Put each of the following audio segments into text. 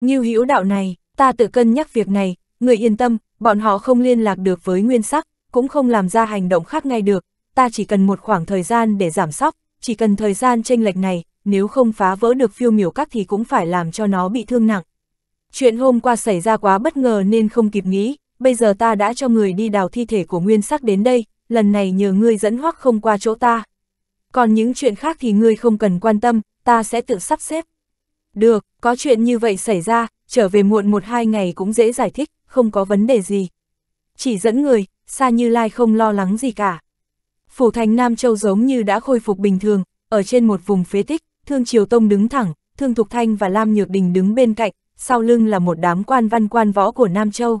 Nghiêu hữu đạo này, ta tự cân nhắc việc này, người yên tâm, bọn họ không liên lạc được với nguyên sắc, cũng không làm ra hành động khác ngay được, ta chỉ cần một khoảng thời gian để giảm sóc, chỉ cần thời gian chênh lệch này, nếu không phá vỡ được phiêu miểu các thì cũng phải làm cho nó bị thương nặng. Chuyện hôm qua xảy ra quá bất ngờ nên không kịp nghĩ, bây giờ ta đã cho người đi đào thi thể của nguyên sắc đến đây, lần này nhờ ngươi dẫn hoắc không qua chỗ ta. Còn những chuyện khác thì ngươi không cần quan tâm, ta sẽ tự sắp xếp. Được, có chuyện như vậy xảy ra, trở về muộn một hai ngày cũng dễ giải thích, không có vấn đề gì. Chỉ dẫn người, xa Như Lai không lo lắng gì cả. Phủ thành Nam Châu giống như đã khôi phục bình thường, ở trên một vùng phế tích, Thương Triều Tông đứng thẳng, Thương Thục Thanh và Lam Nhược Đình đứng bên cạnh, sau lưng là một đám quan văn quan võ của Nam Châu.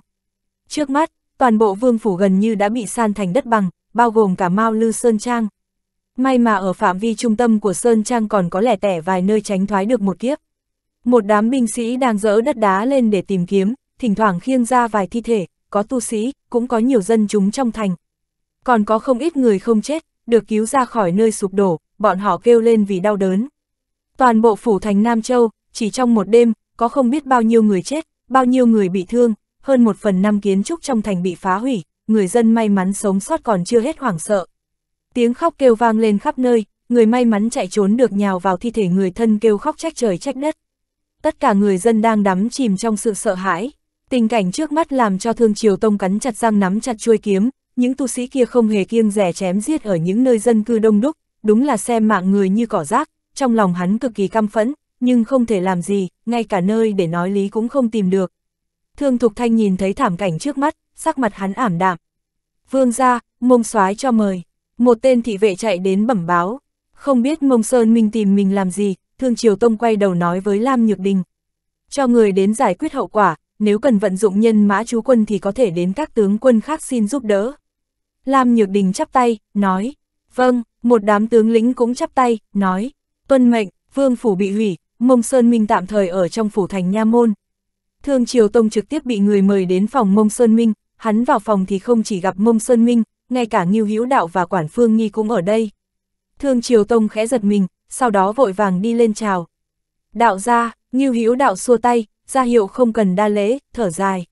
Trước mắt, toàn bộ vương phủ gần như đã bị san thành đất bằng, bao gồm cả Mao Lư Sơn Trang. May mà ở phạm vi trung tâm của Sơn Trang còn có lẻ tẻ vài nơi tránh thoái được một kiếp. Một đám binh sĩ đang dỡ đất đá lên để tìm kiếm, thỉnh thoảng khiêng ra vài thi thể, có tu sĩ, cũng có nhiều dân chúng trong thành. Còn có không ít người không chết, được cứu ra khỏi nơi sụp đổ, bọn họ kêu lên vì đau đớn. Toàn bộ phủ thành Nam Châu, chỉ trong một đêm, có không biết bao nhiêu người chết, bao nhiêu người bị thương, hơn một phần năm kiến trúc trong thành bị phá hủy, người dân may mắn sống sót còn chưa hết hoảng sợ. Tiếng khóc kêu vang lên khắp nơi, người may mắn chạy trốn được nhào vào thi thể người thân kêu khóc trách trời trách đất tất cả người dân đang đắm chìm trong sự sợ hãi. Tình cảnh trước mắt làm cho Thương Triều Tông cắn chặt răng nắm chặt chuôi kiếm, những tu sĩ kia không hề kiêng rẻ chém giết ở những nơi dân cư đông đúc, đúng là xem mạng người như cỏ rác, trong lòng hắn cực kỳ căm phẫn, nhưng không thể làm gì, ngay cả nơi để nói lý cũng không tìm được. Thương Thục Thanh nhìn thấy thảm cảnh trước mắt, sắc mặt hắn ảm đạm. Vương ra, mông soái cho mời. Một tên thị vệ chạy đến bẩm báo. Không biết mông sơn minh tìm mình làm gì, Thương Triều Tông quay đầu nói với Lam Nhược Đình. Cho người đến giải quyết hậu quả, nếu cần vận dụng nhân mã chú quân thì có thể đến các tướng quân khác xin giúp đỡ. Lam Nhược Đình chắp tay, nói. Vâng, một đám tướng lĩnh cũng chắp tay, nói. Tuân mệnh, vương phủ bị hủy, mông Sơn Minh tạm thời ở trong phủ thành Nha Môn. Thương Triều Tông trực tiếp bị người mời đến phòng mông Sơn Minh, hắn vào phòng thì không chỉ gặp mông Sơn Minh, ngay cả Ngưu Hữu Đạo và Quản Phương Nhi cũng ở đây. Thương Triều Tông khẽ giật mình, sau đó vội vàng đi lên chào. Đạo gia Ngưu Hữu đạo xua tay, ra hiệu không cần đa lễ, thở dài.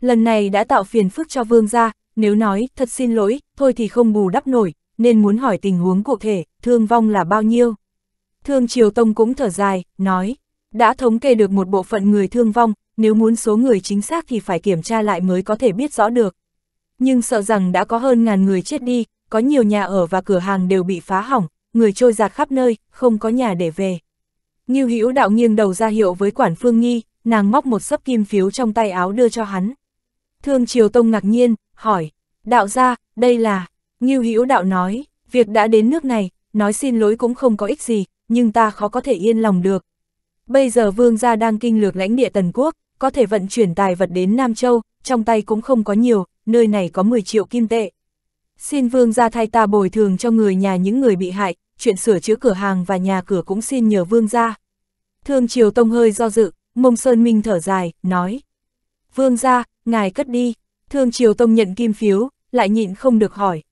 Lần này đã tạo phiền phức cho vương gia, nếu nói, thật xin lỗi, thôi thì không bù đắp nổi, nên muốn hỏi tình huống cụ thể, thương vong là bao nhiêu. Thương Triều Tông cũng thở dài, nói, đã thống kê được một bộ phận người thương vong, nếu muốn số người chính xác thì phải kiểm tra lại mới có thể biết rõ được. Nhưng sợ rằng đã có hơn ngàn người chết đi, có nhiều nhà ở và cửa hàng đều bị phá hỏng, người trôi giạt khắp nơi, không có nhà để về. Ngưu Hữu đạo nghiêng đầu ra hiệu với quản Phương Nghi, nàng móc một sấp kim phiếu trong tay áo đưa cho hắn. Thương Triều Tông ngạc nhiên, hỏi, đạo gia, đây là, Ngưu Hữu đạo nói, việc đã đến nước này, nói xin lỗi cũng không có ích gì, nhưng ta khó có thể yên lòng được. Bây giờ vương gia đang kinh lược lãnh địa Tần Quốc, có thể vận chuyển tài vật đến Nam Châu, trong tay cũng không có nhiều, nơi này có 10 triệu kim tệ. Xin vương gia thay ta bồi thường cho người nhà những người bị hại, chuyện sửa chữa cửa hàng và nhà cửa cũng xin nhờ vương gia. Thương Triều Tông hơi do dự, mông Sơn Minh thở dài, nói. Vương gia, ngài cất đi. Thương Triều Tông nhận kim phiếu, lại nhịn không được hỏi.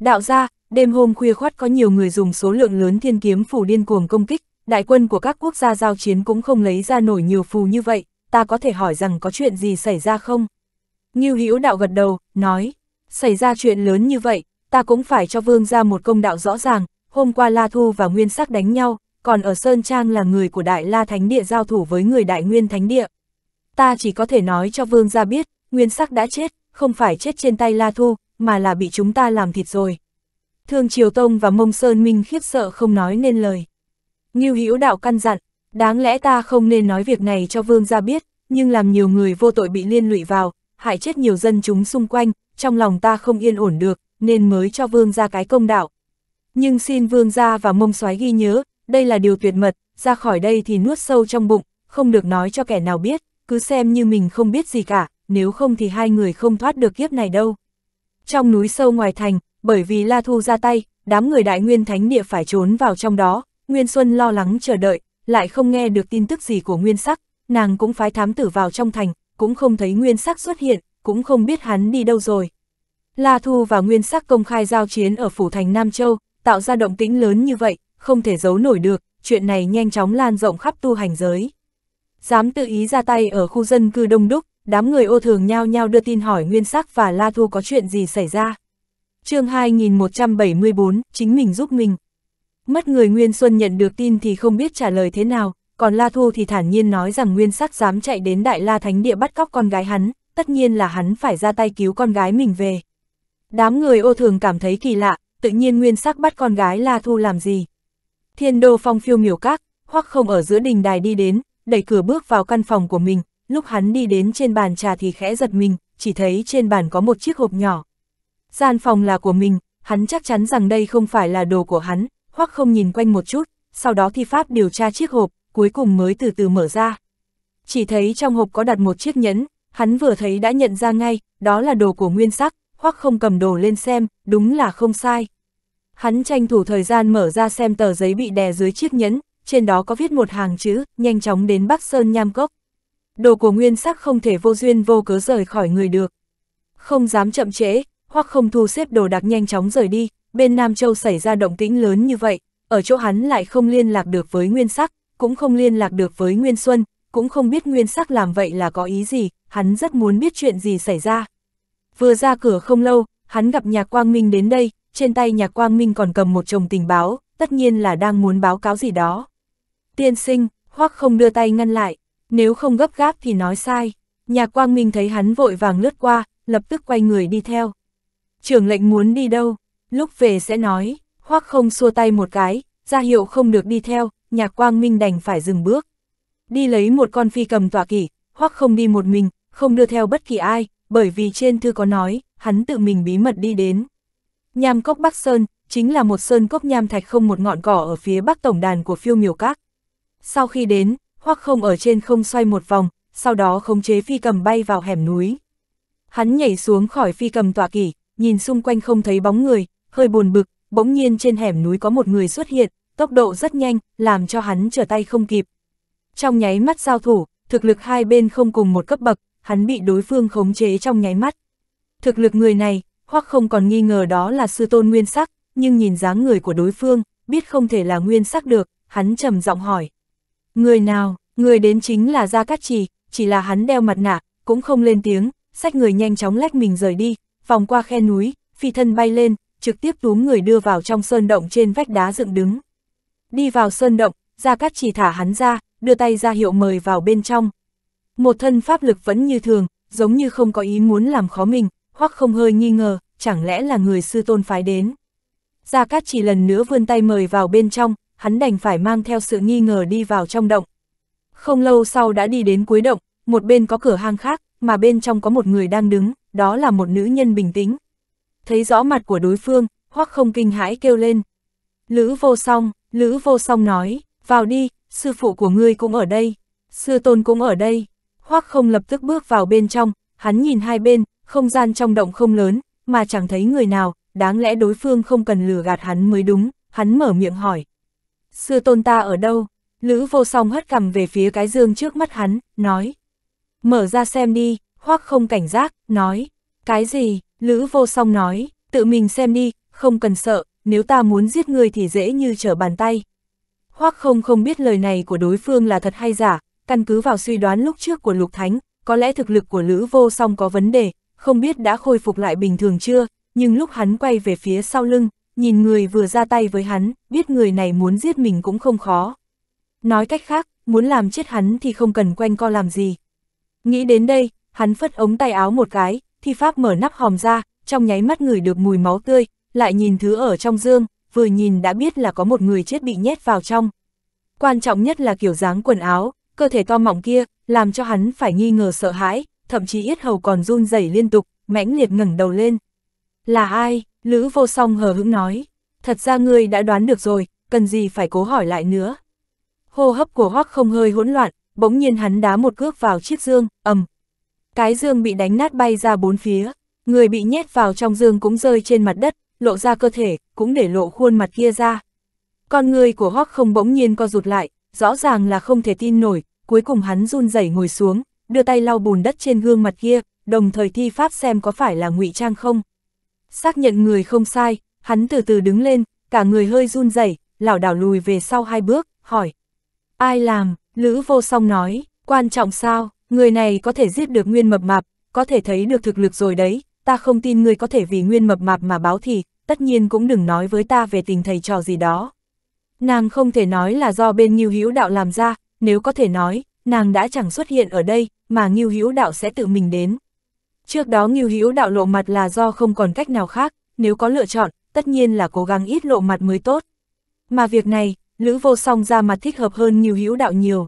Đạo gia, đêm hôm khuya khoát có nhiều người dùng số lượng lớn thiên kiếm phủ điên cuồng công kích, đại quân của các quốc gia giao chiến cũng không lấy ra nổi nhiều phù như vậy, ta có thể hỏi rằng có chuyện gì xảy ra không? Ngưu Hữu đạo gật đầu, nói, xảy ra chuyện lớn như vậy, ta cũng phải cho vương gia một công đạo rõ ràng, hôm qua La Thu và Nguyên Sắc đánh nhau, còn ở Sơn Trang là người của Đại La Thánh Địa giao thủ với người Đại Nguyên Thánh Địa. Ta chỉ có thể nói cho Vương gia biết, Nguyên Sắc đã chết, không phải chết trên tay La Thu, mà là bị chúng ta làm thịt rồi. Thương Triều Tông và Mông Sơn Minh khiếp sợ không nói nên lời. Ngưu Hữu Đạo căn dặn, đáng lẽ ta không nên nói việc này cho Vương gia biết, nhưng làm nhiều người vô tội bị liên lụy vào, hại chết nhiều dân chúng xung quanh, trong lòng ta không yên ổn được, nên mới cho Vương gia cái công đạo. Nhưng xin vương gia và mông soái ghi nhớ, đây là điều tuyệt mật, ra khỏi đây thì nuốt sâu trong bụng, không được nói cho kẻ nào biết, cứ xem như mình không biết gì cả, nếu không thì hai người không thoát được kiếp này đâu. Trong núi sâu ngoài thành, bởi vì La Thu ra tay, đám người đại nguyên thánh địa phải trốn vào trong đó, Nguyên Xuân lo lắng chờ đợi, lại không nghe được tin tức gì của Nguyên Sắc, nàng cũng phái thám tử vào trong thành, cũng không thấy Nguyên Sắc xuất hiện, cũng không biết hắn đi đâu rồi. La Thu và Nguyên Sắc công khai giao chiến ở phủ thành Nam Châu, tạo ra động tĩnh lớn như vậy, không thể giấu nổi được, chuyện này nhanh chóng lan rộng khắp tu hành giới. Dám tự ý ra tay ở khu dân cư đông đúc, đám người ô thường nhao nhao đưa tin hỏi Nguyên Sắc và La Thu có chuyện gì xảy ra. chương 2174, chính mình giúp mình. Mất người Nguyên Xuân nhận được tin thì không biết trả lời thế nào, còn La Thu thì thản nhiên nói rằng Nguyên Sắc dám chạy đến Đại La Thánh Địa bắt cóc con gái hắn, tất nhiên là hắn phải ra tay cứu con gái mình về. Đám người ô thường cảm thấy kỳ lạ, tự nhiên nguyên sắc bắt con gái La Thu làm gì. Thiên đô phong phiêu miểu các, hoặc không ở giữa đình đài đi đến, đẩy cửa bước vào căn phòng của mình, lúc hắn đi đến trên bàn trà thì khẽ giật mình, chỉ thấy trên bàn có một chiếc hộp nhỏ. Gian phòng là của mình, hắn chắc chắn rằng đây không phải là đồ của hắn, hoặc không nhìn quanh một chút, sau đó thi pháp điều tra chiếc hộp, cuối cùng mới từ từ mở ra. Chỉ thấy trong hộp có đặt một chiếc nhẫn, hắn vừa thấy đã nhận ra ngay, đó là đồ của nguyên sắc, Hoắc không cầm đồ lên xem, đúng là không sai. Hắn tranh thủ thời gian mở ra xem tờ giấy bị đè dưới chiếc nhẫn, trên đó có viết một hàng chữ, nhanh chóng đến Bắc Sơn Nham Cốc. Đồ của nguyên sắc không thể vô duyên vô cớ rời khỏi người được. Không dám chậm trễ, hoặc không thu xếp đồ đạc nhanh chóng rời đi, bên Nam Châu xảy ra động tĩnh lớn như vậy, ở chỗ hắn lại không liên lạc được với nguyên sắc, cũng không liên lạc được với nguyên xuân, cũng không biết nguyên sắc làm vậy là có ý gì, hắn rất muốn biết chuyện gì xảy ra vừa ra cửa không lâu, hắn gặp Nhạc Quang Minh đến đây, trên tay Nhạc Quang Minh còn cầm một chồng tình báo, tất nhiên là đang muốn báo cáo gì đó. Tiên sinh, hoắc không đưa tay ngăn lại, nếu không gấp gáp thì nói sai. Nhạc Quang Minh thấy hắn vội vàng lướt qua, lập tức quay người đi theo. Trưởng lệnh muốn đi đâu, lúc về sẽ nói, hoắc không xua tay một cái, ra hiệu không được đi theo, Nhạc Quang Minh đành phải dừng bước. Đi lấy một con phi cầm tọa kỷ, hoắc không đi một mình, không đưa theo bất kỳ ai, bởi vì trên thư có nói, hắn tự mình bí mật đi đến. Nham cốc Bắc Sơn, chính là một sơn cốc nham thạch không một ngọn cỏ ở phía bắc tổng đàn của phiêu miểu các. Sau khi đến, hoắc không ở trên không xoay một vòng, sau đó khống chế phi cầm bay vào hẻm núi. Hắn nhảy xuống khỏi phi cầm tọa kỷ, nhìn xung quanh không thấy bóng người, hơi buồn bực, bỗng nhiên trên hẻm núi có một người xuất hiện, tốc độ rất nhanh, làm cho hắn trở tay không kịp. Trong nháy mắt giao thủ, thực lực hai bên không cùng một cấp bậc, hắn bị đối phương khống chế trong nháy mắt. Thực lực người này, hoặc không còn nghi ngờ đó là sư tôn nguyên sắc, nhưng nhìn dáng người của đối phương, biết không thể là nguyên sắc được, hắn trầm giọng hỏi. Người nào, người đến chính là Gia Cát Trì, chỉ là hắn đeo mặt nạ, cũng không lên tiếng, sách người nhanh chóng lách mình rời đi, vòng qua khe núi, phi thân bay lên, trực tiếp túm người đưa vào trong sơn động trên vách đá dựng đứng. Đi vào sơn động, Gia Cát Trì thả hắn ra, đưa tay ra hiệu mời vào bên trong. Một thân pháp lực vẫn như thường, giống như không có ý muốn làm khó mình, hoặc không hơi nghi ngờ, chẳng lẽ là người sư tôn phái đến. Gia Cát chỉ lần nữa vươn tay mời vào bên trong, hắn đành phải mang theo sự nghi ngờ đi vào trong động. Không lâu sau đã đi đến cuối động, một bên có cửa hang khác, mà bên trong có một người đang đứng, đó là một nữ nhân bình tĩnh. Thấy rõ mặt của đối phương, hoặc không kinh hãi kêu lên. Lữ vô song, Lữ vô song nói, vào đi, sư phụ của ngươi cũng ở đây, sư tôn cũng ở đây. Hoắc không lập tức bước vào bên trong, hắn nhìn hai bên, không gian trong động không lớn, mà chẳng thấy người nào, đáng lẽ đối phương không cần lừa gạt hắn mới đúng, hắn mở miệng hỏi. Sư tôn ta ở đâu? Lữ vô song hất cầm về phía cái dương trước mắt hắn, nói. Mở ra xem đi, hoắc không cảnh giác, nói. Cái gì? Lữ vô song nói, tự mình xem đi, không cần sợ, nếu ta muốn giết người thì dễ như trở bàn tay. Hoắc không không biết lời này của đối phương là thật hay giả, căn cứ vào suy đoán lúc trước của Lục Thánh, có lẽ thực lực của Lữ Vô Song có vấn đề, không biết đã khôi phục lại bình thường chưa, nhưng lúc hắn quay về phía sau lưng, nhìn người vừa ra tay với hắn, biết người này muốn giết mình cũng không khó. Nói cách khác, muốn làm chết hắn thì không cần quanh co làm gì. Nghĩ đến đây, hắn phất ống tay áo một cái, thi pháp mở nắp hòm ra, trong nháy mắt người được mùi máu tươi, lại nhìn thứ ở trong dương, vừa nhìn đã biết là có một người chết bị nhét vào trong. Quan trọng nhất là kiểu dáng quần áo, cơ thể to mọng kia, làm cho hắn phải nghi ngờ sợ hãi, thậm chí yết hầu còn run rẩy liên tục, mãnh liệt ngẩng đầu lên. Là ai? Lữ vô song hờ hững nói. Thật ra ngươi đã đoán được rồi, cần gì phải cố hỏi lại nữa. Hô hấp của hoắc không hơi hỗn loạn, bỗng nhiên hắn đá một cước vào chiếc dương, ầm. Cái dương bị đánh nát bay ra bốn phía, người bị nhét vào trong dương cũng rơi trên mặt đất, lộ ra cơ thể, cũng để lộ khuôn mặt kia ra. Con người của hoắc không bỗng nhiên co rụt lại, rõ ràng là không thể tin nổi, cuối cùng hắn run rẩy ngồi xuống, đưa tay lau bùn đất trên gương mặt kia, đồng thời thi pháp xem có phải là ngụy trang không. Xác nhận người không sai, hắn từ từ đứng lên, cả người hơi run rẩy, lảo đảo lùi về sau hai bước, hỏi: "Ai làm?" Lữ Vô Song nói, "Quan trọng sao, người này có thể giết được Nguyên Mập Mạp, có thể thấy được thực lực rồi đấy, ta không tin người có thể vì Nguyên Mập Mạp mà báo thì, tất nhiên cũng đừng nói với ta về tình thầy trò gì đó." Nàng không thể nói là do bên Ngưu Hữu Đạo làm ra, nếu có thể nói, nàng đã chẳng xuất hiện ở đây, mà Ngưu Hữu Đạo sẽ tự mình đến. Trước đó Ngưu Hữu Đạo lộ mặt là do không còn cách nào khác, nếu có lựa chọn, tất nhiên là cố gắng ít lộ mặt mới tốt. Mà việc này, Lữ Vô Song ra mặt thích hợp hơn Ngưu Hữu Đạo nhiều.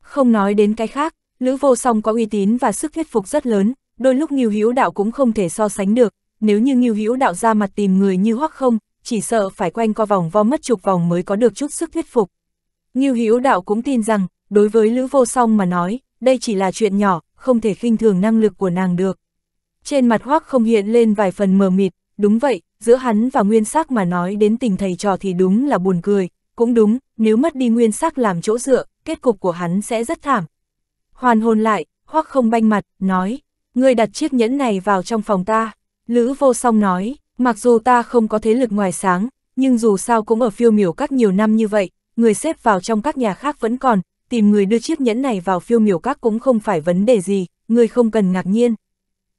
Không nói đến cái khác, Lữ Vô Song có uy tín và sức thuyết phục rất lớn, đôi lúc Ngưu Hữu Đạo cũng không thể so sánh được, nếu như Ngưu Hữu Đạo ra mặt tìm người như Hoắc Không, chỉ sợ phải quanh co vòng vo mất chục vòng mới có được chút sức thuyết phục. Ngưu Hữu Đạo cũng tin rằng, đối với Lữ Vô Song mà nói, đây chỉ là chuyện nhỏ, không thể khinh thường năng lực của nàng được. Trên mặt Hoắc không hiện lên vài phần mờ mịt, đúng vậy, giữa hắn và Nguyên Sắc mà nói đến tình thầy trò thì đúng là buồn cười, cũng đúng, nếu mất đi Nguyên Sắc làm chỗ dựa, kết cục của hắn sẽ rất thảm. Hoàn hồn lại, Hoắc không banh mặt, nói, người đặt chiếc nhẫn này vào trong phòng ta, Lữ Vô Song nói, Mặc dù ta không có thế lực ngoài sáng, nhưng dù sao cũng ở phiêu miểu các nhiều năm như vậy, người xếp vào trong các nhà khác vẫn còn, tìm người đưa chiếc nhẫn này vào phiêu miểu các cũng không phải vấn đề gì, người không cần ngạc nhiên.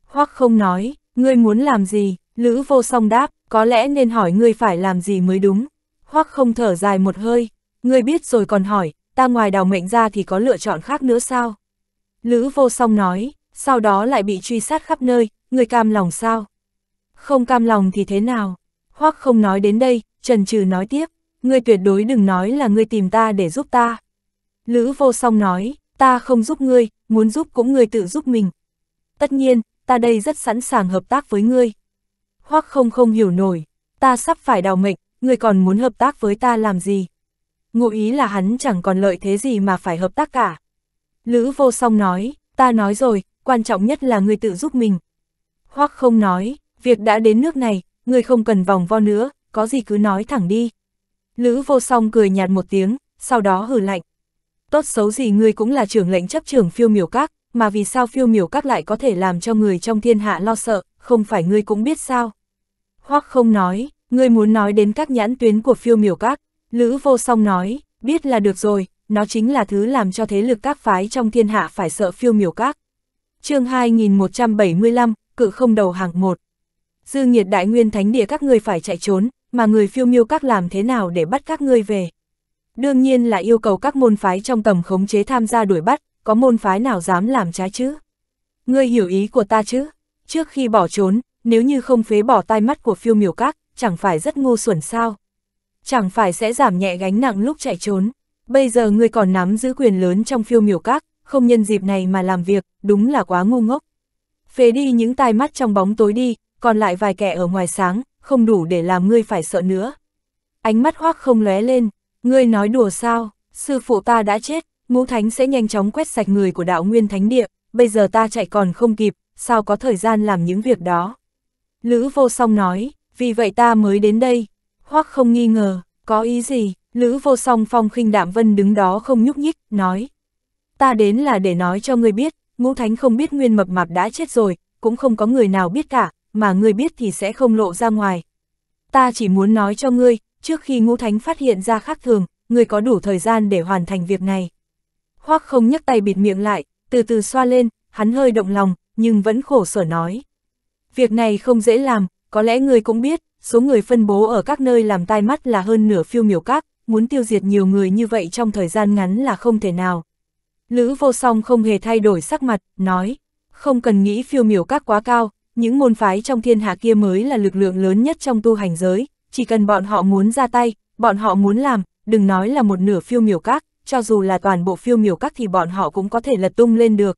Hoắc không nói, ngươi muốn làm gì, Lữ vô song đáp, có lẽ nên hỏi ngươi phải làm gì mới đúng. Hoắc không thở dài một hơi, ngươi biết rồi còn hỏi, ta ngoài đào mệnh ra thì có lựa chọn khác nữa sao? Lữ vô song nói, sau đó lại bị truy sát khắp nơi, ngươi cam lòng sao? không cam lòng thì thế nào? Hoắc không nói đến đây, Trần Trừ nói tiếp, ngươi tuyệt đối đừng nói là ngươi tìm ta để giúp ta. Lữ vô song nói, ta không giúp ngươi, muốn giúp cũng ngươi tự giúp mình. Tất nhiên, ta đây rất sẵn sàng hợp tác với ngươi. Hoắc không không hiểu nổi, ta sắp phải đào mệnh, ngươi còn muốn hợp tác với ta làm gì? Ngụ ý là hắn chẳng còn lợi thế gì mà phải hợp tác cả. Lữ vô song nói, ta nói rồi, quan trọng nhất là ngươi tự giúp mình. Hoắc không nói, việc đã đến nước này, người không cần vòng vo nữa, có gì cứ nói thẳng đi. Lữ vô song cười nhạt một tiếng, sau đó hừ lạnh. Tốt xấu gì ngươi cũng là trưởng lệnh chấp trưởng phiêu miểu các, mà vì sao phiêu miểu các lại có thể làm cho người trong thiên hạ lo sợ, không phải ngươi cũng biết sao. Hoắc không nói, ngươi muốn nói đến các nhãn tuyến của phiêu miểu các, Lữ vô song nói, biết là được rồi, nó chính là thứ làm cho thế lực các phái trong thiên hạ phải sợ phiêu miểu các. chương 2175, cự không đầu hàng một dư nhiệt đại nguyên thánh địa các ngươi phải chạy trốn, mà người phiêu miêu các làm thế nào để bắt các ngươi về. Đương nhiên là yêu cầu các môn phái trong tầm khống chế tham gia đuổi bắt, có môn phái nào dám làm trái chứ? Ngươi hiểu ý của ta chứ? Trước khi bỏ trốn, nếu như không phế bỏ tai mắt của phiêu miểu các, chẳng phải rất ngu xuẩn sao? Chẳng phải sẽ giảm nhẹ gánh nặng lúc chạy trốn. Bây giờ ngươi còn nắm giữ quyền lớn trong phiêu miểu các, không nhân dịp này mà làm việc, đúng là quá ngu ngốc. Phế đi những tai mắt trong bóng tối đi, còn lại vài kẻ ở ngoài sáng, không đủ để làm ngươi phải sợ nữa. Ánh mắt hoác không lóe lên, ngươi nói đùa sao, sư phụ ta đã chết, ngũ thánh sẽ nhanh chóng quét sạch người của đạo nguyên thánh địa, bây giờ ta chạy còn không kịp, sao có thời gian làm những việc đó. Lữ vô song nói, vì vậy ta mới đến đây, hoắc không nghi ngờ, có ý gì, Lữ vô song phong khinh đạm vân đứng đó không nhúc nhích, nói. Ta đến là để nói cho ngươi biết, ngũ thánh không biết nguyên mập mạp đã chết rồi, cũng không có người nào biết cả, mà ngươi biết thì sẽ không lộ ra ngoài. Ta chỉ muốn nói cho ngươi, trước khi ngũ thánh phát hiện ra khác thường, ngươi có đủ thời gian để hoàn thành việc này. Hoắc không nhấc tay bịt miệng lại, từ từ xoa lên, hắn hơi động lòng, nhưng vẫn khổ sở nói. Việc này không dễ làm, có lẽ ngươi cũng biết, số người phân bố ở các nơi làm tai mắt là hơn nửa phiêu miểu các, muốn tiêu diệt nhiều người như vậy trong thời gian ngắn là không thể nào. Lữ vô song không hề thay đổi sắc mặt, nói, không cần nghĩ phiêu miểu các quá cao, những môn phái trong thiên hạ kia mới là lực lượng lớn nhất trong tu hành giới, chỉ cần bọn họ muốn ra tay, bọn họ muốn làm, đừng nói là một nửa phiêu miểu các, cho dù là toàn bộ phiêu miểu các thì bọn họ cũng có thể lật tung lên được.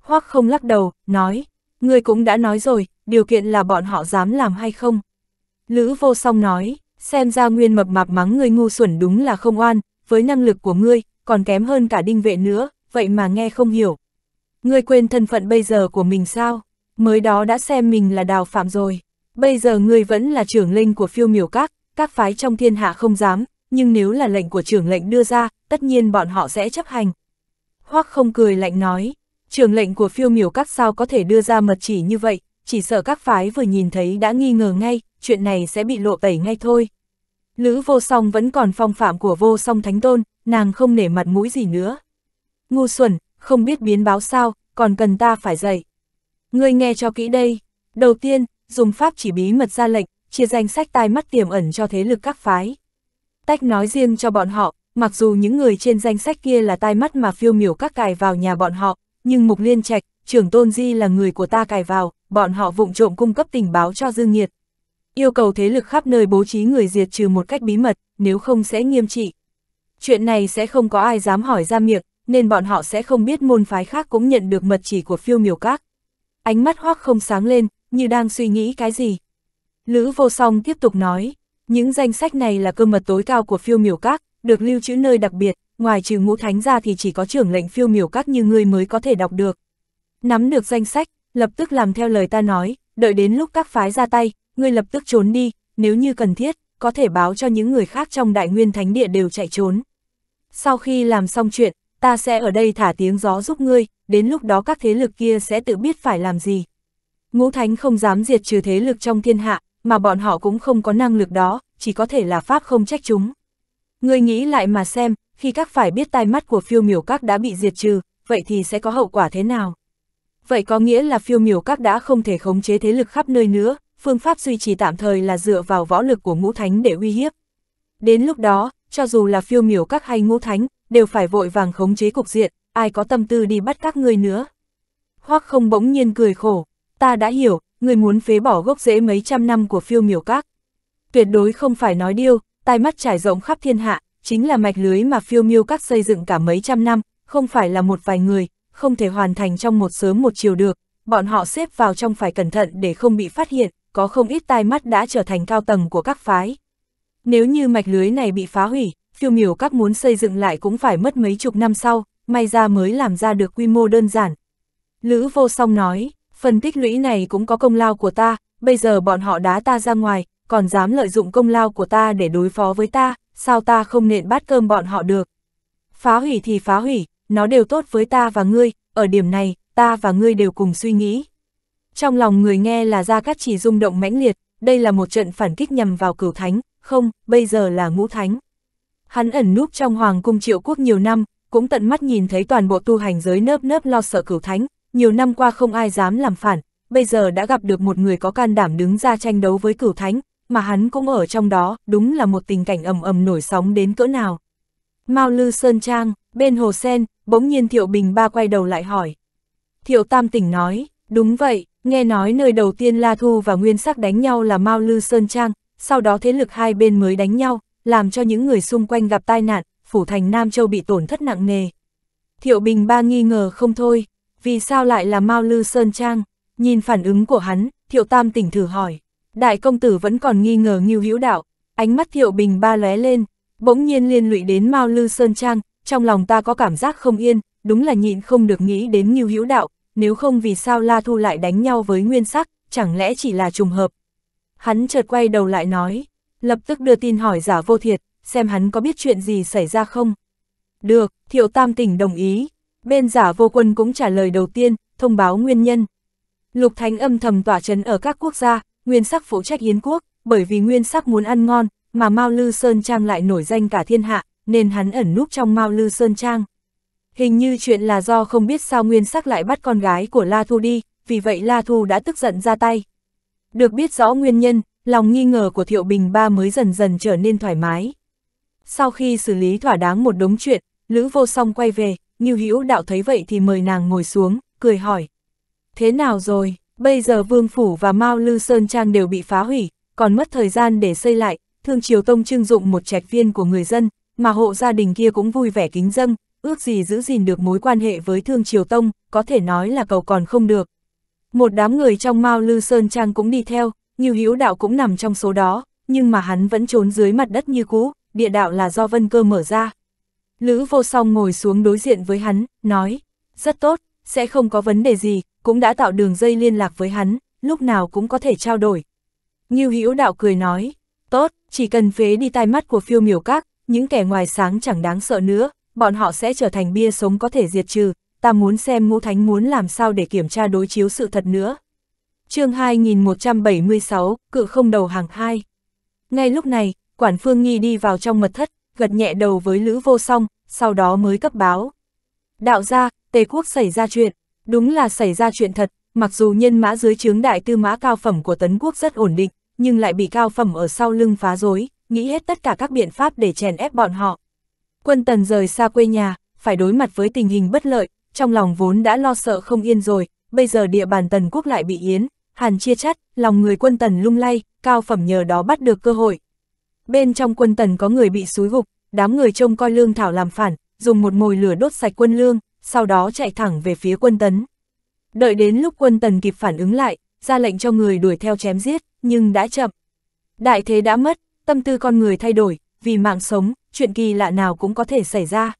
Hoắc không lắc đầu, nói, Ngươi cũng đã nói rồi, điều kiện là bọn họ dám làm hay không. Lữ vô song nói, xem ra nguyên mập mạp mắng ngươi ngu xuẩn đúng là không oan, với năng lực của ngươi, còn kém hơn cả đinh vệ nữa, vậy mà nghe không hiểu. Ngươi quên thân phận bây giờ của mình sao? mới đó đã xem mình là đào phạm rồi. Bây giờ ngươi vẫn là trưởng linh của phiêu miểu các, các phái trong thiên hạ không dám, nhưng nếu là lệnh của trưởng lệnh đưa ra, tất nhiên bọn họ sẽ chấp hành. Hoắc không cười lạnh nói, trưởng lệnh của phiêu miểu các sao có thể đưa ra mật chỉ như vậy, chỉ sợ các phái vừa nhìn thấy đã nghi ngờ ngay, chuyện này sẽ bị lộ tẩy ngay thôi. Lữ vô song vẫn còn phong phạm của vô song thánh tôn, nàng không nể mặt mũi gì nữa. Ngu xuẩn, không biết biến báo sao, còn cần ta phải dạy. Ngươi nghe cho kỹ đây. Đầu tiên, dùng pháp chỉ bí mật ra lệnh, chia danh sách tai mắt tiềm ẩn cho thế lực các phái. Tách nói riêng cho bọn họ, mặc dù những người trên danh sách kia là tai mắt mà phiêu miểu các cài vào nhà bọn họ, nhưng Mục Liên Trạch, trưởng Tôn Di là người của ta cài vào, bọn họ vụng trộm cung cấp tình báo cho Dương Nhiệt. Yêu cầu thế lực khắp nơi bố trí người diệt trừ một cách bí mật, nếu không sẽ nghiêm trị. Chuyện này sẽ không có ai dám hỏi ra miệng, nên bọn họ sẽ không biết môn phái khác cũng nhận được mật chỉ của phiêu miểu các ánh mắt hoác không sáng lên, như đang suy nghĩ cái gì. Lữ vô song tiếp tục nói, những danh sách này là cơ mật tối cao của phiêu miểu các, được lưu trữ nơi đặc biệt, ngoài trừ ngũ thánh ra thì chỉ có trưởng lệnh phiêu miểu các như ngươi mới có thể đọc được. Nắm được danh sách, lập tức làm theo lời ta nói, đợi đến lúc các phái ra tay, ngươi lập tức trốn đi, nếu như cần thiết, có thể báo cho những người khác trong đại nguyên thánh địa đều chạy trốn. Sau khi làm xong chuyện, ta sẽ ở đây thả tiếng gió giúp ngươi, đến lúc đó các thế lực kia sẽ tự biết phải làm gì. Ngũ Thánh không dám diệt trừ thế lực trong thiên hạ, mà bọn họ cũng không có năng lực đó, chỉ có thể là Pháp không trách chúng. Ngươi nghĩ lại mà xem, khi các phải biết tai mắt của phiêu miểu các đã bị diệt trừ, vậy thì sẽ có hậu quả thế nào? Vậy có nghĩa là phiêu miểu các đã không thể khống chế thế lực khắp nơi nữa, phương pháp duy trì tạm thời là dựa vào võ lực của ngũ thánh để uy hiếp. Đến lúc đó, cho dù là phiêu miểu các hay ngũ thánh, đều phải vội vàng khống chế cục diện, ai có tâm tư đi bắt các ngươi nữa. Hoắc không bỗng nhiên cười khổ, ta đã hiểu, người muốn phế bỏ gốc rễ mấy trăm năm của phiêu miểu các. Tuyệt đối không phải nói điêu, tai mắt trải rộng khắp thiên hạ, chính là mạch lưới mà phiêu miêu các xây dựng cả mấy trăm năm, không phải là một vài người, không thể hoàn thành trong một sớm một chiều được, bọn họ xếp vào trong phải cẩn thận để không bị phát hiện, có không ít tai mắt đã trở thành cao tầng của các phái. Nếu như mạch lưới này bị phá hủy, tiêu miểu các muốn xây dựng lại cũng phải mất mấy chục năm sau, may ra mới làm ra được quy mô đơn giản. Lữ vô song nói, phần tích lũy này cũng có công lao của ta, bây giờ bọn họ đá ta ra ngoài, còn dám lợi dụng công lao của ta để đối phó với ta, sao ta không nện bát cơm bọn họ được. Phá hủy thì phá hủy, nó đều tốt với ta và ngươi, ở điểm này, ta và ngươi đều cùng suy nghĩ. Trong lòng người nghe là ra các chỉ rung động mãnh liệt, đây là một trận phản kích nhằm vào cửu thánh, không, bây giờ là ngũ thánh. Hắn ẩn núp trong hoàng cung triệu quốc nhiều năm, cũng tận mắt nhìn thấy toàn bộ tu hành giới nớp nớp lo sợ cửu thánh, nhiều năm qua không ai dám làm phản, bây giờ đã gặp được một người có can đảm đứng ra tranh đấu với cửu thánh, mà hắn cũng ở trong đó, đúng là một tình cảnh ầm ầm nổi sóng đến cỡ nào. Mao Lư Sơn Trang, bên hồ sen, bỗng nhiên Thiệu Bình Ba quay đầu lại hỏi. Thiệu Tam tỉnh nói, đúng vậy, nghe nói nơi đầu tiên La Thu và Nguyên Sắc đánh nhau là Mao Lư Sơn Trang, sau đó thế lực hai bên mới đánh nhau, làm cho những người xung quanh gặp tai nạn, phủ thành Nam Châu bị tổn thất nặng nề. Thiệu Bình Ba nghi ngờ không thôi, vì sao lại là Mao Lư Sơn Trang? Nhìn phản ứng của hắn, Thiệu Tam tỉnh thử hỏi. Đại công tử vẫn còn nghi ngờ Ngưu Hữu Đạo, ánh mắt Thiệu Bình Ba lóe lên, bỗng nhiên liên lụy đến Mao Lư Sơn Trang, trong lòng ta có cảm giác không yên, đúng là nhịn không được nghĩ đến Ngưu Hữu Đạo, nếu không vì sao La Thu lại đánh nhau với Nguyên Sắc, chẳng lẽ chỉ là trùng hợp. Hắn chợt quay đầu lại nói, lập tức đưa tin hỏi giả vô thiệt, xem hắn có biết chuyện gì xảy ra không. Được, thiệu tam tỉnh đồng ý, bên giả vô quân cũng trả lời đầu tiên, thông báo nguyên nhân. Lục Thánh âm thầm tỏa chấn ở các quốc gia, nguyên sắc phụ trách Yến quốc, bởi vì nguyên sắc muốn ăn ngon, mà Mao Lư Sơn Trang lại nổi danh cả thiên hạ, nên hắn ẩn núp trong Mao Lư Sơn Trang. Hình như chuyện là do không biết sao nguyên sắc lại bắt con gái của La Thu đi, vì vậy La Thu đã tức giận ra tay. Được biết rõ nguyên nhân, lòng nghi ngờ của Thiệu Bình Ba mới dần dần trở nên thoải mái. Sau khi xử lý thỏa đáng một đống chuyện, Lữ Vô Song quay về, Ngưu Hữu Đạo thấy vậy thì mời nàng ngồi xuống, cười hỏi. Thế nào rồi, bây giờ Vương Phủ và Mao Lư Sơn Trang đều bị phá hủy, còn mất thời gian để xây lại, Thương Triều Tông trưng dụng một trạch viên của người dân, mà hộ gia đình kia cũng vui vẻ kính dâng, ước gì giữ gìn được mối quan hệ với Thương Triều Tông, có thể nói là cầu còn không được. Một đám người trong Mao Lư Sơn Trang cũng đi theo, Ngưu Hữu Đạo cũng nằm trong số đó, nhưng mà hắn vẫn trốn dưới mặt đất như cũ, địa đạo là do Vân Cơ mở ra. Lữ Vô Song ngồi xuống đối diện với hắn, nói, rất tốt, sẽ không có vấn đề gì, cũng đã tạo đường dây liên lạc với hắn, lúc nào cũng có thể trao đổi. Ngưu Hữu Đạo cười nói, tốt, chỉ cần phế đi tai mắt của phiêu miểu các, những kẻ ngoài sáng chẳng đáng sợ nữa, bọn họ sẽ trở thành bia sống có thể diệt trừ, ta muốn xem ngũ thánh muốn làm sao để kiểm tra đối chiếu sự thật nữa chương 2176, cự không đầu hàng hai. Ngay lúc này, quản phương nghi đi vào trong mật thất, gật nhẹ đầu với Lữ Vô Song, sau đó mới cấp báo. Đạo ra, Tề Quốc xảy ra chuyện, đúng là xảy ra chuyện thật, mặc dù nhân mã dưới chướng đại tư mã cao phẩm của Tấn Quốc rất ổn định, nhưng lại bị cao phẩm ở sau lưng phá rối, nghĩ hết tất cả các biện pháp để chèn ép bọn họ. Quân tần rời xa quê nhà, phải đối mặt với tình hình bất lợi, trong lòng vốn đã lo sợ không yên rồi, bây giờ địa bàn Tần Quốc lại bị yến, hàn chia chắt, lòng người quân tần lung lay, cao phẩm nhờ đó bắt được cơ hội. Bên trong quân tần có người bị xúi gục, đám người trông coi lương thảo làm phản, dùng một mồi lửa đốt sạch quân lương, sau đó chạy thẳng về phía quân tấn. Đợi đến lúc quân tần kịp phản ứng lại, ra lệnh cho người đuổi theo chém giết, nhưng đã chậm. Đại thế đã mất, tâm tư con người thay đổi, vì mạng sống, chuyện kỳ lạ nào cũng có thể xảy ra.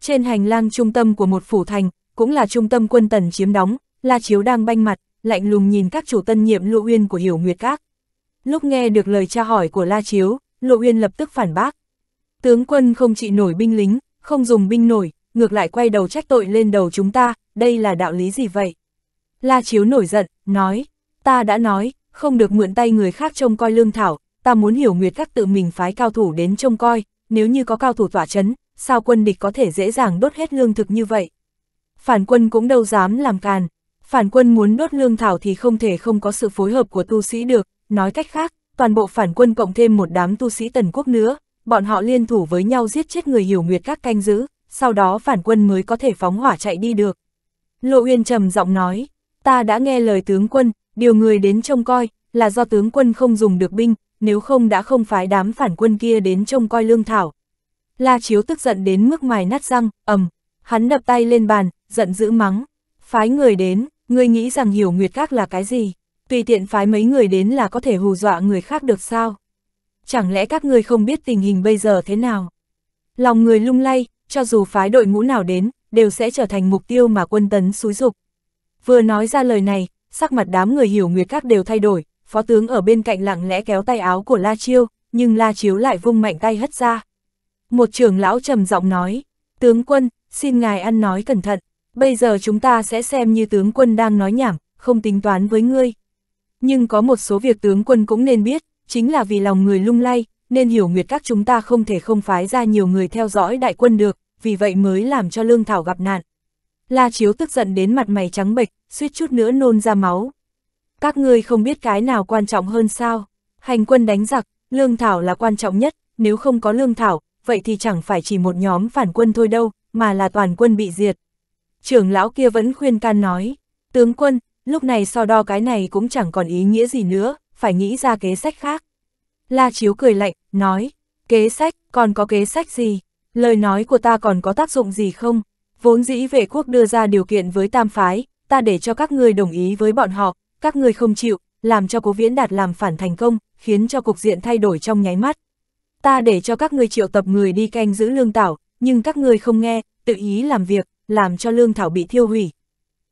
Trên hành lang trung tâm của một phủ thành, cũng là trung tâm quân tần chiếm đóng, La Chiếu đang banh mặt, lạnh lùng nhìn các chủ tân nhiệm Lộ Uyên của Hiểu Nguyệt Các. Lúc nghe được lời tra hỏi của La Chiếu, Lộ Uyên lập tức phản bác. Tướng quân không trị nổi binh lính, không dùng binh nổi, ngược lại quay đầu trách tội lên đầu chúng ta, đây là đạo lý gì vậy? La Chiếu nổi giận, nói, ta đã nói, không được mượn tay người khác trông coi lương thảo, ta muốn hiểu nguyệt các tự mình phái cao thủ đến trông coi, nếu như có cao thủ tỏa chấn, sao quân địch có thể dễ dàng đốt hết lương thực như vậy? Phản quân cũng đâu dám làm càn, phản quân muốn đốt lương thảo thì không thể không có sự phối hợp của tu sĩ được, nói cách khác, toàn bộ phản quân cộng thêm một đám tu sĩ tần quốc nữa, bọn họ liên thủ với nhau giết chết người hiểu nguyệt các canh giữ, sau đó phản quân mới có thể phóng hỏa chạy đi được. Lộ Uyên trầm giọng nói, ta đã nghe lời tướng quân, điều người đến trông coi, là do tướng quân không dùng được binh, nếu không đã không phái đám phản quân kia đến trông coi lương thảo. La Chiếu tức giận đến mức mài nát răng, ầm, hắn đập tay lên bàn, giận dữ mắng, phái người đến, Ngươi nghĩ rằng hiểu nguyệt các là cái gì? Tùy tiện phái mấy người đến là có thể hù dọa người khác được sao? Chẳng lẽ các ngươi không biết tình hình bây giờ thế nào? Lòng người lung lay, cho dù phái đội ngũ nào đến, đều sẽ trở thành mục tiêu mà quân tấn xúi dục. Vừa nói ra lời này, sắc mặt đám người hiểu nguyệt các đều thay đổi, phó tướng ở bên cạnh lặng lẽ kéo tay áo của La Chiêu, nhưng La Chiếu lại vung mạnh tay hất ra. Một trưởng lão trầm giọng nói, tướng quân, xin ngài ăn nói cẩn thận. Bây giờ chúng ta sẽ xem như tướng quân đang nói nhảm, không tính toán với ngươi. Nhưng có một số việc tướng quân cũng nên biết, chính là vì lòng người lung lay, nên hiểu nguyệt các chúng ta không thể không phái ra nhiều người theo dõi đại quân được, vì vậy mới làm cho lương thảo gặp nạn. La Chiếu tức giận đến mặt mày trắng bệch, suýt chút nữa nôn ra máu. Các ngươi không biết cái nào quan trọng hơn sao? Hành quân đánh giặc, lương thảo là quan trọng nhất, nếu không có lương thảo, vậy thì chẳng phải chỉ một nhóm phản quân thôi đâu, mà là toàn quân bị diệt, trưởng lão kia vẫn khuyên can nói, tướng quân, lúc này so đo cái này cũng chẳng còn ý nghĩa gì nữa, phải nghĩ ra kế sách khác. La Chiếu cười lạnh, nói, kế sách, còn có kế sách gì? Lời nói của ta còn có tác dụng gì không? Vốn dĩ vệ quốc đưa ra điều kiện với tam phái, ta để cho các ngươi đồng ý với bọn họ, các ngươi không chịu, làm cho cố viễn đạt làm phản thành công, khiến cho cục diện thay đổi trong nháy mắt. Ta để cho các ngươi triệu tập người đi canh giữ lương tảo, nhưng các ngươi không nghe, tự ý làm việc, làm cho lương thảo bị thiêu hủy.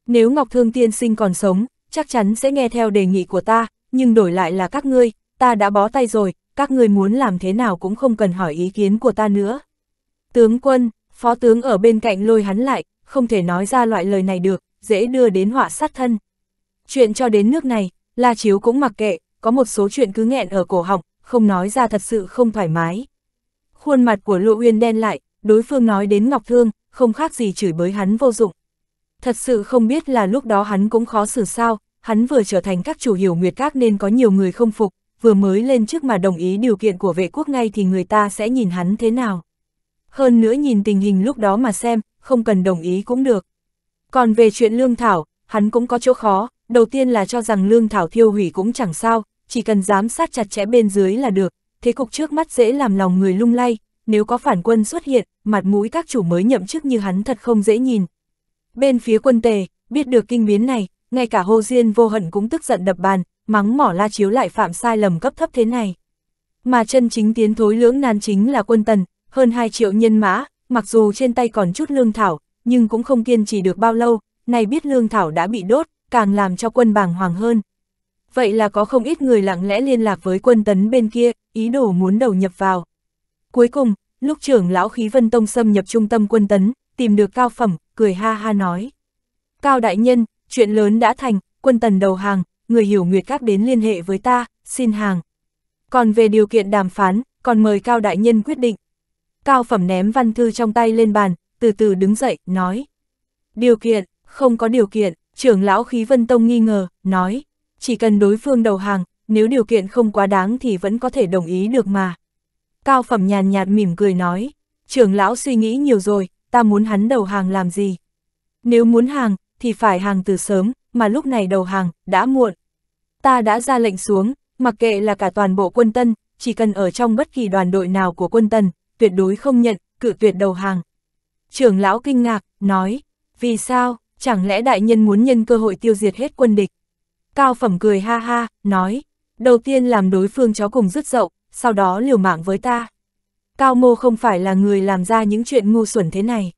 Nếu Ngọc Thương Tiên Sinh còn sống, chắc chắn sẽ nghe theo đề nghị của ta, nhưng đổi lại là các ngươi, ta đã bó tay rồi, các ngươi muốn làm thế nào cũng không cần hỏi ý kiến của ta nữa. Tướng quân, phó tướng ở bên cạnh lôi hắn lại, không thể nói ra loại lời này được, dễ đưa đến họa sát thân. Chuyện cho đến nước này, La Chiếu cũng mặc kệ, có một số chuyện cứ nghẹn ở cổ họng, không nói ra thật sự không thoải mái. Khuôn mặt của Lộ Uyên đen lại, đối phương nói đến Ngọc Thương, không khác gì chửi bới hắn vô dụng. Thật sự không biết là lúc đó hắn cũng khó xử sao, hắn vừa trở thành các chủ hiểu nguyệt các nên có nhiều người không phục, vừa mới lên trước mà đồng ý điều kiện của vệ quốc ngay thì người ta sẽ nhìn hắn thế nào. Hơn nữa nhìn tình hình lúc đó mà xem, không cần đồng ý cũng được. Còn về chuyện Lương Thảo, hắn cũng có chỗ khó, đầu tiên là cho rằng Lương Thảo thiêu hủy cũng chẳng sao, chỉ cần giám sát chặt chẽ bên dưới là được, thế cục trước mắt dễ làm lòng người lung lay, nếu có phản quân xuất hiện, mặt mũi các chủ mới nhậm chức như hắn thật không dễ nhìn. Bên phía quân tề, biết được kinh biến này, ngay cả hô Diên vô hận cũng tức giận đập bàn, mắng mỏ la chiếu lại phạm sai lầm cấp thấp thế này. Mà chân chính tiến thối lưỡng nan chính là quân tần, hơn 2 triệu nhân mã, mặc dù trên tay còn chút lương thảo, nhưng cũng không kiên trì được bao lâu, này biết lương thảo đã bị đốt, càng làm cho quân bàng hoàng hơn. Vậy là có không ít người lặng lẽ liên lạc với quân tấn bên kia, ý đồ muốn đầu nhập vào. Cuối cùng, lúc trưởng lão khí vân tông xâm nhập trung tâm quân tấn, tìm được cao phẩm, cười ha ha nói. Cao đại nhân, chuyện lớn đã thành, quân tần đầu hàng, người hiểu nguyệt các đến liên hệ với ta, xin hàng. Còn về điều kiện đàm phán, còn mời cao đại nhân quyết định. Cao phẩm ném văn thư trong tay lên bàn, từ từ đứng dậy, nói. Điều kiện, không có điều kiện, trưởng lão khí vân tông nghi ngờ, nói. Chỉ cần đối phương đầu hàng, nếu điều kiện không quá đáng thì vẫn có thể đồng ý được mà. Cao phẩm nhàn nhạt mỉm cười nói, trưởng lão suy nghĩ nhiều rồi, ta muốn hắn đầu hàng làm gì? Nếu muốn hàng, thì phải hàng từ sớm, mà lúc này đầu hàng, đã muộn. Ta đã ra lệnh xuống, mặc kệ là cả toàn bộ quân tân, chỉ cần ở trong bất kỳ đoàn đội nào của quân tân, tuyệt đối không nhận, cự tuyệt đầu hàng. Trưởng lão kinh ngạc, nói, vì sao, chẳng lẽ đại nhân muốn nhân cơ hội tiêu diệt hết quân địch? Cao phẩm cười ha ha, nói, đầu tiên làm đối phương chó cùng rứt dậu, sau đó liều mạng với ta. Cao mô không phải là người làm ra những chuyện ngu xuẩn thế này.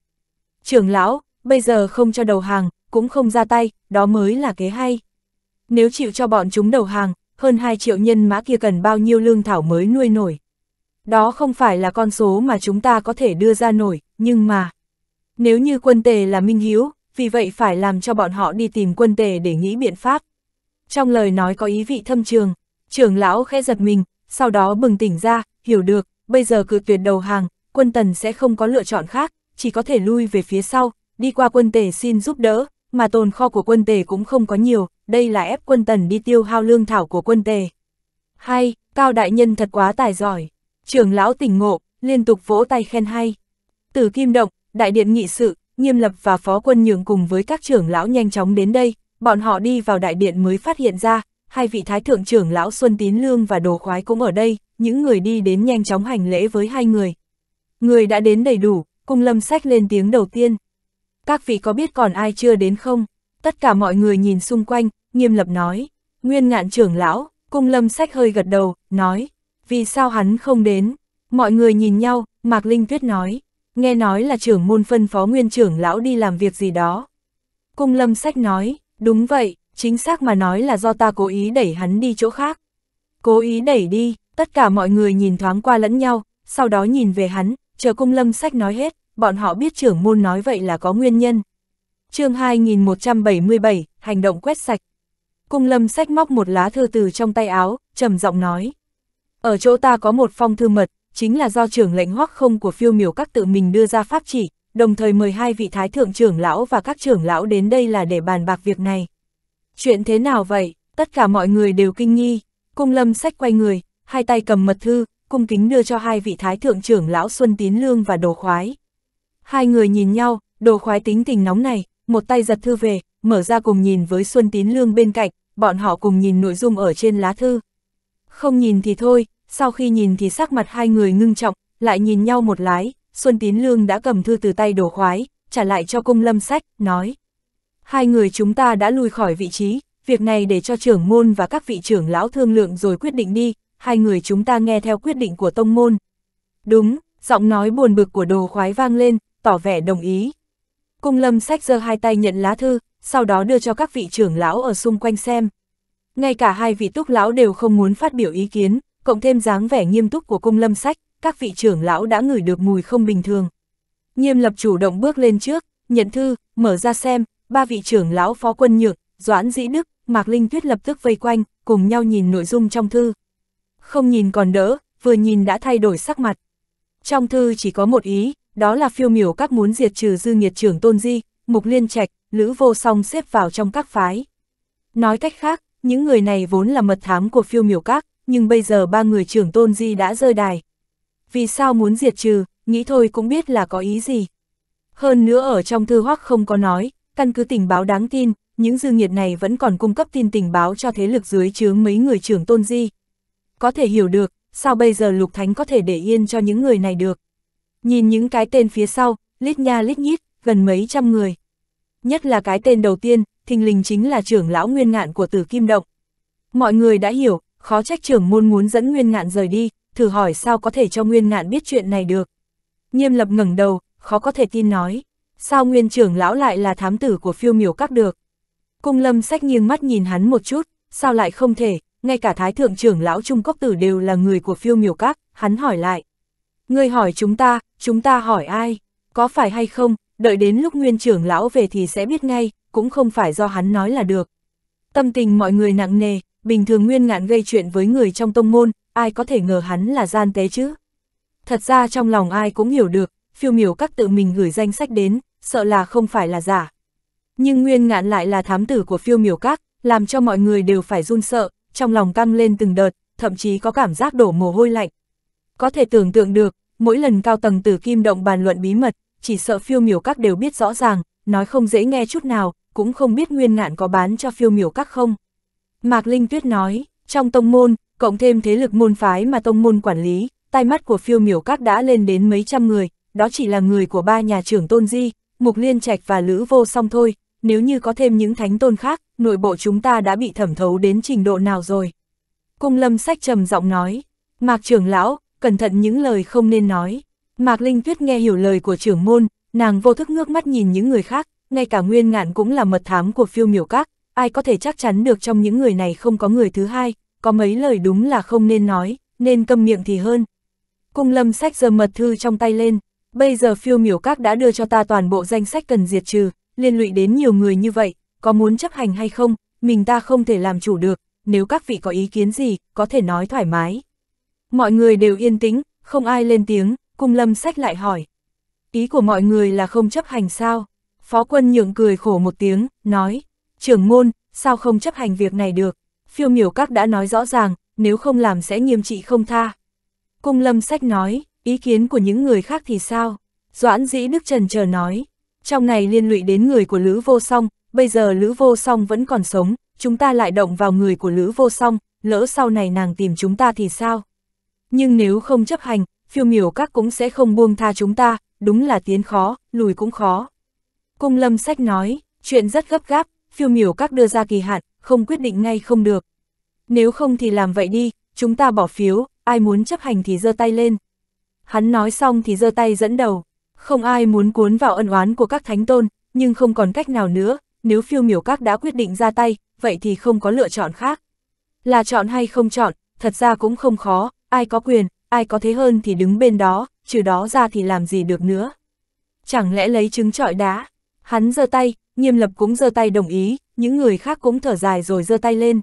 Trưởng lão, bây giờ không cho đầu hàng, cũng không ra tay, đó mới là kế hay. Nếu chịu cho bọn chúng đầu hàng, hơn 2 triệu nhân mã kia cần bao nhiêu lương thảo mới nuôi nổi. Đó không phải là con số mà chúng ta có thể đưa ra nổi, nhưng mà... Nếu như quân tề là minh hiếu, vì vậy phải làm cho bọn họ đi tìm quân tề để nghĩ biện pháp. Trong lời nói có ý vị thâm trường, trưởng lão khẽ giật mình, sau đó bừng tỉnh ra, hiểu được, bây giờ cự tuyệt đầu hàng, quân tần sẽ không có lựa chọn khác, chỉ có thể lui về phía sau, đi qua quân tề xin giúp đỡ, mà tồn kho của quân tề cũng không có nhiều, đây là ép quân tần đi tiêu hao lương thảo của quân tề. Hay, Cao Đại Nhân thật quá tài giỏi, trưởng lão tỉnh ngộ, liên tục vỗ tay khen hay. Từ Kim Động, Đại Điện Nghị Sự, Nghiêm Lập và Phó Quân Nhường cùng với các trưởng lão nhanh chóng đến đây, bọn họ đi vào Đại Điện mới phát hiện ra, hai vị thái thượng trưởng lão Xuân Tín Lương và Đồ Khoái cũng ở đây, những người đi đến nhanh chóng hành lễ với hai người. Người đã đến đầy đủ, cung lâm sách lên tiếng đầu tiên. Các vị có biết còn ai chưa đến không? Tất cả mọi người nhìn xung quanh, nghiêm lập nói. Nguyên ngạn trưởng lão, cung lâm sách hơi gật đầu, nói. Vì sao hắn không đến? Mọi người nhìn nhau, Mạc Linh Tuyết nói. Nghe nói là trưởng môn phân phó nguyên trưởng lão đi làm việc gì đó. Cung lâm sách nói, đúng vậy, chính xác mà nói là do ta cố ý đẩy hắn đi chỗ khác. Cố ý đẩy đi, tất cả mọi người nhìn thoáng qua lẫn nhau, sau đó nhìn về hắn, chờ cung lâm sách nói hết, bọn họ biết trưởng môn nói vậy là có nguyên nhân. chương 2177, hành động quét sạch. Cung lâm sách móc một lá thư từ trong tay áo, trầm giọng nói. Ở chỗ ta có một phong thư mật, chính là do trưởng lệnh hoắc không của phiêu miểu các tự mình đưa ra pháp chỉ, đồng thời mời hai vị thái thượng trưởng lão và các trưởng lão đến đây là để bàn bạc việc này chuyện thế nào vậy, tất cả mọi người đều kinh nghi, cung lâm sách quay người, hai tay cầm mật thư, cung kính đưa cho hai vị thái thượng trưởng lão Xuân Tín Lương và Đồ Khoái. Hai người nhìn nhau, Đồ Khoái tính tình nóng này, một tay giật thư về, mở ra cùng nhìn với Xuân Tín Lương bên cạnh, bọn họ cùng nhìn nội dung ở trên lá thư. Không nhìn thì thôi, sau khi nhìn thì sắc mặt hai người ngưng trọng, lại nhìn nhau một lái, Xuân Tín Lương đã cầm thư từ tay Đồ Khoái, trả lại cho cung lâm sách, nói. Hai người chúng ta đã lui khỏi vị trí, việc này để cho trưởng môn và các vị trưởng lão thương lượng rồi quyết định đi, hai người chúng ta nghe theo quyết định của tông môn. Đúng, giọng nói buồn bực của đồ khoái vang lên, tỏ vẻ đồng ý. Cung lâm sách giơ hai tay nhận lá thư, sau đó đưa cho các vị trưởng lão ở xung quanh xem. Ngay cả hai vị túc lão đều không muốn phát biểu ý kiến, cộng thêm dáng vẻ nghiêm túc của cung lâm sách, các vị trưởng lão đã ngửi được mùi không bình thường. Nghiêm lập chủ động bước lên trước, nhận thư, mở ra xem, ba vị trưởng lão phó quân nhược, Doãn Dĩ Đức, Mạc Linh Tuyết lập tức vây quanh, cùng nhau nhìn nội dung trong thư. Không nhìn còn đỡ, vừa nhìn đã thay đổi sắc mặt. Trong thư chỉ có một ý, đó là phiêu miểu các muốn diệt trừ dư nghiệt trưởng tôn di, mục liên trạch, lữ vô song xếp vào trong các phái. Nói cách khác, những người này vốn là mật thám của phiêu miểu các, nhưng bây giờ ba người trưởng tôn di đã rơi đài. Vì sao muốn diệt trừ, nghĩ thôi cũng biết là có ý gì. Hơn nữa ở trong thư hoắc không có nói, Căn cứ tình báo đáng tin, những dư nghiệt này vẫn còn cung cấp tin tình báo cho thế lực dưới chướng mấy người trưởng tôn di. Có thể hiểu được, sao bây giờ Lục Thánh có thể để yên cho những người này được. Nhìn những cái tên phía sau, lít nha lít nhít, gần mấy trăm người. Nhất là cái tên đầu tiên, thình lình chính là trưởng lão nguyên ngạn của tử Kim Động. Mọi người đã hiểu, khó trách trưởng môn muốn dẫn nguyên ngạn rời đi, thử hỏi sao có thể cho nguyên ngạn biết chuyện này được. Nghiêm lập ngẩng đầu, khó có thể tin nói sao nguyên trưởng lão lại là thám tử của phiêu miểu các được? Cung lâm sách nghiêng mắt nhìn hắn một chút, sao lại không thể, ngay cả thái thượng trưởng lão Trung Cốc Tử đều là người của phiêu miểu các, hắn hỏi lại. Ngươi hỏi chúng ta, chúng ta hỏi ai, có phải hay không, đợi đến lúc nguyên trưởng lão về thì sẽ biết ngay, cũng không phải do hắn nói là được. Tâm tình mọi người nặng nề, bình thường nguyên ngạn gây chuyện với người trong tông môn, ai có thể ngờ hắn là gian tế chứ. Thật ra trong lòng ai cũng hiểu được, phiêu miểu các tự mình gửi danh sách đến, sợ là không phải là giả. Nhưng Nguyên Ngạn lại là thám tử của phiêu miểu các, làm cho mọi người đều phải run sợ, trong lòng căng lên từng đợt, thậm chí có cảm giác đổ mồ hôi lạnh. Có thể tưởng tượng được, mỗi lần cao tầng tử kim động bàn luận bí mật, chỉ sợ phiêu miểu các đều biết rõ ràng, nói không dễ nghe chút nào, cũng không biết Nguyên Ngạn có bán cho phiêu miểu các không. Mạc Linh Tuyết nói, trong tông môn, cộng thêm thế lực môn phái mà tông môn quản lý, tai mắt của phiêu miểu các đã lên đến mấy trăm người, đó chỉ là người của ba nhà trưởng Tôn Di, Mục Liên Trạch và Lữ Vô Song thôi, nếu như có thêm những thánh tôn khác, nội bộ chúng ta đã bị thẩm thấu đến trình độ nào rồi. Cung lâm sách trầm giọng nói, Mạc trưởng lão, cẩn thận những lời không nên nói. Mạc Linh Tuyết nghe hiểu lời của trưởng môn, nàng vô thức ngước mắt nhìn những người khác, ngay cả nguyên ngạn cũng là mật thám của phiêu miểu các, ai có thể chắc chắn được trong những người này không có người thứ hai, có mấy lời đúng là không nên nói, nên câm miệng thì hơn. Cung lâm sách giờ mật thư trong tay lên, Bây giờ phiêu miểu các đã đưa cho ta toàn bộ danh sách cần diệt trừ, liên lụy đến nhiều người như vậy, có muốn chấp hành hay không, mình ta không thể làm chủ được, nếu các vị có ý kiến gì, có thể nói thoải mái. Mọi người đều yên tĩnh, không ai lên tiếng, cung lâm sách lại hỏi. Ý của mọi người là không chấp hành sao? Phó quân nhượng cười khổ một tiếng, nói, trưởng môn, sao không chấp hành việc này được? Phiêu miểu các đã nói rõ ràng, nếu không làm sẽ nghiêm trị không tha. Cung lâm sách nói, ý kiến của những người khác thì sao? Doãn dĩ Đức Trần chờ nói, trong này liên lụy đến người của Lữ Vô Song, bây giờ Lữ Vô Song vẫn còn sống, chúng ta lại động vào người của Lữ Vô Song, lỡ sau này nàng tìm chúng ta thì sao? Nhưng nếu không chấp hành, phiêu miểu các cũng sẽ không buông tha chúng ta, đúng là tiến khó, lùi cũng khó. Cung lâm sách nói, chuyện rất gấp gáp, phiêu miểu các đưa ra kỳ hạn, không quyết định ngay không được. Nếu không thì làm vậy đi, chúng ta bỏ phiếu, ai muốn chấp hành thì giơ tay lên. Hắn nói xong thì giơ tay dẫn đầu. Không ai muốn cuốn vào ân oán của các thánh tôn, nhưng không còn cách nào nữa, nếu phiêu miểu các đã quyết định ra tay, vậy thì không có lựa chọn khác. Là chọn hay không chọn, thật ra cũng không khó, ai có quyền, ai có thế hơn thì đứng bên đó, trừ đó ra thì làm gì được nữa. Chẳng lẽ lấy trứng trọi đá? Hắn giơ tay, nghiêm lập cũng giơ tay đồng ý, những người khác cũng thở dài rồi giơ tay lên.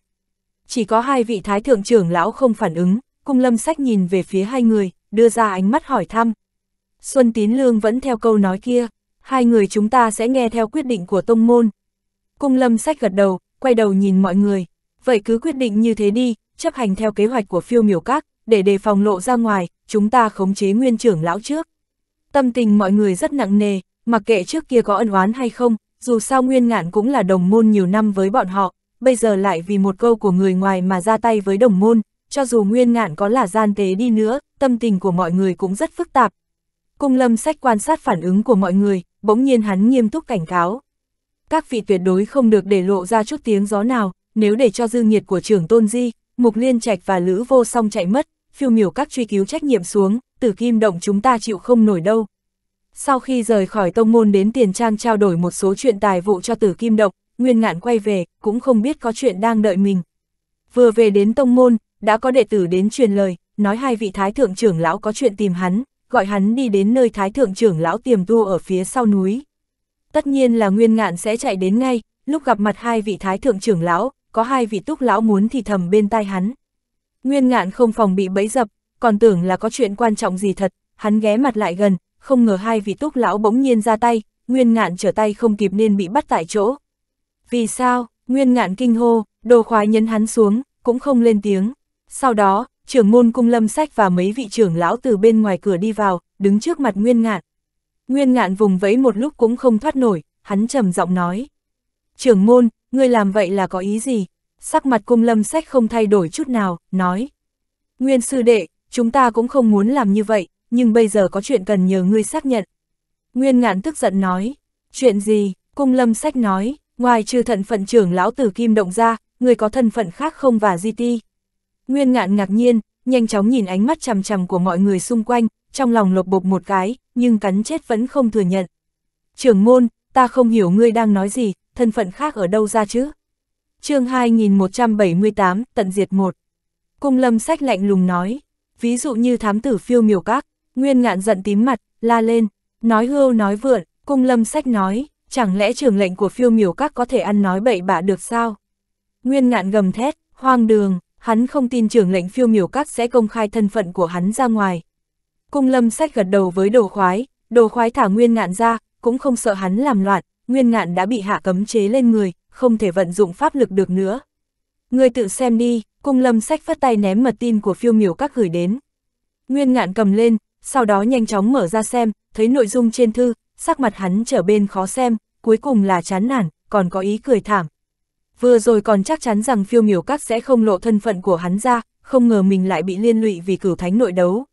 Chỉ có hai vị thái thượng trưởng lão không phản ứng, cung lâm sách nhìn về phía hai người, đưa ra ánh mắt hỏi thăm. Xuân Tín Lương vẫn theo câu nói kia, hai người chúng ta sẽ nghe theo quyết định của tông môn. Cung lâm sách gật đầu, quay đầu nhìn mọi người, vậy cứ quyết định như thế đi, chấp hành theo kế hoạch của phiêu miểu các, để đề phòng lộ ra ngoài, chúng ta khống chế nguyên trưởng lão trước. Tâm tình mọi người rất nặng nề, mặc kệ trước kia có ân oán hay không, dù sao nguyên ngạn cũng là đồng môn nhiều năm với bọn họ, bây giờ lại vì một câu của người ngoài mà ra tay với đồng môn, cho dù nguyên ngạn có là gian tế đi nữa, tâm tình của mọi người cũng rất phức tạp. Cung lâm sách quan sát phản ứng của mọi người, bỗng nhiên hắn nghiêm túc cảnh cáo. Các vị tuyệt đối không được để lộ ra chút tiếng gió nào, nếu để cho dư nhiệt của trưởng tôn di, mục liên trạch và lữ vô song chạy mất, phiêu miểu các truy cứu trách nhiệm xuống, tử kim động chúng ta chịu không nổi đâu. Sau khi rời khỏi tông môn đến tiền trang trao đổi một số chuyện tài vụ cho tử kim động, Nguyên Ngạn quay về, cũng không biết có chuyện đang đợi mình. Vừa về đến tông môn, đã có đệ tử đến truyền lời, nói hai vị thái thượng trưởng lão có chuyện tìm hắn, gọi hắn đi đến nơi thái thượng trưởng lão tiềm tu ở phía sau núi. Tất nhiên là nguyên ngạn sẽ chạy đến ngay, lúc gặp mặt hai vị thái thượng trưởng lão, có hai vị túc lão muốn thì thầm bên tai hắn. Nguyên ngạn không phòng bị bẫy dập, còn tưởng là có chuyện quan trọng gì thật, hắn ghé mặt lại gần, không ngờ hai vị túc lão bỗng nhiên ra tay, nguyên ngạn trở tay không kịp nên bị bắt tại chỗ. Vì sao, nguyên ngạn kinh hô, đồ khoái nhấn hắn xuống, cũng không lên tiếng. Sau đó, trưởng môn cung lâm sách và mấy vị trưởng lão từ bên ngoài cửa đi vào, đứng trước mặt Nguyên Ngạn. Nguyên Ngạn vùng vẫy một lúc cũng không thoát nổi, hắn trầm giọng nói. Trưởng môn, ngươi làm vậy là có ý gì? Sắc mặt cung lâm sách không thay đổi chút nào, nói. Nguyên sư đệ, chúng ta cũng không muốn làm như vậy, nhưng bây giờ có chuyện cần nhờ ngươi xác nhận. Nguyên Ngạn tức giận nói. Chuyện gì? Cung lâm sách nói, ngoài trừ thận phận trưởng lão tử kim động ra, người có thân phận khác không và di ti. Nguyên ngạn ngạc nhiên, nhanh chóng nhìn ánh mắt chằm chằm của mọi người xung quanh, trong lòng lột bột một cái, nhưng cắn chết vẫn không thừa nhận. Trưởng môn, ta không hiểu ngươi đang nói gì, thân phận khác ở đâu ra chứ? chương 2178, tận diệt một Cung lâm sách lạnh lùng nói, ví dụ như thám tử phiêu miểu các, nguyên ngạn giận tím mặt, la lên, nói hưu nói vượn, cung lâm sách nói, chẳng lẽ trưởng lệnh của phiêu miểu các có thể ăn nói bậy bạ được sao? Nguyên ngạn gầm thét, hoang đường, hắn không tin trưởng lệnh phiêu miểu các sẽ công khai thân phận của hắn ra ngoài. Cung lâm sách gật đầu với đồ khoái, đồ khoái thả nguyên ngạn ra, cũng không sợ hắn làm loạn, nguyên ngạn đã bị hạ cấm chế lên người, không thể vận dụng pháp lực được nữa. Người tự xem đi, cung lâm sách phất tay ném mật tin của phiêu miểu các gửi đến. Nguyên ngạn cầm lên, sau đó nhanh chóng mở ra xem, thấy nội dung trên thư, sắc mặt hắn trở bên khó xem, cuối cùng là chán nản, còn có ý cười thảm, vừa rồi còn chắc chắn rằng phiêu miểu các sẽ không lộ thân phận của hắn ra, không ngờ mình lại bị liên lụy vì cửu thánh nội đấu.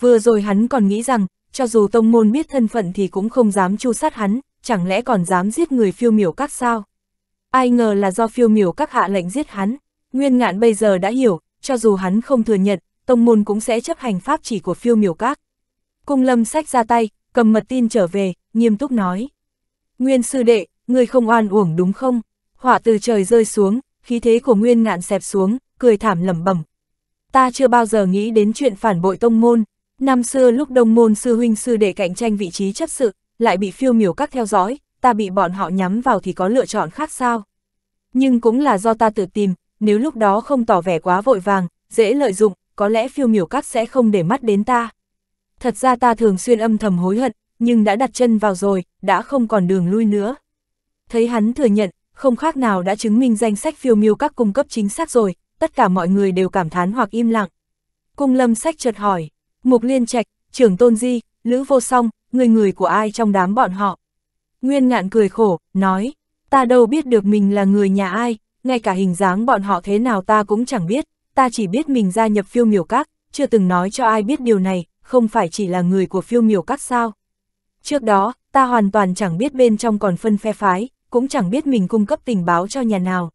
Vừa rồi hắn còn nghĩ rằng, cho dù tông môn biết thân phận thì cũng không dám chu sát hắn, chẳng lẽ còn dám giết người phiêu miểu các sao? Ai ngờ là do phiêu miểu các hạ lệnh giết hắn, nguyên ngạn bây giờ đã hiểu, cho dù hắn không thừa nhận, tông môn cũng sẽ chấp hành pháp chỉ của phiêu miểu các. Cung lâm sách ra tay, cầm mật tin trở về, nghiêm túc nói. Nguyên sư đệ, người không oan uổng đúng không? hỏa từ trời rơi xuống, khí thế của Nguyên Ngạn xẹp xuống, cười thảm lẩm bẩm. Ta chưa bao giờ nghĩ đến chuyện phản bội tông môn, năm xưa lúc đông môn sư huynh sư để cạnh tranh vị trí chấp sự, lại bị phiêu miểu các theo dõi, ta bị bọn họ nhắm vào thì có lựa chọn khác sao. Nhưng cũng là do ta tự tìm, nếu lúc đó không tỏ vẻ quá vội vàng, dễ lợi dụng, có lẽ phiêu miểu các sẽ không để mắt đến ta. Thật ra ta thường xuyên âm thầm hối hận, nhưng đã đặt chân vào rồi, đã không còn đường lui nữa. Thấy hắn thừa nhận, không khác nào đã chứng minh danh sách phiêu miêu các cung cấp chính xác rồi, tất cả mọi người đều cảm thán hoặc im lặng. Cung lâm sách chợt hỏi, Mục Liên Trạch, trưởng Tôn Di, Lữ Vô Song, người người của ai trong đám bọn họ? Nguyên ngạn cười khổ, nói, ta đâu biết được mình là người nhà ai, ngay cả hình dáng bọn họ thế nào ta cũng chẳng biết, ta chỉ biết mình gia nhập phiêu miểu các, chưa từng nói cho ai biết điều này, không phải chỉ là người của phiêu miểu các sao. Trước đó, ta hoàn toàn chẳng biết bên trong còn phân phe phái, cũng chẳng biết mình cung cấp tình báo cho nhà nào.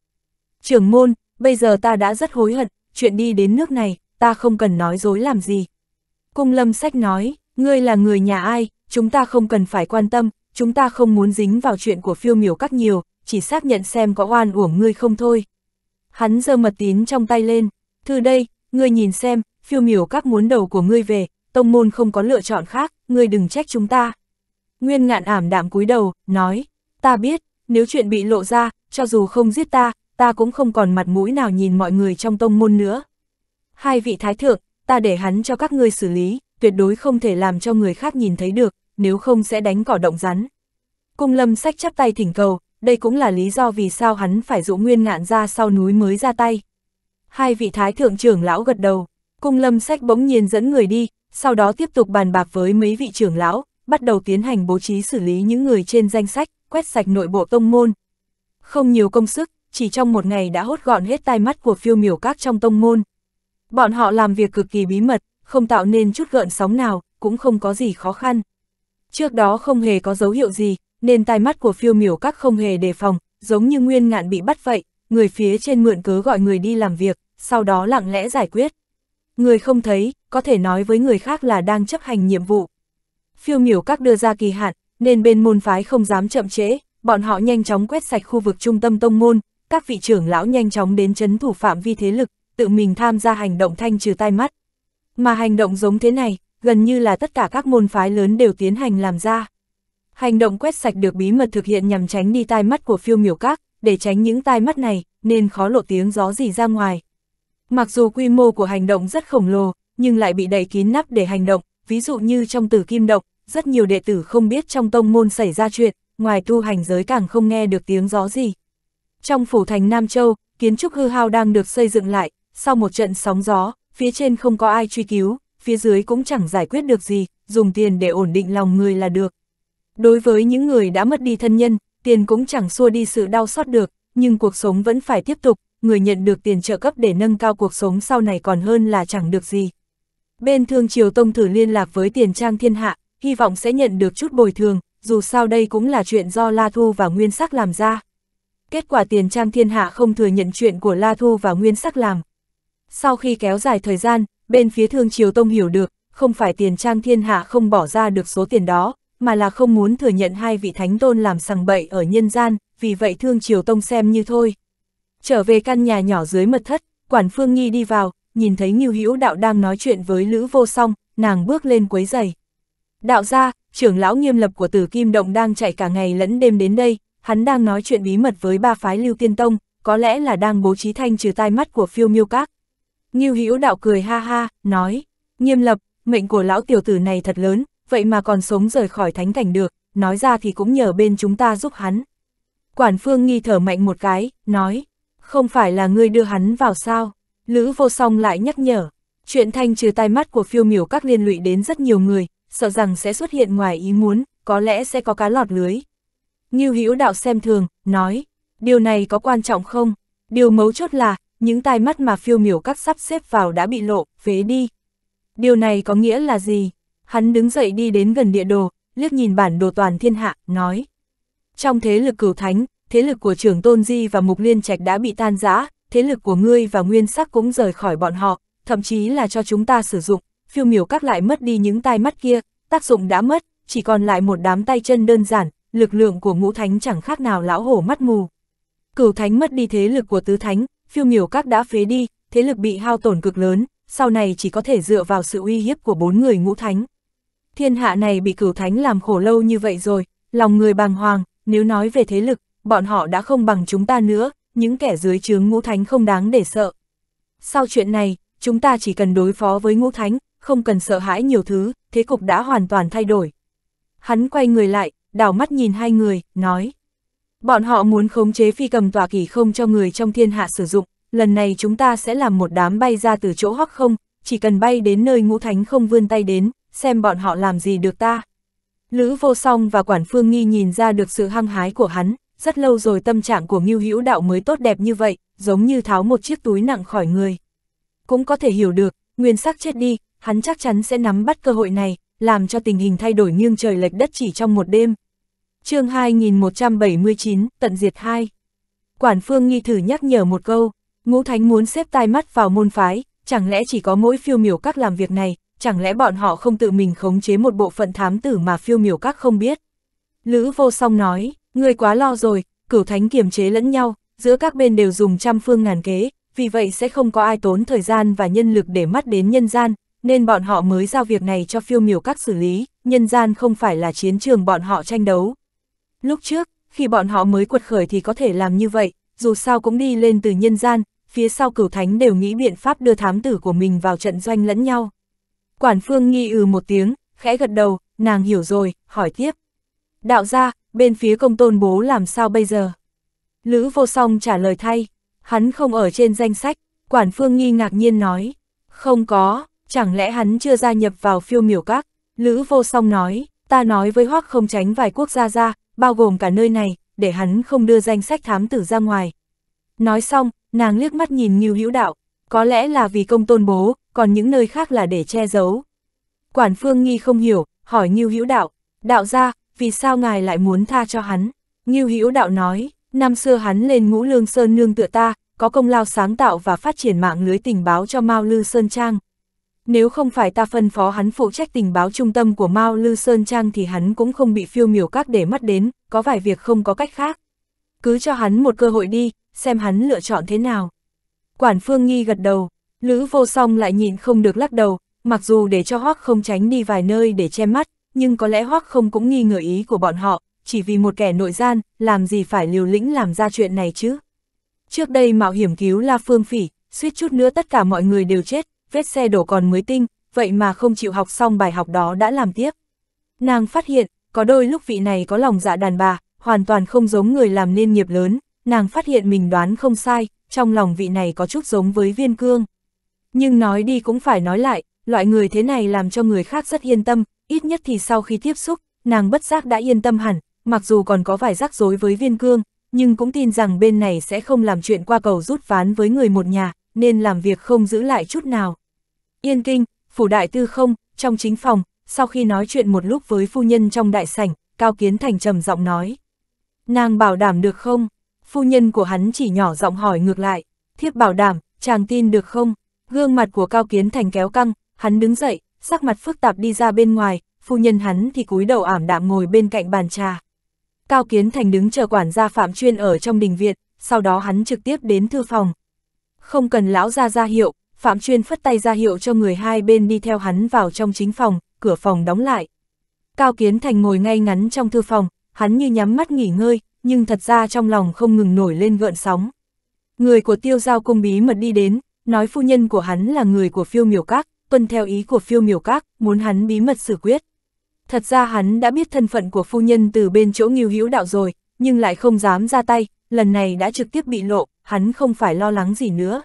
Trưởng môn, bây giờ ta đã rất hối hận, chuyện đi đến nước này, ta không cần nói dối làm gì. Cung lâm sách nói, ngươi là người nhà ai, chúng ta không cần phải quan tâm, chúng ta không muốn dính vào chuyện của phiêu miểu các nhiều, chỉ xác nhận xem có oan uổng ngươi không thôi. Hắn giơ mật tín trong tay lên, thư đây, ngươi nhìn xem, phiêu miểu các muốn đầu của ngươi về, tông môn không có lựa chọn khác, ngươi đừng trách chúng ta. Nguyên ngạn ảm đạm cúi đầu, nói, ta biết, nếu chuyện bị lộ ra, cho dù không giết ta, ta cũng không còn mặt mũi nào nhìn mọi người trong tông môn nữa. Hai vị thái thượng, ta để hắn cho các ngươi xử lý, tuyệt đối không thể làm cho người khác nhìn thấy được, nếu không sẽ đánh cỏ động rắn. Cung lâm sách chắp tay thỉnh cầu, đây cũng là lý do vì sao hắn phải dụ nguyên ngạn ra sau núi mới ra tay. Hai vị thái thượng trưởng lão gật đầu, cung lâm sách bỗng nhiên dẫn người đi, sau đó tiếp tục bàn bạc với mấy vị trưởng lão, bắt đầu tiến hành bố trí xử lý những người trên danh sách, quét sạch nội bộ tông môn. Không nhiều công sức, chỉ trong một ngày đã hốt gọn hết tai mắt của phiêu miểu các trong tông môn. Bọn họ làm việc cực kỳ bí mật, không tạo nên chút gợn sóng nào, cũng không có gì khó khăn. Trước đó không hề có dấu hiệu gì, nên tai mắt của phiêu miểu các không hề đề phòng, giống như nguyên ngạn bị bắt vậy, người phía trên mượn cớ gọi người đi làm việc, sau đó lặng lẽ giải quyết. Người không thấy, có thể nói với người khác là đang chấp hành nhiệm vụ. Phiêu miểu các đưa ra kỳ hạn, nên bên môn phái không dám chậm trễ, bọn họ nhanh chóng quét sạch khu vực trung tâm tông môn, các vị trưởng lão nhanh chóng đến chấn thủ phạm vi thế lực, tự mình tham gia hành động thanh trừ tai mắt. Mà hành động giống thế này, gần như là tất cả các môn phái lớn đều tiến hành làm ra. Hành động quét sạch được bí mật thực hiện nhằm tránh đi tai mắt của phiêu miểu các, để tránh những tai mắt này, nên khó lộ tiếng gió gì ra ngoài. Mặc dù quy mô của hành động rất khổng lồ, nhưng lại bị đầy kín nắp để hành động, ví dụ như trong tử kim động, rất nhiều đệ tử không biết trong tông môn xảy ra chuyện, ngoài tu hành giới càng không nghe được tiếng gió gì. Trong phủ thành Nam Châu, kiến trúc hư hao đang được xây dựng lại, sau một trận sóng gió, phía trên không có ai truy cứu, phía dưới cũng chẳng giải quyết được gì, dùng tiền để ổn định lòng người là được. Đối với những người đã mất đi thân nhân, tiền cũng chẳng xua đi sự đau xót được, nhưng cuộc sống vẫn phải tiếp tục, người nhận được tiền trợ cấp để nâng cao cuộc sống sau này còn hơn là chẳng được gì. Bên Thương Triều Tông thử liên lạc với tiền trang thiên hạ, hy vọng sẽ nhận được chút bồi thường, dù sao đây cũng là chuyện do La Thu và Nguyên Sắc làm ra. Kết quả tiền trang thiên hạ không thừa nhận chuyện của La Thu và Nguyên Sắc làm. Sau khi kéo dài thời gian, bên phía thương triều tông hiểu được, không phải tiền trang thiên hạ không bỏ ra được số tiền đó, mà là không muốn thừa nhận hai vị thánh tôn làm sằng bậy ở nhân gian, vì vậy thương triều tông xem như thôi. Trở về căn nhà nhỏ dưới mật thất, quản phương nghi đi vào, nhìn thấy Nghiêu Hữu Đạo đang nói chuyện với Lữ Vô Song, nàng bước lên quấy giày. Đạo gia, trưởng lão nghiêm lập của tử kim động đang chạy cả ngày lẫn đêm đến đây, hắn đang nói chuyện bí mật với ba phái lưu tiên tông, có lẽ là đang bố trí thanh trừ tai mắt của phiêu miêu các. Nghiêu hữu đạo cười ha ha, nói, nghiêm lập, mệnh của lão tiểu tử này thật lớn, vậy mà còn sống rời khỏi thánh cảnh được, nói ra thì cũng nhờ bên chúng ta giúp hắn. Quản phương nghi thở mạnh một cái, nói, không phải là ngươi đưa hắn vào sao, Lữ vô song lại nhắc nhở, chuyện thanh trừ tai mắt của phiêu miểu các liên lụy đến rất nhiều người, sợ rằng sẽ xuất hiện ngoài ý muốn, có lẽ sẽ có cá lọt lưới. Như Hữu Đạo xem thường, nói, điều này có quan trọng không? Điều mấu chốt là, những tai mắt mà phiêu miểu các sắp xếp vào đã bị lộ, phế đi. Điều này có nghĩa là gì? Hắn đứng dậy đi đến gần địa đồ, liếc nhìn bản đồ toàn thiên hạ, nói. Trong thế lực cửu thánh, thế lực của trưởng Tôn Di và Mục Liên Trạch đã bị tan rã, thế lực của ngươi và Nguyên Sắc cũng rời khỏi bọn họ, thậm chí là cho chúng ta sử dụng, phiêu miểu các lại mất đi những tai mắt kia, tác dụng đã mất, chỉ còn lại một đám tay chân đơn giản, lực lượng của ngũ thánh chẳng khác nào lão hổ mắt mù. Cửu thánh mất đi thế lực của tứ thánh, phiêu miểu các đã phế đi, thế lực bị hao tổn cực lớn, sau này chỉ có thể dựa vào sự uy hiếp của bốn người ngũ thánh. Thiên hạ này bị cửu thánh làm khổ lâu như vậy rồi, lòng người bàng hoàng, nếu nói về thế lực, bọn họ đã không bằng chúng ta nữa, những kẻ dưới chướng ngũ thánh không đáng để sợ. Sau chuyện này, chúng ta chỉ cần đối phó với ngũ thánh, không cần sợ hãi nhiều thứ, thế cục đã hoàn toàn thay đổi. Hắn quay người lại, đảo mắt nhìn hai người, nói. Bọn họ muốn khống chế phi cầm tòa kỳ không cho người trong thiên hạ sử dụng, lần này chúng ta sẽ làm một đám bay ra từ chỗ hoắc không, chỉ cần bay đến nơi ngũ thánh không vươn tay đến, xem bọn họ làm gì được ta. Lữ vô song và quản phương nghi nhìn ra được sự hăng hái của hắn, rất lâu rồi tâm trạng của Ngưu Hữu Đạo mới tốt đẹp như vậy, giống như tháo một chiếc túi nặng khỏi người. Cũng có thể hiểu được, nguyên sắc chết đi, hắn chắc chắn sẽ nắm bắt cơ hội này, làm cho tình hình thay đổi nghiêng trời lệch đất chỉ trong một đêm. chương 2179, tận diệt 2 Quản phương nghi thử nhắc nhở một câu, ngũ thánh muốn xếp tai mắt vào môn phái, chẳng lẽ chỉ có mỗi phiêu miểu các làm việc này, chẳng lẽ bọn họ không tự mình khống chế một bộ phận thám tử mà phiêu miểu các không biết. Lữ vô song nói, người quá lo rồi, cửu thánh kiềm chế lẫn nhau, giữa các bên đều dùng trăm phương ngàn kế, vì vậy sẽ không có ai tốn thời gian và nhân lực để mắt đến nhân gian, nên bọn họ mới giao việc này cho phiêu miểu các xử lý, nhân gian không phải là chiến trường bọn họ tranh đấu. Lúc trước, khi bọn họ mới quật khởi thì có thể làm như vậy, dù sao cũng đi lên từ nhân gian, phía sau cửu thánh đều nghĩ biện pháp đưa thám tử của mình vào trận doanh lẫn nhau. Quản phương nghi ừ một tiếng, khẽ gật đầu, nàng hiểu rồi, hỏi tiếp. Đạo ra, bên phía công tôn bố làm sao bây giờ? Lữ vô song trả lời thay, hắn không ở trên danh sách, quản phương nghi ngạc nhiên nói, không có, Chẳng lẽ hắn chưa gia nhập vào phiêu miểu các? Lữ vô song nói, ta nói với hoắc không tránh vài quốc gia ra, bao gồm cả nơi này, để hắn không đưa danh sách thám tử ra ngoài. Nói xong, nàng liếc mắt nhìn Ngưu Hữu Đạo, có lẽ là vì công tôn bố, còn những nơi khác là để che giấu. Quản Phương Nghi không hiểu, hỏi Ngưu Hữu Đạo, đạo ra, vì sao ngài lại muốn tha cho hắn? Ngưu Hữu Đạo nói, năm xưa hắn lên ngũ lương sơn nương tựa ta, có công lao sáng tạo và phát triển mạng lưới tình báo cho Mao Lư Sơn Trang. Nếu không phải ta phân phó hắn phụ trách tình báo trung tâm của Mao Lư Sơn Trang thì hắn cũng không bị phiêu miểu các để mắt đến, có vài việc không có cách khác. Cứ cho hắn một cơ hội đi, xem hắn lựa chọn thế nào. Quản Phương Nghi gật đầu, Lữ vô song lại nhịn không được lắc đầu, mặc dù để cho Hoác không tránh đi vài nơi để che mắt, nhưng có lẽ Hoác không cũng nghi ngờ ý của bọn họ, chỉ vì một kẻ nội gian, làm gì phải liều lĩnh làm ra chuyện này chứ. Trước đây mạo hiểm cứu La Phương Phỉ, suýt chút nữa tất cả mọi người đều chết, vết xe đổ còn mới tinh, vậy mà không chịu học xong bài học đó đã làm tiếp. Nàng phát hiện, có đôi lúc vị này có lòng dạ đàn bà, hoàn toàn không giống người làm nên nghiệp lớn, nàng phát hiện mình đoán không sai, trong lòng vị này có chút giống với viên cương. Nhưng nói đi cũng phải nói lại, loại người thế này làm cho người khác rất yên tâm, ít nhất thì sau khi tiếp xúc, nàng bất giác đã yên tâm hẳn, mặc dù còn có vài rắc rối với viên cương, nhưng cũng tin rằng bên này sẽ không làm chuyện qua cầu rút ván với người một nhà, nên làm việc không giữ lại chút nào. Yên kinh, phủ đại tư không, trong chính phòng, sau khi nói chuyện một lúc với phu nhân trong đại sảnh, Cao Kiến Thành trầm giọng nói. Nàng bảo đảm được không? Phu nhân của hắn chỉ nhỏ giọng hỏi ngược lại. Thiếp bảo đảm, chàng tin được không? Gương mặt của Cao Kiến Thành kéo căng, hắn đứng dậy, sắc mặt phức tạp đi ra bên ngoài, phu nhân hắn thì cúi đầu ảm đạm ngồi bên cạnh bàn trà. Cao Kiến Thành đứng chờ quản gia Phạm Chuyên ở trong đình viện, sau đó hắn trực tiếp đến thư phòng. Không cần lão ra ra hiệu, Phạm Chuyên phất tay ra hiệu cho người hai bên đi theo hắn vào trong chính phòng, cửa phòng đóng lại. Cao Kiến Thành ngồi ngay ngắn trong thư phòng, hắn như nhắm mắt nghỉ ngơi, nhưng thật ra trong lòng không ngừng nổi lên gợn sóng. Người của tiêu giao cung bí mật đi đến, nói phu nhân của hắn là người của phiêu miểu các, tuân theo ý của phiêu miểu các, muốn hắn bí mật xử quyết. Thật ra hắn đã biết thân phận của phu nhân từ bên chỗ nghiêu hữu đạo rồi, nhưng lại không dám ra tay, lần này đã trực tiếp bị lộ, hắn không phải lo lắng gì nữa.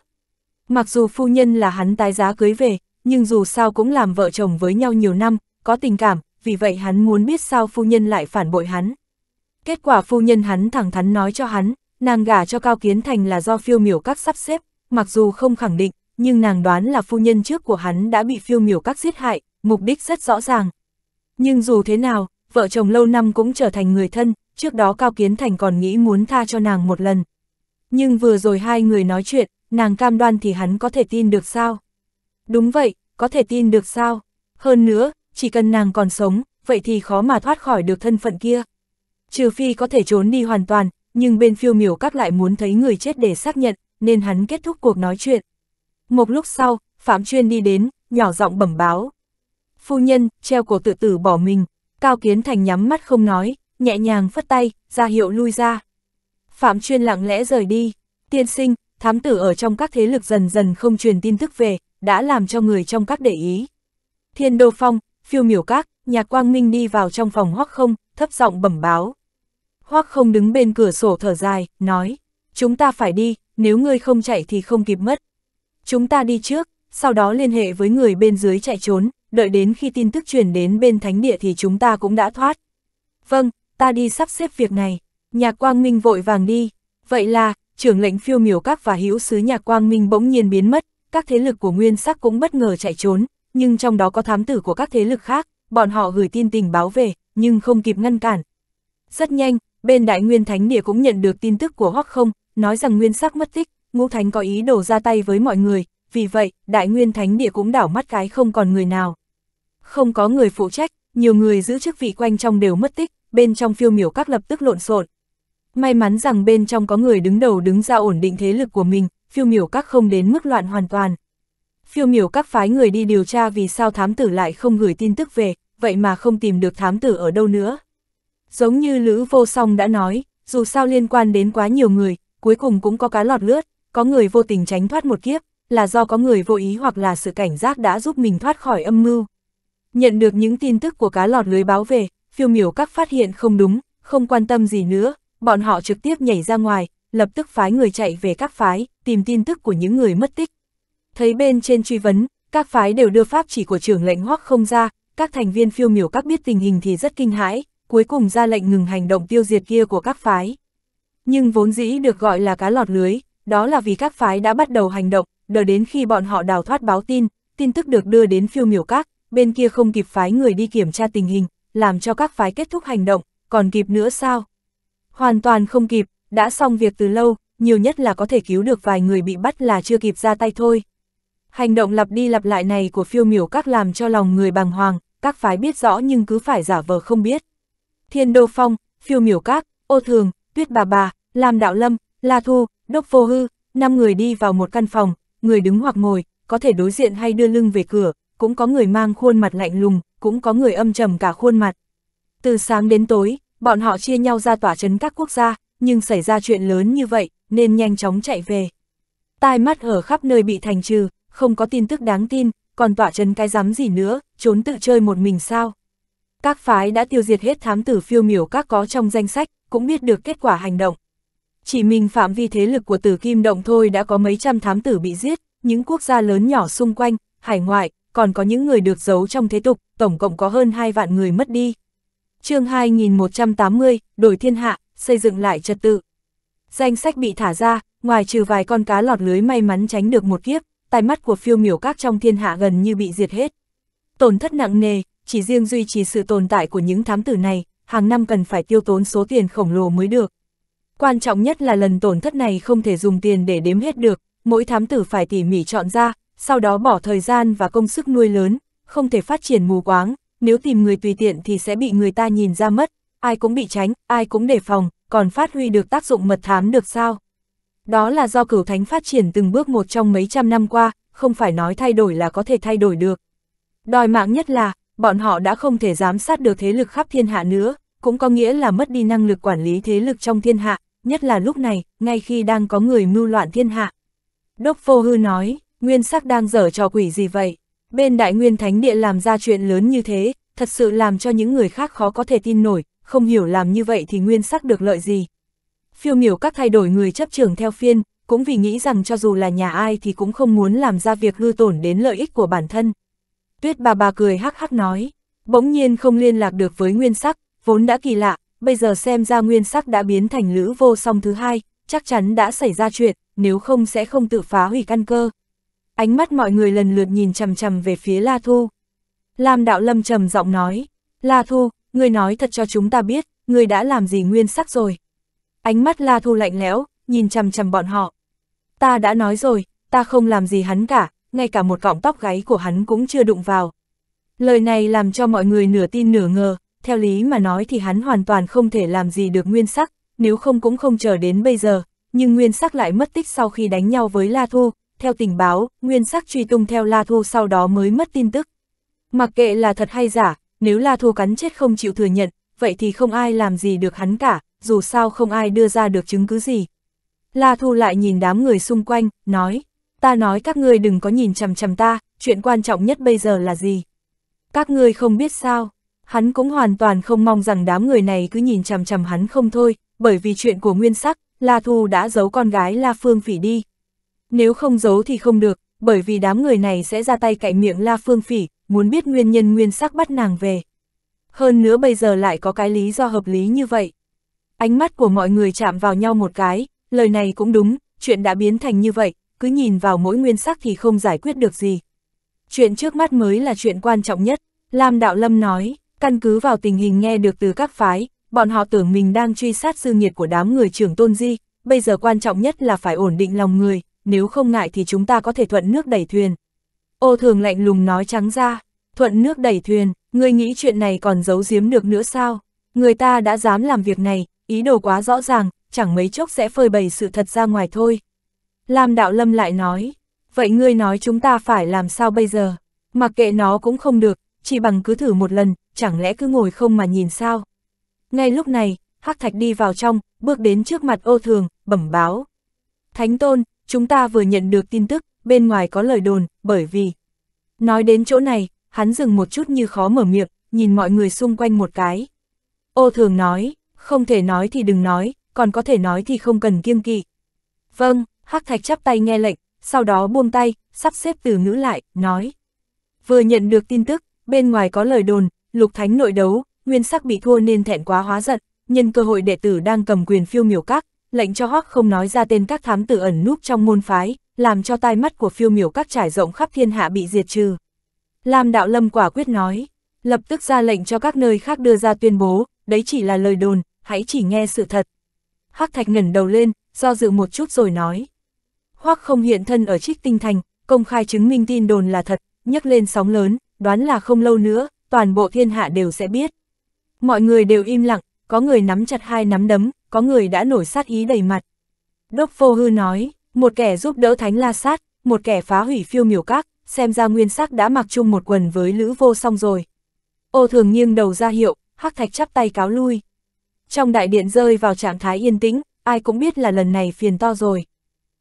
Mặc dù phu nhân là hắn tái giá cưới về, nhưng dù sao cũng làm vợ chồng với nhau nhiều năm, có tình cảm, vì vậy hắn muốn biết sao phu nhân lại phản bội hắn. Kết quả phu nhân hắn thẳng thắn nói cho hắn, nàng gả cho Cao Kiến Thành là do phiêu miểu các sắp xếp, mặc dù không khẳng định, nhưng nàng đoán là phu nhân trước của hắn đã bị phiêu miểu các giết hại, mục đích rất rõ ràng. Nhưng dù thế nào, vợ chồng lâu năm cũng trở thành người thân, trước đó Cao Kiến Thành còn nghĩ muốn tha cho nàng một lần. Nhưng vừa rồi hai người nói chuyện, nàng cam đoan thì hắn có thể tin được sao? Đúng vậy, có thể tin được sao? Hơn nữa, chỉ cần nàng còn sống, vậy thì khó mà thoát khỏi được thân phận kia. Trừ phi có thể trốn đi hoàn toàn, nhưng bên phiêu miểu các lại muốn thấy người chết để xác nhận, nên hắn kết thúc cuộc nói chuyện. Một lúc sau, Phạm Chuyên đi đến, nhỏ giọng bẩm báo. Phu nhân, treo cổ tự tử bỏ mình, Cao Kiến Thành nhắm mắt không nói, nhẹ nhàng phất tay, ra hiệu lui ra. Phạm Chuyên lặng lẽ rời đi, tiên sinh, thám tử ở trong các thế lực dần dần không truyền tin tức về, đã làm cho người trong các để ý. Thiên Đô Phong, phiêu miểu các, nhạc quang minh đi vào trong phòng hoắc không, thấp giọng bẩm báo. Hoắc không đứng bên cửa sổ thở dài, nói, chúng ta phải đi, nếu ngươi không chạy thì không kịp mất. Chúng ta đi trước, sau đó liên hệ với người bên dưới chạy trốn, đợi đến khi tin tức truyền đến bên thánh địa thì chúng ta cũng đã thoát. Vâng, ta đi sắp xếp việc này. Nhạc Quang Minh vội vàng đi. Vậy là, trưởng lệnh phiêu miểu các và hữu sứ nhà quang minh bỗng nhiên biến mất, các thế lực của nguyên sắc cũng bất ngờ chạy trốn, nhưng trong đó có thám tử của các thế lực khác, bọn họ gửi tin tình báo về, nhưng không kịp ngăn cản. Rất nhanh, bên đại nguyên thánh địa cũng nhận được tin tức của Hoắc không, nói rằng nguyên sắc mất tích, ngũ thánh có ý đổ ra tay với mọi người, vì vậy, đại nguyên thánh địa cũng đảo mắt cái không còn người nào. Không có người phụ trách, nhiều người giữ chức vị quanh trong đều mất tích, bên trong phiêu miểu các lập tức lộn xộn, May mắn rằng bên trong có người đứng đầu đứng ra ổn định thế lực của mình, phiêu miểu các không đến mức loạn hoàn toàn. Phiêu miểu các phái người đi điều tra vì sao thám tử lại không gửi tin tức về, vậy mà không tìm được thám tử ở đâu nữa. Giống như Lữ Vô Song đã nói, dù sao liên quan đến quá nhiều người, cuối cùng cũng có cá lọt lướt, có người vô tình tránh thoát một kiếp, là do có người vô ý hoặc là sự cảnh giác đã giúp mình thoát khỏi âm mưu. Nhận được những tin tức của cá lọt lưới báo về, phiêu miểu các phát hiện không đúng, không quan tâm gì nữa, bọn họ trực tiếp nhảy ra ngoài, lập tức phái người chạy về các phái, tìm tin tức của những người mất tích. Thấy bên trên truy vấn, các phái đều đưa pháp chỉ của trưởng lệnh hoắc không ra, các thành viên phiêu miểu các biết tình hình thì rất kinh hãi, cuối cùng ra lệnh ngừng hành động tiêu diệt kia của các phái. Nhưng vốn dĩ được gọi là cá lọt lưới, đó là vì các phái đã bắt đầu hành động, đợi đến khi bọn họ đào thoát báo tin, tin tức được đưa đến phiêu miểu các, bên kia không kịp phái người đi kiểm tra tình hình, làm cho các phái kết thúc hành động, còn kịp nữa sao? Hoàn toàn không kịp, đã xong việc từ lâu, nhiều nhất là có thể cứu được vài người bị bắt là chưa kịp ra tay thôi. Hành động lặp đi lặp lại này của phiêu miểu các làm cho lòng người bàng hoàng, các phái biết rõ nhưng cứ phải giả vờ không biết. Thiên Đô Phong, phiêu miểu các, ô thường, tuyết bà bà, làm đạo lâm, la thu, đốc vô hư, năm người đi vào một căn phòng, người đứng hoặc ngồi, có thể đối diện hay đưa lưng về cửa, cũng có người mang khuôn mặt lạnh lùng, cũng có người âm trầm cả khuôn mặt. Từ sáng đến tối, bọn họ chia nhau ra tỏa chấn các quốc gia, nhưng xảy ra chuyện lớn như vậy, nên nhanh chóng chạy về. Tai mắt ở khắp nơi bị thành trừ, không có tin tức đáng tin, còn tỏa chấn cái dám gì nữa, trốn tự chơi một mình sao. Các phái đã tiêu diệt hết thám tử phiêu miểu các có trong danh sách, cũng biết được kết quả hành động. Chỉ mình phạm vi thế lực của tử kim động thôi đã có mấy trăm thám tử bị giết, những quốc gia lớn nhỏ xung quanh, hải ngoại, còn có những người được giấu trong thế tục, tổng cộng có hơn hai vạn người mất đi chương 2180, đổi thiên hạ, xây dựng lại trật tự. Danh sách bị thả ra, ngoài trừ vài con cá lọt lưới may mắn tránh được một kiếp, tai mắt của phiêu miểu các trong thiên hạ gần như bị diệt hết. Tổn thất nặng nề, chỉ riêng duy trì sự tồn tại của những thám tử này, hàng năm cần phải tiêu tốn số tiền khổng lồ mới được. Quan trọng nhất là lần tổn thất này không thể dùng tiền để đếm hết được, mỗi thám tử phải tỉ mỉ chọn ra, sau đó bỏ thời gian và công sức nuôi lớn, không thể phát triển mù quáng, nếu tìm người tùy tiện thì sẽ bị người ta nhìn ra mất, ai cũng bị tránh, ai cũng đề phòng, còn phát huy được tác dụng mật thám được sao? Đó là do cửu thánh phát triển từng bước một trong mấy trăm năm qua, không phải nói thay đổi là có thể thay đổi được. Đòi mạng nhất là, bọn họ đã không thể giám sát được thế lực khắp thiên hạ nữa, cũng có nghĩa là mất đi năng lực quản lý thế lực trong thiên hạ, nhất là lúc này, ngay khi đang có người mưu loạn thiên hạ. Đốc Phô Hư nói, nguyên sắc đang dở trò quỷ gì vậy? Bên đại nguyên thánh địa làm ra chuyện lớn như thế, thật sự làm cho những người khác khó có thể tin nổi, không hiểu làm như vậy thì nguyên sắc được lợi gì. Phiêu miểu các thay đổi người chấp trường theo phiên, cũng vì nghĩ rằng cho dù là nhà ai thì cũng không muốn làm ra việc hư tổn đến lợi ích của bản thân. Tuyết bà bà cười hắc hắc nói, bỗng nhiên không liên lạc được với nguyên sắc, vốn đã kỳ lạ, bây giờ xem ra nguyên sắc đã biến thành lữ vô song thứ hai, chắc chắn đã xảy ra chuyện, nếu không sẽ không tự phá hủy căn cơ ánh mắt mọi người lần lượt nhìn chầm chầm về phía La Thu. Lam Đạo Lâm trầm giọng nói, La Thu, người nói thật cho chúng ta biết, người đã làm gì nguyên sắc rồi. Ánh mắt La Thu lạnh lẽo, nhìn chầm chầm bọn họ. Ta đã nói rồi, ta không làm gì hắn cả, ngay cả một cọng tóc gáy của hắn cũng chưa đụng vào. Lời này làm cho mọi người nửa tin nửa ngờ, theo lý mà nói thì hắn hoàn toàn không thể làm gì được nguyên sắc, nếu không cũng không chờ đến bây giờ, nhưng nguyên sắc lại mất tích sau khi đánh nhau với La Thu, theo tình báo, nguyên sắc truy tung theo La Thu sau đó mới mất tin tức. Mặc kệ là thật hay giả, nếu La Thu cắn chết không chịu thừa nhận, vậy thì không ai làm gì được hắn cả, dù sao không ai đưa ra được chứng cứ gì. La Thu lại nhìn đám người xung quanh, nói, ta nói các ngươi đừng có nhìn chằm chằm ta, chuyện quan trọng nhất bây giờ là gì? Các ngươi không biết sao, hắn cũng hoàn toàn không mong rằng đám người này cứ nhìn chằm chằm hắn không thôi, bởi vì chuyện của nguyên sắc, La Thu đã giấu con gái La Phương Phỉ đi, nếu không giấu thì không được, bởi vì đám người này sẽ ra tay cạy miệng La Phương Phỉ, muốn biết nguyên nhân nguyên sắc bắt nàng về. Hơn nữa bây giờ lại có cái lý do hợp lý như vậy. Ánh mắt của mọi người chạm vào nhau một cái, lời này cũng đúng, chuyện đã biến thành như vậy, cứ nhìn vào mỗi nguyên sắc thì không giải quyết được gì. Chuyện trước mắt mới là chuyện quan trọng nhất, Lam Đạo Lâm nói, căn cứ vào tình hình nghe được từ các phái, bọn họ tưởng mình đang truy sát sư nghiệt của đám người trưởng tôn di, bây giờ quan trọng nhất là phải ổn định lòng người, nếu không ngại thì chúng ta có thể thuận nước đẩy thuyền. Ô thường lạnh lùng nói trắng ra, thuận nước đẩy thuyền, ngươi nghĩ chuyện này còn giấu giếm được nữa sao? Người ta đã dám làm việc này, ý đồ quá rõ ràng, chẳng mấy chốc sẽ phơi bày sự thật ra ngoài thôi. Lam Đạo Lâm lại nói, vậy ngươi nói chúng ta phải làm sao bây giờ? Mặc kệ nó cũng không được, chỉ bằng cứ thử một lần, chẳng lẽ cứ ngồi không mà nhìn sao? Ngay lúc này, Hắc Thạch đi vào trong, bước đến trước mặt ô thường, bẩm báo. Thánh Tôn, chúng ta vừa nhận được tin tức, bên ngoài có lời đồn, bởi vì... Nói đến chỗ này, hắn dừng một chút như khó mở miệng, nhìn mọi người xung quanh một cái. Ô thường nói, không thể nói thì đừng nói, còn có thể nói thì không cần kiêng kỵ. Vâng, Hắc Thạch chắp tay nghe lệnh, sau đó buông tay, sắp xếp từ ngữ lại, nói. Vừa nhận được tin tức, bên ngoài có lời đồn, lục thánh nội đấu, nguyên sắc bị thua nên thẹn quá hóa giận, nhân cơ hội đệ tử đang cầm quyền phiêu miểu các, lệnh cho Hoắc không nói ra tên các thám tử ẩn núp trong môn phái, làm cho tai mắt của phiêu miểu các trải rộng khắp thiên hạ bị diệt trừ. Lam Đạo Lâm quả quyết nói, lập tức ra lệnh cho các nơi khác đưa ra tuyên bố, đấy chỉ là lời đồn, hãy chỉ nghe sự thật. Hắc Thạch ngẩng đầu lên, do dự một chút rồi nói. Hoắc không hiện thân ở Trích Tinh Thành, công khai chứng minh tin đồn là thật, nhấc lên sóng lớn, đoán là không lâu nữa, toàn bộ thiên hạ đều sẽ biết. Mọi người đều im lặng, có người nắm chặt hai nắm đấm, có người đã nổi sát ý đầy mặt. Đốc vô hư nói, một kẻ giúp đỡ thánh la sát, một kẻ phá hủy phiêu miểu các, xem ra nguyên sắc đã mặc chung một quần với lữ vô song rồi. Ô thường nghiêng đầu ra hiệu, hắc thạch chắp tay cáo lui. Trong đại điện rơi vào trạng thái yên tĩnh, ai cũng biết là lần này phiền to rồi.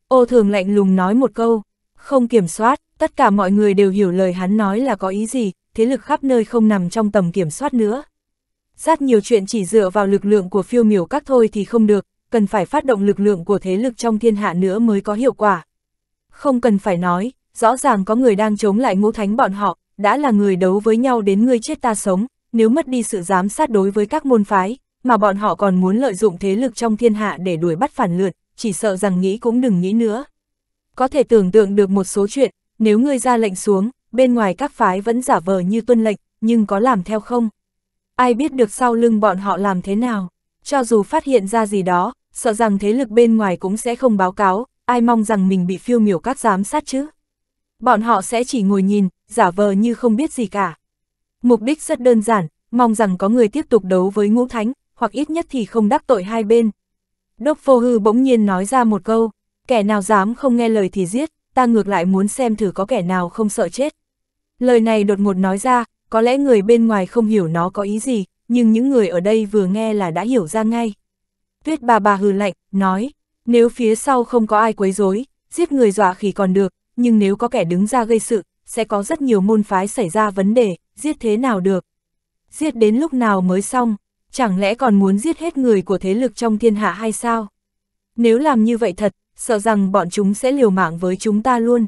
Ô thường lạnh lùng nói một câu, không kiểm soát, tất cả mọi người đều hiểu lời hắn nói là có ý gì, thế lực khắp nơi không nằm trong tầm kiểm soát nữa. Rất nhiều chuyện chỉ dựa vào lực lượng của phiêu miểu các thôi thì không được, cần phải phát động lực lượng của thế lực trong thiên hạ nữa mới có hiệu quả. Không cần phải nói, rõ ràng có người đang chống lại ngũ thánh bọn họ, đã là người đấu với nhau đến ngươi chết ta sống, nếu mất đi sự giám sát đối với các môn phái, mà bọn họ còn muốn lợi dụng thế lực trong thiên hạ để đuổi bắt phản lượt, chỉ sợ rằng nghĩ cũng đừng nghĩ nữa. Có thể tưởng tượng được một số chuyện, nếu ngươi ra lệnh xuống, bên ngoài các phái vẫn giả vờ như tuân lệnh, nhưng có làm theo không? ai biết được sau lưng bọn họ làm thế nào. Cho dù phát hiện ra gì đó, sợ rằng thế lực bên ngoài cũng sẽ không báo cáo, ai mong rằng mình bị phiêu miểu các giám sát chứ. Bọn họ sẽ chỉ ngồi nhìn, giả vờ như không biết gì cả. Mục đích rất đơn giản, mong rằng có người tiếp tục đấu với ngũ thánh, hoặc ít nhất thì không đắc tội hai bên. Đốc Phô Hư bỗng nhiên nói ra một câu, kẻ nào dám không nghe lời thì giết, ta ngược lại muốn xem thử có kẻ nào không sợ chết. Lời này đột ngột nói ra, có lẽ người bên ngoài không hiểu nó có ý gì, nhưng những người ở đây vừa nghe là đã hiểu ra ngay. Tuyết bà bà hừ lạnh, nói, nếu phía sau không có ai quấy rối, giết người dọa khỉ còn được, nhưng nếu có kẻ đứng ra gây sự, sẽ có rất nhiều môn phái xảy ra vấn đề, giết thế nào được. Giết đến lúc nào mới xong, chẳng lẽ còn muốn giết hết người của thế lực trong thiên hạ hay sao? Nếu làm như vậy thật, sợ rằng bọn chúng sẽ liều mạng với chúng ta luôn.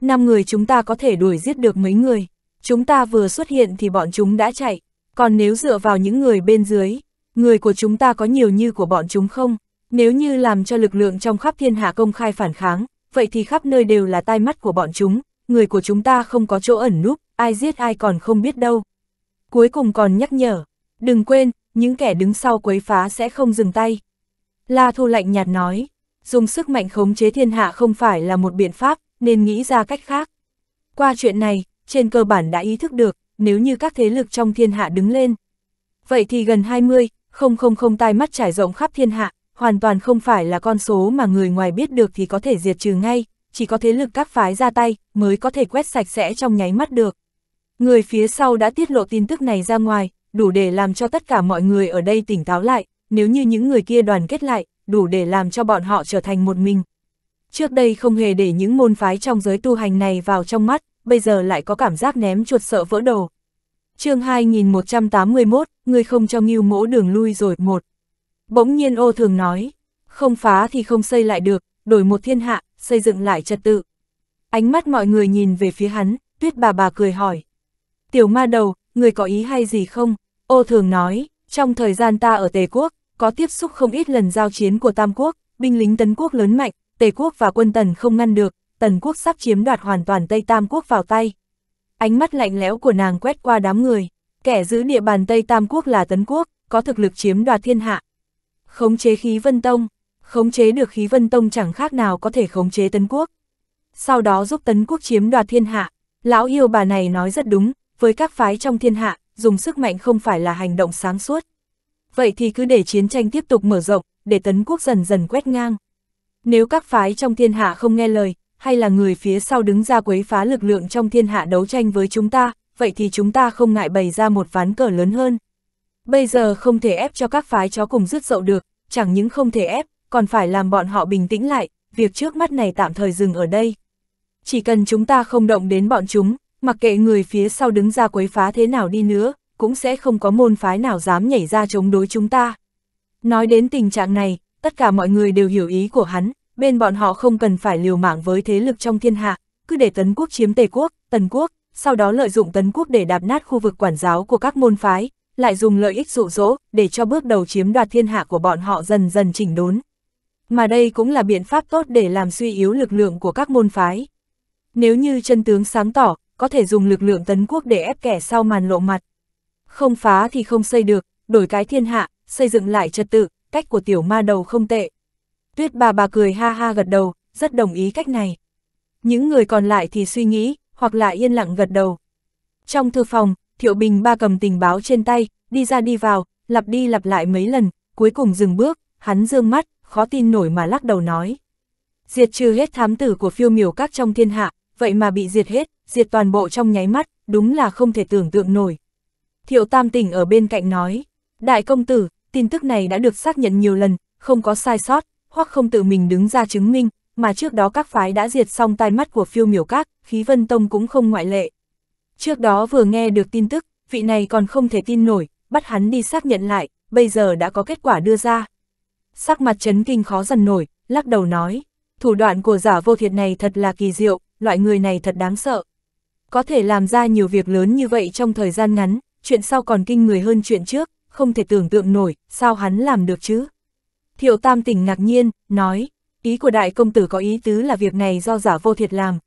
Năm người chúng ta có thể đuổi giết được mấy người chúng ta vừa xuất hiện thì bọn chúng đã chạy, còn nếu dựa vào những người bên dưới, người của chúng ta có nhiều như của bọn chúng không? Nếu như làm cho lực lượng trong khắp thiên hạ công khai phản kháng, vậy thì khắp nơi đều là tai mắt của bọn chúng, người của chúng ta không có chỗ ẩn núp, ai giết ai còn không biết đâu. Cuối cùng còn nhắc nhở, đừng quên, những kẻ đứng sau quấy phá sẽ không dừng tay. La Thu lạnh nhạt nói, dùng sức mạnh khống chế thiên hạ không phải là một biện pháp, nên nghĩ ra cách khác. Qua chuyện này, trên cơ bản đã ý thức được, nếu như các thế lực trong thiên hạ đứng lên. Vậy thì gần 20, không không không tai mắt trải rộng khắp thiên hạ, hoàn toàn không phải là con số mà người ngoài biết được thì có thể diệt trừ ngay, chỉ có thế lực các phái ra tay mới có thể quét sạch sẽ trong nháy mắt được. Người phía sau đã tiết lộ tin tức này ra ngoài, đủ để làm cho tất cả mọi người ở đây tỉnh táo lại, nếu như những người kia đoàn kết lại, đủ để làm cho bọn họ trở thành một mình. Trước đây không hề để những môn phái trong giới tu hành này vào trong mắt, bây giờ lại có cảm giác ném chuột sợ vỡ đồ chương 2181, người không cho nghiêu mỗ đường lui rồi, một. Bỗng nhiên ô thường nói, không phá thì không xây lại được, đổi một thiên hạ, xây dựng lại trật tự. Ánh mắt mọi người nhìn về phía hắn, tuyết bà bà cười hỏi. Tiểu ma đầu, người có ý hay gì không? Ô thường nói, trong thời gian ta ở Tề Quốc, có tiếp xúc không ít lần giao chiến của Tam Quốc, binh lính Tấn Quốc lớn mạnh, Tề Quốc và quân Tần không ngăn được, tần quốc sắp chiếm đoạt hoàn toàn Tây Tam Quốc vào tay. Ánh mắt lạnh lẽo của nàng quét qua đám người, kẻ giữ địa bàn Tây Tam Quốc là Tấn Quốc, có thực lực chiếm đoạt thiên hạ. Khống chế khí vân tông, khống chế được khí vân tông chẳng khác nào có thể khống chế Tấn Quốc. Sau đó giúp Tấn Quốc chiếm đoạt thiên hạ, lão yêu bà này nói rất đúng, với các phái trong thiên hạ, dùng sức mạnh không phải là hành động sáng suốt. Vậy thì cứ để chiến tranh tiếp tục mở rộng, để Tấn Quốc dần dần quét ngang. Nếu các phái trong thiên hạ không nghe lời, hay là người phía sau đứng ra quấy phá lực lượng trong thiên hạ đấu tranh với chúng ta, vậy thì chúng ta không ngại bày ra một ván cờ lớn hơn. Bây giờ không thể ép cho các phái chó cùng rứt dậu được, chẳng những không thể ép, còn phải làm bọn họ bình tĩnh lại, việc trước mắt này tạm thời dừng ở đây. Chỉ cần chúng ta không động đến bọn chúng, mặc kệ người phía sau đứng ra quấy phá thế nào đi nữa, cũng sẽ không có môn phái nào dám nhảy ra chống đối chúng ta. Nói đến tình trạng này, tất cả mọi người đều hiểu ý của hắn, bên bọn họ không cần phải liều mạng với thế lực trong thiên hạ, cứ để Tấn quốc chiếm Tề quốc, Tần quốc, sau đó lợi dụng Tấn quốc để đạp nát khu vực quản giáo của các môn phái, lại dùng lợi ích dụ dỗ để cho bước đầu chiếm đoạt thiên hạ của bọn họ dần dần chỉnh đốn. Mà đây cũng là biện pháp tốt để làm suy yếu lực lượng của các môn phái. Nếu như chân tướng sáng tỏ, có thể dùng lực lượng Tấn quốc để ép kẻ sau màn lộ mặt. Không phá thì không xây được, đổi cái thiên hạ, xây dựng lại trật tự, cách của tiểu ma đầu không tệ, Tuyết bà bà cười ha ha gật đầu, rất đồng ý cách này. Những người còn lại thì suy nghĩ, hoặc là yên lặng gật đầu. Trong thư phòng, Thiệu Bình ba cầm tình báo trên tay, đi ra đi vào, lặp đi lặp lại mấy lần, cuối cùng dừng bước, hắn dương mắt, khó tin nổi mà lắc đầu nói. Diệt trừ hết thám tử của phiêu miểu các trong thiên hạ, vậy mà bị diệt hết, diệt toàn bộ trong nháy mắt, đúng là không thể tưởng tượng nổi. Thiệu Tam Tỉnh ở bên cạnh nói, Đại công tử, tin tức này đã được xác nhận nhiều lần, không có sai sót, hoặc không tự mình đứng ra chứng minh, mà trước đó các phái đã diệt xong tai mắt của phiêu miểu các, khí vân tông cũng không ngoại lệ. Trước đó vừa nghe được tin tức, vị này còn không thể tin nổi, bắt hắn đi xác nhận lại, bây giờ đã có kết quả đưa ra. Sắc mặt chấn kinh khó dần nổi, lắc đầu nói, thủ đoạn của giả vô thiệt này thật là kỳ diệu, loại người này thật đáng sợ. Có thể làm ra nhiều việc lớn như vậy trong thời gian ngắn, chuyện sau còn kinh người hơn chuyện trước, không thể tưởng tượng nổi, sao hắn làm được chứ. Thiệu Tam tỉnh ngạc nhiên, nói, ý của đại công tử có ý tứ là việc này do giả vô thiệt làm.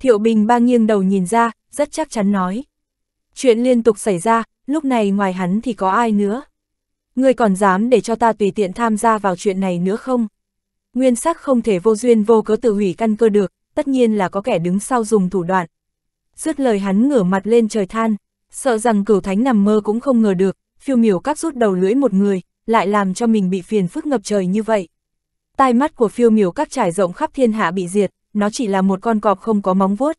Thiệu Bình ba nghiêng đầu nhìn ra, rất chắc chắn nói. Chuyện liên tục xảy ra, lúc này ngoài hắn thì có ai nữa? Ngươi còn dám để cho ta tùy tiện tham gia vào chuyện này nữa không? Nguyên sắc không thể vô duyên vô cớ tự hủy căn cơ được, tất nhiên là có kẻ đứng sau dùng thủ đoạn. Dứt lời hắn ngửa mặt lên trời than, sợ rằng cửu thánh nằm mơ cũng không ngờ được, phiêu miểu các rút đầu lưỡi một người, lại làm cho mình bị phiền phức ngập trời như vậy. Tai mắt của phiêu miểu các trải rộng khắp thiên hạ bị diệt, nó chỉ là một con cọp không có móng vuốt.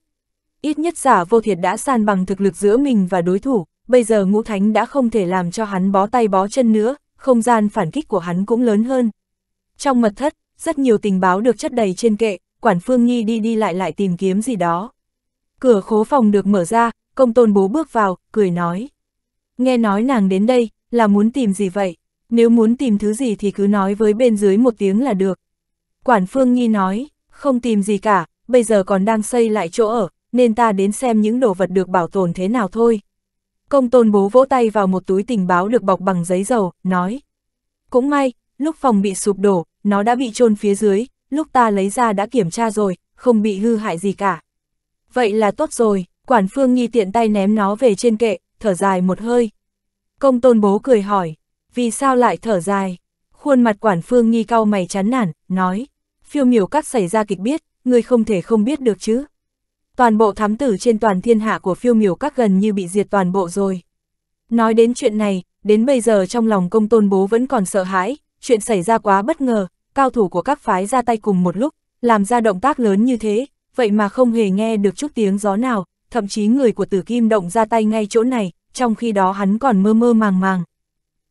Ít nhất giả vô thiệt đã san bằng thực lực giữa mình và đối thủ, bây giờ ngũ thánh đã không thể làm cho hắn bó tay bó chân nữa, không gian phản kích của hắn cũng lớn hơn. Trong mật thất, rất nhiều tình báo được chất đầy trên kệ, quản phương nhi đi đi lại lại tìm kiếm gì đó. Cửa khố phòng được mở ra, công tôn bố bước vào, cười nói. Nghe nói nàng đến đây, là muốn tìm gì vậy? Nếu muốn tìm thứ gì thì cứ nói với bên dưới một tiếng là được. Quản Phương Nhi nói, không tìm gì cả, bây giờ còn đang xây lại chỗ ở, nên ta đến xem những đồ vật được bảo tồn thế nào thôi. Công tôn bố vỗ tay vào một túi tình báo được bọc bằng giấy dầu, nói. Cũng may, lúc phòng bị sụp đổ, nó đã bị chôn phía dưới, lúc ta lấy ra đã kiểm tra rồi, không bị hư hại gì cả. Vậy là tốt rồi, quản phương nghi tiện tay ném nó về trên kệ, thở dài một hơi. Công tôn bố cười hỏi, vì sao lại thở dài? Khuôn mặt quản phương nghi cau mày chán nản, nói, phiêu miểu các xảy ra kịch biết, người không thể không biết được chứ. Toàn bộ thám tử trên toàn thiên hạ của phiêu miểu các gần như bị diệt toàn bộ rồi. Nói đến chuyện này, đến bây giờ trong lòng công tôn bố vẫn còn sợ hãi, chuyện xảy ra quá bất ngờ, cao thủ của các phái ra tay cùng một lúc, làm ra động tác lớn như thế, vậy mà không hề nghe được chút tiếng gió nào, thậm chí người của tử kim động ra tay ngay chỗ này, trong khi đó hắn còn mơ mơ màng màng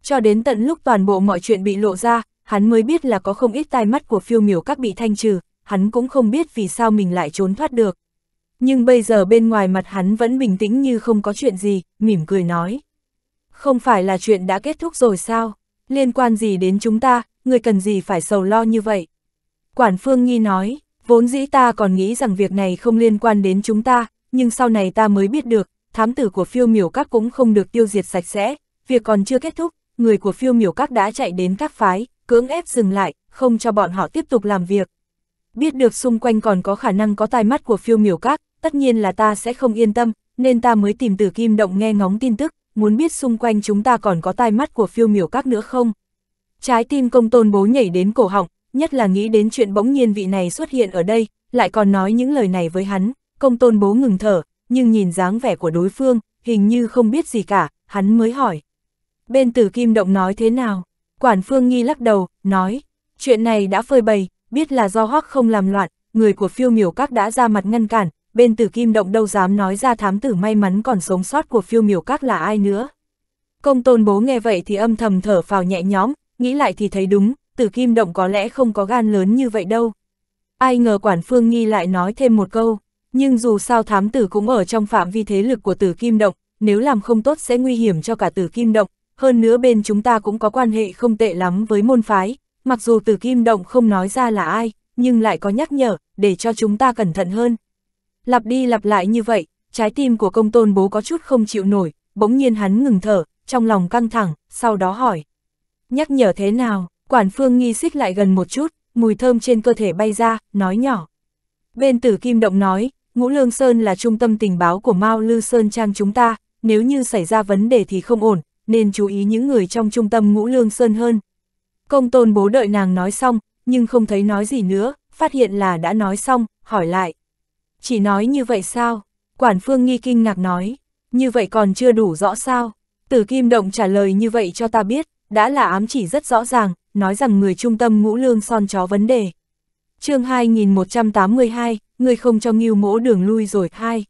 cho đến tận lúc toàn bộ mọi chuyện bị lộ ra, hắn mới biết là có không ít tai mắt của phiêu miểu các bị thanh trừ, hắn cũng không biết vì sao mình lại trốn thoát được. Nhưng bây giờ bên ngoài mặt hắn vẫn bình tĩnh như không có chuyện gì, mỉm cười nói. Không phải là chuyện đã kết thúc rồi sao? Liên quan gì đến chúng ta, người cần gì phải sầu lo như vậy? Quản Phương Nhi nói, vốn dĩ ta còn nghĩ rằng việc này không liên quan đến chúng ta, nhưng sau này ta mới biết được, thám tử của phiêu miểu các cũng không được tiêu diệt sạch sẽ, việc còn chưa kết thúc, người của phiêu miểu các đã chạy đến các phái, cưỡng ép dừng lại, không cho bọn họ tiếp tục làm việc. Biết được xung quanh còn có khả năng có tai mắt của phiêu miểu các, tất nhiên là ta sẽ không yên tâm, nên ta mới tìm tử kim động nghe ngóng tin tức, muốn biết xung quanh chúng ta còn có tai mắt của phiêu miểu các nữa không. Trái tim công tôn bố nhảy đến cổ họng, nhất là nghĩ đến chuyện bỗng nhiên vị này xuất hiện ở đây, lại còn nói những lời này với hắn, công tôn bố ngừng thở, nhưng nhìn dáng vẻ của đối phương, hình như không biết gì cả, hắn mới hỏi. Bên tử kim động nói thế nào? Quản Phương Nghi lắc đầu, nói, chuyện này đã phơi bày, biết là do hoắc không làm loạn, người của phiêu miểu các đã ra mặt ngăn cản, bên tử kim động đâu dám nói ra thám tử may mắn còn sống sót của phiêu miểu các là ai nữa. Công tôn bố nghe vậy thì âm thầm thở phào nhẹ nhõm, nghĩ lại thì thấy đúng, tử kim động có lẽ không có gan lớn như vậy đâu. Ai ngờ quản phương nghi lại nói thêm một câu, nhưng dù sao thám tử cũng ở trong phạm vi thế lực của tử kim động, nếu làm không tốt sẽ nguy hiểm cho cả tử kim động, hơn nữa bên chúng ta cũng có quan hệ không tệ lắm với môn phái, mặc dù từ kim động không nói ra là ai, nhưng lại có nhắc nhở, để cho chúng ta cẩn thận hơn. Lặp đi lặp lại như vậy, trái tim của công tôn bố có chút không chịu nổi, bỗng nhiên hắn ngừng thở, trong lòng căng thẳng, sau đó hỏi. Nhắc nhở thế nào, quản phương nghi xích lại gần một chút, mùi thơm trên cơ thể bay ra, nói nhỏ. Bên tử kim động nói, Ngũ Lương Sơn là trung tâm tình báo của Mao Lư Sơn Trang chúng ta, nếu như xảy ra vấn đề thì không ổn, nên chú ý những người trong trung tâm ngũ lương sơn hơn. Công tôn bố đợi nàng nói xong, nhưng không thấy nói gì nữa, phát hiện là đã nói xong, hỏi lại. Chỉ nói như vậy sao? Quản phương nghi kinh ngạc nói, như vậy còn chưa đủ rõ sao? Tử Kim Động trả lời như vậy cho ta biết, đã là ám chỉ rất rõ ràng, nói rằng người trung tâm ngũ lương son chó vấn đề. chương 2182, người không cho nghiêu mỗ đường lui rồi, hai.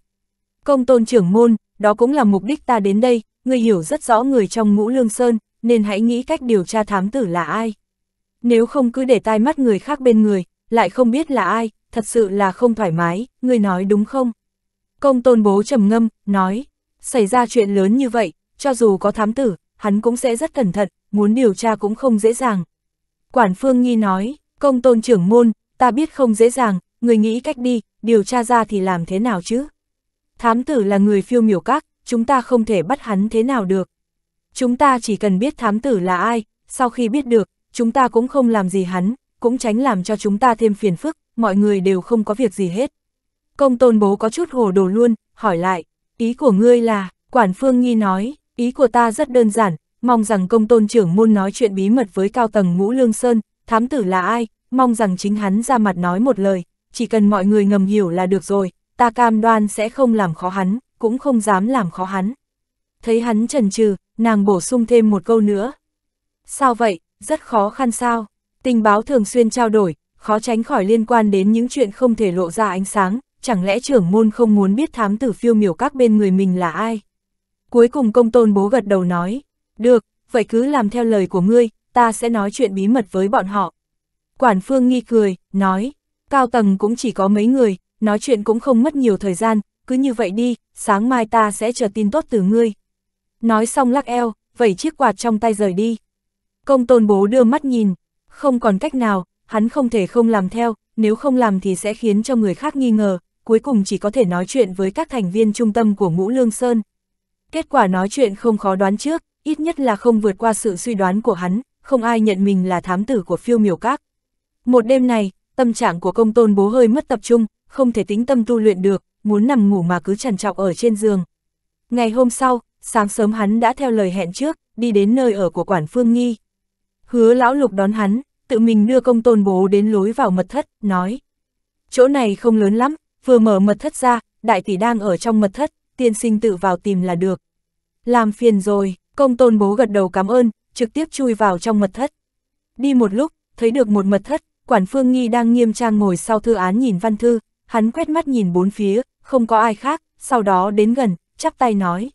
Công tôn trưởng môn, đó cũng là mục đích ta đến đây, ngươi hiểu rất rõ người trong ngũ lương sơn, nên hãy nghĩ cách điều tra thám tử là ai. Nếu không cứ để tai mắt người khác bên người, lại không biết là ai, thật sự là không thoải mái, ngươi nói đúng không? Công tôn bố trầm ngâm, nói, xảy ra chuyện lớn như vậy, cho dù có thám tử, hắn cũng sẽ rất cẩn thận, muốn điều tra cũng không dễ dàng. Quản Phương Nhi nói, công tôn trưởng môn, ta biết không dễ dàng, người nghĩ cách đi, điều tra ra thì làm thế nào chứ? Thám tử là người phiêu miểu các, chúng ta không thể bắt hắn thế nào được. Chúng ta chỉ cần biết thám tử là ai, sau khi biết được, chúng ta cũng không làm gì hắn, cũng tránh làm cho chúng ta thêm phiền phức, mọi người đều không có việc gì hết. Công tôn bố có chút hồ đồ luôn, hỏi lại, ý của ngươi là, quản phương nghi nói, ý của ta rất đơn giản, mong rằng công tôn trưởng môn nói chuyện bí mật với cao tầng ngũ lương sơn, thám tử là ai, mong rằng chính hắn ra mặt nói một lời, chỉ cần mọi người ngầm hiểu là được rồi, ta cam đoan sẽ không làm khó hắn cũng không dám làm khó hắn. Thấy hắn chần chừ, nàng bổ sung thêm một câu nữa. Sao vậy, rất khó khăn sao? Tình báo thường xuyên trao đổi, khó tránh khỏi liên quan đến những chuyện không thể lộ ra ánh sáng, chẳng lẽ trưởng môn không muốn biết thám tử phiêu miểu các bên người mình là ai? Cuối cùng công tôn bố gật đầu nói, được, vậy cứ làm theo lời của ngươi, ta sẽ nói chuyện bí mật với bọn họ. Quản phương nghi cười, nói, cao tầng cũng chỉ có mấy người, nói chuyện cũng không mất nhiều thời gian, cứ như vậy đi, sáng mai ta sẽ chờ tin tốt từ ngươi. Nói xong lắc eo, vẩy chiếc quạt trong tay rời đi. Công tôn bố đưa mắt nhìn, không còn cách nào, hắn không thể không làm theo, nếu không làm thì sẽ khiến cho người khác nghi ngờ, cuối cùng chỉ có thể nói chuyện với các thành viên trung tâm của Ngũ Lương Sơn. Kết quả nói chuyện không khó đoán trước, ít nhất là không vượt qua sự suy đoán của hắn, không ai nhận mình là thám tử của phiêu miểu các. Một đêm này, tâm trạng của công tôn bố hơi mất tập trung, không thể tính tâm tu luyện được, muốn nằm ngủ mà cứ trằn trọc ở trên giường. Ngày hôm sau, sáng sớm hắn đã theo lời hẹn trước, đi đến nơi ở của quản phương nghi. Hứa lão lục đón hắn, tự mình đưa công tôn bố đến lối vào mật thất, nói. Chỗ này không lớn lắm, vừa mở mật thất ra, đại tỷ đang ở trong mật thất, tiên sinh tự vào tìm là được. Làm phiền rồi, công tôn bố gật đầu cảm ơn, trực tiếp chui vào trong mật thất. Đi một lúc, thấy được một mật thất, quản phương nghi đang nghiêm trang ngồi sau thư án nhìn văn thư, hắn quét mắt nhìn bốn phía, không có ai khác, sau đó đến gần, chắp tay nói.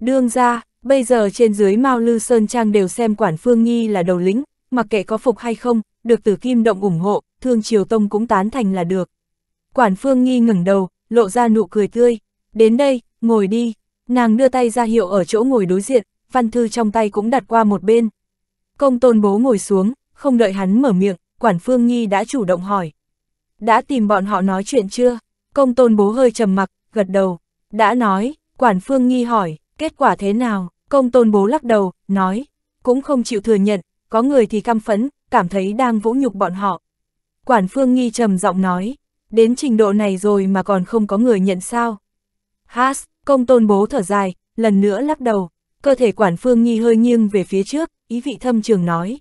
Đương ra, bây giờ trên dưới Mao Lư Sơn Trang đều xem quản phương nghi là đầu lĩnh, mặc kệ có phục hay không, được tử kim động ủng hộ, thương triều tông cũng tán thành là được. Quản phương nghi ngẩng đầu, lộ ra nụ cười tươi, đến đây, ngồi đi, nàng đưa tay ra hiệu ở chỗ ngồi đối diện, văn thư trong tay cũng đặt qua một bên. Công tôn bố ngồi xuống, không đợi hắn mở miệng, quản phương nghi đã chủ động hỏi, đã tìm bọn họ nói chuyện chưa? Công tôn bố hơi trầm mặc, gật đầu, đã nói, quản phương nghi hỏi, kết quả thế nào? Công tôn bố lắc đầu, nói, cũng không chịu thừa nhận, có người thì căm phẫn, cảm thấy đang vũ nhục bọn họ. Quản phương nghi trầm giọng nói, đến trình độ này rồi mà còn không có người nhận sao. Has, công tôn bố thở dài, lần nữa lắc đầu, cơ thể quản phương nghi hơi nghiêng về phía trước, ý vị thâm trường nói.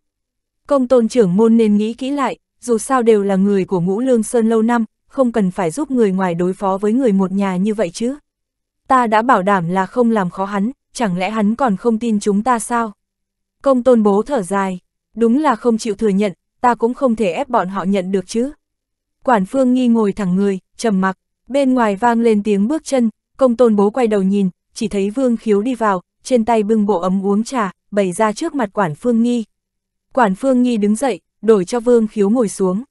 Công tôn trưởng môn nên nghĩ kỹ lại, dù sao đều là người của ngũ lương sơn lâu năm, không cần phải giúp người ngoài đối phó với người một nhà như vậy chứ. Ta đã bảo đảm là không làm khó hắn, chẳng lẽ hắn còn không tin chúng ta sao? Công tôn bố thở dài, đúng là không chịu thừa nhận, ta cũng không thể ép bọn họ nhận được chứ. Quản phương nghi ngồi thẳng người, trầm mặc, bên ngoài vang lên tiếng bước chân, công tôn bố quay đầu nhìn, chỉ thấy vương khiếu đi vào, trên tay bưng bộ ấm uống trà, bày ra trước mặt quản phương nghi. Quản phương nghi đứng dậy, đổi cho Vương Khiếu ngồi xuống.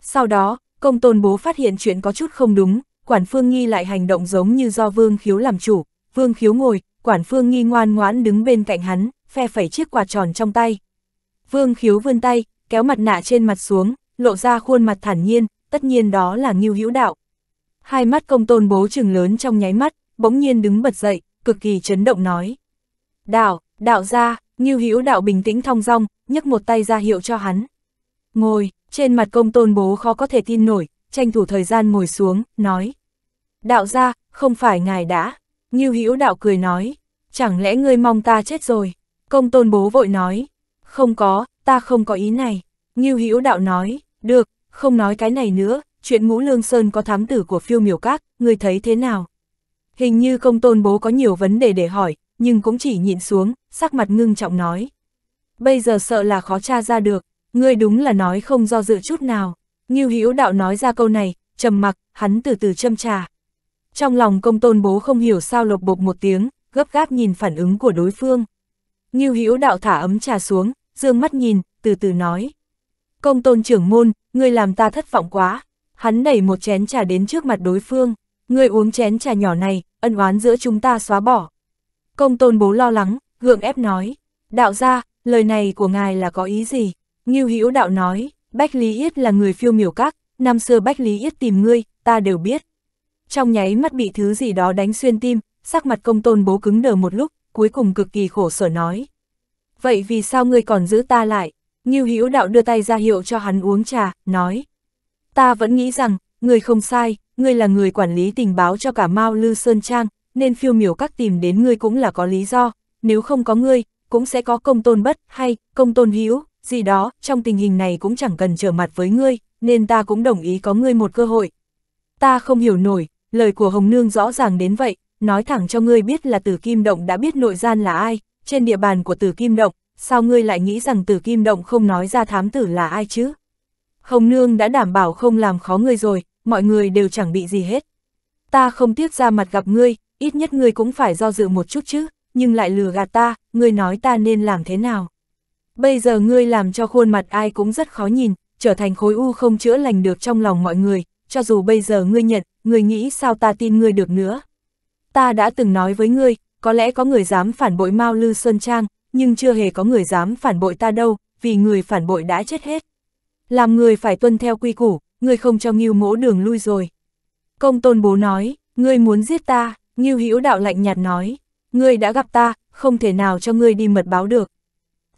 Sau đó, công tôn bố phát hiện chuyện có chút không đúng, quản phương nghi lại hành động giống như do Vương Khiếu làm chủ. Vương Khiếu ngồi, quản phương nghi ngoan ngoãn đứng bên cạnh hắn, phe phẩy chiếc quạt tròn trong tay. Vương Khiếu vươn tay, kéo mặt nạ trên mặt xuống, lộ ra khuôn mặt thản nhiên, tất nhiên đó là Ngưu Hữu Đạo. Hai mắt công tôn bố trừng lớn trong nháy mắt, bỗng nhiên đứng bật dậy, cực kỳ chấn động nói. Đạo, đạo ra, Ngưu Hữu Đạo bình tĩnh thong dong, nhấc một tay ra hiệu cho hắn ngồi, trên mặt công tôn bố khó có thể tin nổi, tranh thủ thời gian ngồi xuống, nói. Đạo gia không phải ngài đã. Như hữu đạo cười nói, chẳng lẽ ngươi mong ta chết rồi? Công tôn bố vội nói, không có, ta không có ý này. Như hữu đạo nói, được, không nói cái này nữa, chuyện ngũ lương sơn có thám tử của phiêu miểu các, ngươi thấy thế nào? Hình như công tôn bố có nhiều vấn đề để hỏi, nhưng cũng chỉ nhịn xuống, sắc mặt ngưng trọng nói. Bây giờ sợ là khó tra ra được, Ngươi đúng là nói không do dự chút nào. Ngưu Hữu Đạo nói ra câu này, trầm mặc, hắn từ từ châm trà. Trong lòng công tôn bố không hiểu sao lộc bộc một tiếng, gấp gáp nhìn phản ứng của đối phương. Ngưu Hữu Đạo thả ấm trà xuống, dương mắt nhìn, từ từ nói. Công tôn trưởng môn, ngươi làm ta thất vọng quá. Hắn đẩy một chén trà đến trước mặt đối phương. Ngươi uống chén trà nhỏ này, ân oán giữa chúng ta xóa bỏ. Công tôn bố lo lắng, gượng ép nói. Đạo gia, lời này của ngài là có ý gì? Ngưu Hữu Đạo nói, Bách Lý Yết là người phiêu miểu các, năm xưa Bách Lý Yết tìm ngươi, ta đều biết. Trong nháy mắt bị thứ gì đó đánh xuyên tim, sắc mặt công tôn bố cứng đờ một lúc, cuối cùng cực kỳ khổ sở nói. Vậy vì sao ngươi còn giữ ta lại? Ngưu Hữu Đạo đưa tay ra hiệu cho hắn uống trà, nói. Ta vẫn nghĩ rằng, ngươi không sai, ngươi là người quản lý tình báo cho cả Mao Lư Sơn Trang, nên phiêu miểu các tìm đến ngươi cũng là có lý do, nếu không có ngươi, cũng sẽ có công tôn bất hay công tôn hữu gì đó, trong tình hình này cũng chẳng cần trở mặt với ngươi, nên ta cũng đồng ý có ngươi một cơ hội. Ta không hiểu nổi, lời của Hồng Nương rõ ràng đến vậy, nói thẳng cho ngươi biết là tử Kim Động đã biết nội gian là ai, trên địa bàn của tử Kim Động, sao ngươi lại nghĩ rằng tử Kim Động không nói ra thám tử là ai chứ? Hồng Nương đã đảm bảo không làm khó ngươi rồi, mọi người đều chẳng bị gì hết. Ta không tiếc ra mặt gặp ngươi, ít nhất ngươi cũng phải do dự một chút chứ, nhưng lại lừa gạt ta, ngươi nói ta nên làm thế nào? bây giờ ngươi làm cho khuôn mặt ai cũng rất khó nhìn, trở thành khối u không chữa lành được trong lòng mọi người, cho dù bây giờ ngươi nhận, ngươi nghĩ sao ta tin ngươi được nữa. Ta đã từng nói với ngươi, có lẽ có người dám phản bội Mao Lư Xuân Trang, nhưng chưa hề có người dám phản bội ta đâu, vì người phản bội đã chết hết. Làm người phải tuân theo quy củ, ngươi không cho Ngưu Mỗ đường lui rồi. Công Tôn Bố nói, ngươi muốn giết ta, Ngưu Hữu Đạo lạnh nhạt nói, ngươi đã gặp ta, không thể nào cho ngươi đi mật báo được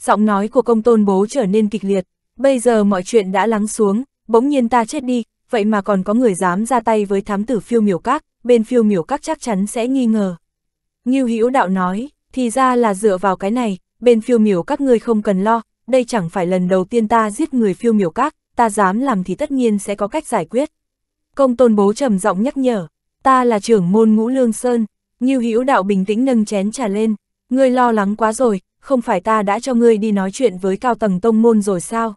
giọng nói của công tôn bố trở nên kịch liệt, bây giờ mọi chuyện đã lắng xuống, bỗng nhiên ta chết đi, vậy mà còn có người dám ra tay với thám tử phiêu miểu các, bên phiêu miểu các chắc chắn sẽ nghi ngờ. Ngưu Hữu đạo nói, thì ra là dựa vào cái này, bên phiêu miểu các ngươi không cần lo, đây chẳng phải lần đầu tiên ta giết người phiêu miểu các, ta dám làm thì tất nhiên sẽ có cách giải quyết. Công tôn bố trầm giọng nhắc nhở, ta là trưởng môn ngũ lương sơn, Ngưu Hữu đạo bình tĩnh nâng chén trà lên, Ngươi lo lắng quá rồi, không phải ta đã cho ngươi đi nói chuyện với cao tầng tông môn rồi sao?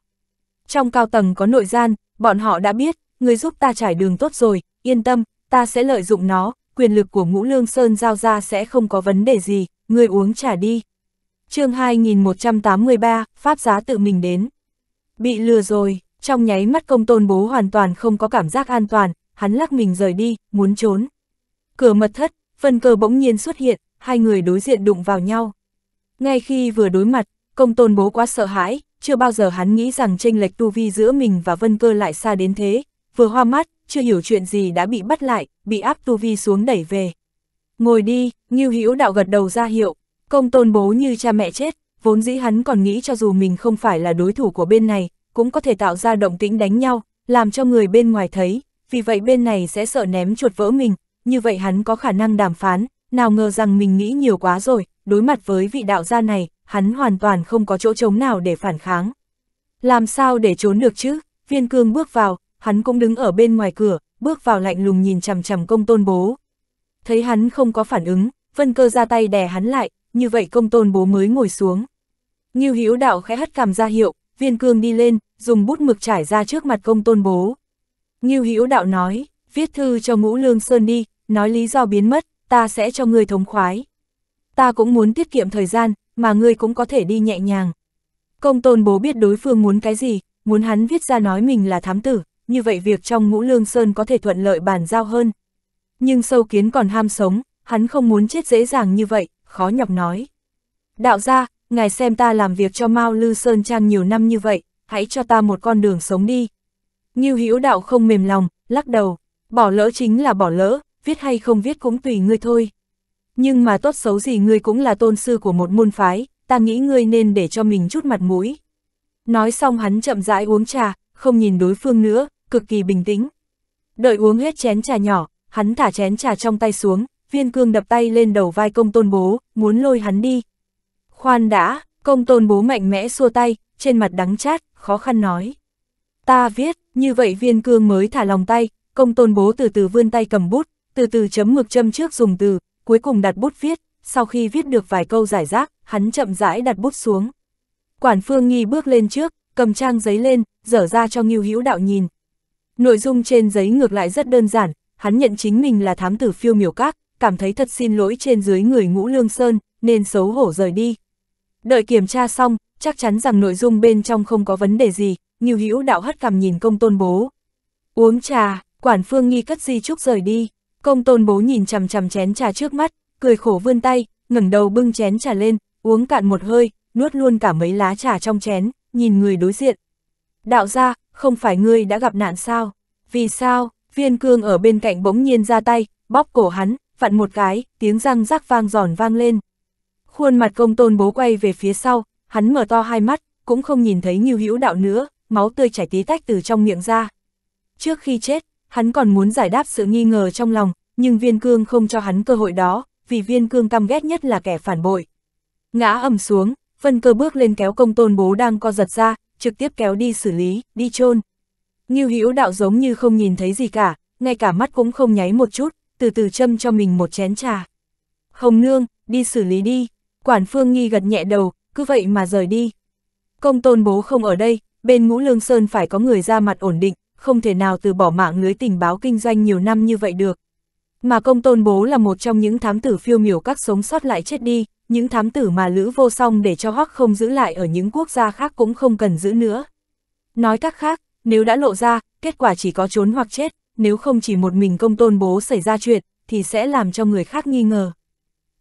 Trong cao tầng có nội gian, bọn họ đã biết, ngươi giúp ta trải đường tốt rồi, yên tâm, ta sẽ lợi dụng nó, quyền lực của ngũ lương sơn giao ra sẽ không có vấn đề gì, ngươi uống trà đi. chương 2183, Pháp giá tự mình đến. Bị lừa rồi, trong nháy mắt công tôn bố hoàn toàn không có cảm giác an toàn, hắn lắc mình rời đi, muốn trốn. Cửa mật thất, phân cơ bỗng nhiên xuất hiện, hai người đối diện đụng vào nhau. Ngay khi vừa đối mặt, công tôn bố quá sợ hãi, chưa bao giờ hắn nghĩ rằng tranh lệch tu vi giữa mình và vân cơ lại xa đến thế, vừa hoa mắt, chưa hiểu chuyện gì đã bị bắt lại, bị áp tu vi xuống đẩy về. Ngồi đi, Ngưu Hữu đạo gật đầu ra hiệu, công tôn bố như cha mẹ chết, vốn dĩ hắn còn nghĩ cho dù mình không phải là đối thủ của bên này, cũng có thể tạo ra động tĩnh đánh nhau, làm cho người bên ngoài thấy, vì vậy bên này sẽ sợ ném chuột vỡ mình, như vậy hắn có khả năng đàm phán, nào ngờ rằng mình nghĩ nhiều quá rồi, đối mặt với vị đạo gia này, hắn hoàn toàn không có chỗ trống nào để phản kháng. Làm sao để trốn được chứ? Viên cương bước vào, hắn cũng đứng ở bên ngoài cửa, bước vào lạnh lùng nhìn chằm chằm công tôn bố. Thấy hắn không có phản ứng, vân cơ ra tay đè hắn lại, như vậy công tôn bố mới ngồi xuống. Như Hữu đạo khẽ hất cằm ra hiệu, viên cương đi lên, dùng bút mực trải ra trước mặt công tôn bố. Như Hữu đạo nói, viết thư cho ngũ lương sơn đi, nói lý do biến mất, ta sẽ cho ngươi thống khoái. Ta cũng muốn tiết kiệm thời gian, mà ngươi cũng có thể đi nhẹ nhàng. Công tôn bố biết đối phương muốn cái gì, muốn hắn viết ra nói mình là thám tử, như vậy việc trong ngũ lương sơn có thể thuận lợi bàn giao hơn. Nhưng sâu kiến còn ham sống, hắn không muốn chết dễ dàng như vậy, khó nhọc nói. Đạo gia, ngài xem ta làm việc cho Mao Lư Sơn Trang nhiều năm như vậy, hãy cho ta một con đường sống đi. Như hữu đạo không mềm lòng, lắc đầu, bỏ lỡ chính là bỏ lỡ, viết hay không viết cũng tùy ngươi thôi. Nhưng mà tốt xấu gì ngươi cũng là tôn sư của một môn phái, ta nghĩ ngươi nên để cho mình chút mặt mũi. Nói xong hắn chậm rãi uống trà, không nhìn đối phương nữa, cực kỳ bình tĩnh. Đợi uống hết chén trà nhỏ, hắn thả chén trà trong tay xuống, viên cương đập tay lên đầu vai công tôn bố, muốn lôi hắn đi. Khoan đã, công tôn bố mạnh mẽ xua tay, trên mặt đắng chát, khó khăn nói. Ta viết, như vậy viên cương mới thả lòng tay, công tôn bố từ từ vươn tay cầm bút, từ từ chấm ngược châm trước dùng từ, cuối cùng đặt bút viết, sau khi viết được vài câu giải rác, hắn chậm rãi đặt bút xuống. Quản Phương Nghi bước lên trước, cầm trang giấy lên, dở ra cho Ngưu Hữu Đạo nhìn. Nội dung trên giấy ngược lại rất đơn giản, hắn nhận chính mình là thám tử phiêu miểu các, cảm thấy thật xin lỗi trên dưới người ngũ lương sơn, nên xấu hổ rời đi. Đợi kiểm tra xong, chắc chắn rằng nội dung bên trong không có vấn đề gì, Ngưu Hữu Đạo hất cằm nhìn công tôn bố. Uống trà, quản phương nghi cất di trúc rời đi. Công tôn bố nhìn chằm chằm chén trà trước mắt, cười khổ vươn tay, ngẩng đầu bưng chén trà lên, uống cạn một hơi, nuốt luôn cả mấy lá trà trong chén, nhìn người đối diện. Đạo gia, không phải ngươi đã gặp nạn sao? Vì sao? Viên cương ở bên cạnh bỗng nhiên ra tay, bóp cổ hắn, vặn một cái, tiếng răng rắc vang giòn vang lên. Khuôn mặt công tôn bố quay về phía sau, hắn mở to hai mắt, cũng không nhìn thấy nghiêu hữu đạo nữa, máu tươi chảy tí tách từ trong miệng ra. Trước khi chết, Hắn còn muốn giải đáp sự nghi ngờ trong lòng, nhưng viên cương không cho hắn cơ hội đó, vì viên cương căm ghét nhất là kẻ phản bội. Ngã ầm xuống, phân cơ bước lên kéo công tôn bố đang co giật ra, trực tiếp kéo đi xử lý, đi chôn Ngưu hữu đạo giống như không nhìn thấy gì cả, ngay cả mắt cũng không nháy một chút, từ từ châm cho mình một chén trà. Hồng nương, đi xử lý đi, quản phương nghi gật nhẹ đầu, cứ vậy mà rời đi. Công tôn bố không ở đây, bên ngũ lương sơn phải có người ra mặt ổn định, không thể nào từ bỏ mạng lưới tình báo kinh doanh nhiều năm như vậy được. Mà công tôn bố là một trong những thám tử phiêu miểu các sống sót lại chết đi, những thám tử mà lữ vô song để cho hoắc không giữ lại ở những quốc gia khác cũng không cần giữ nữa. Nói cách khác, nếu đã lộ ra, kết quả chỉ có trốn hoặc chết, nếu không chỉ một mình công tôn bố xảy ra chuyện, thì sẽ làm cho người khác nghi ngờ.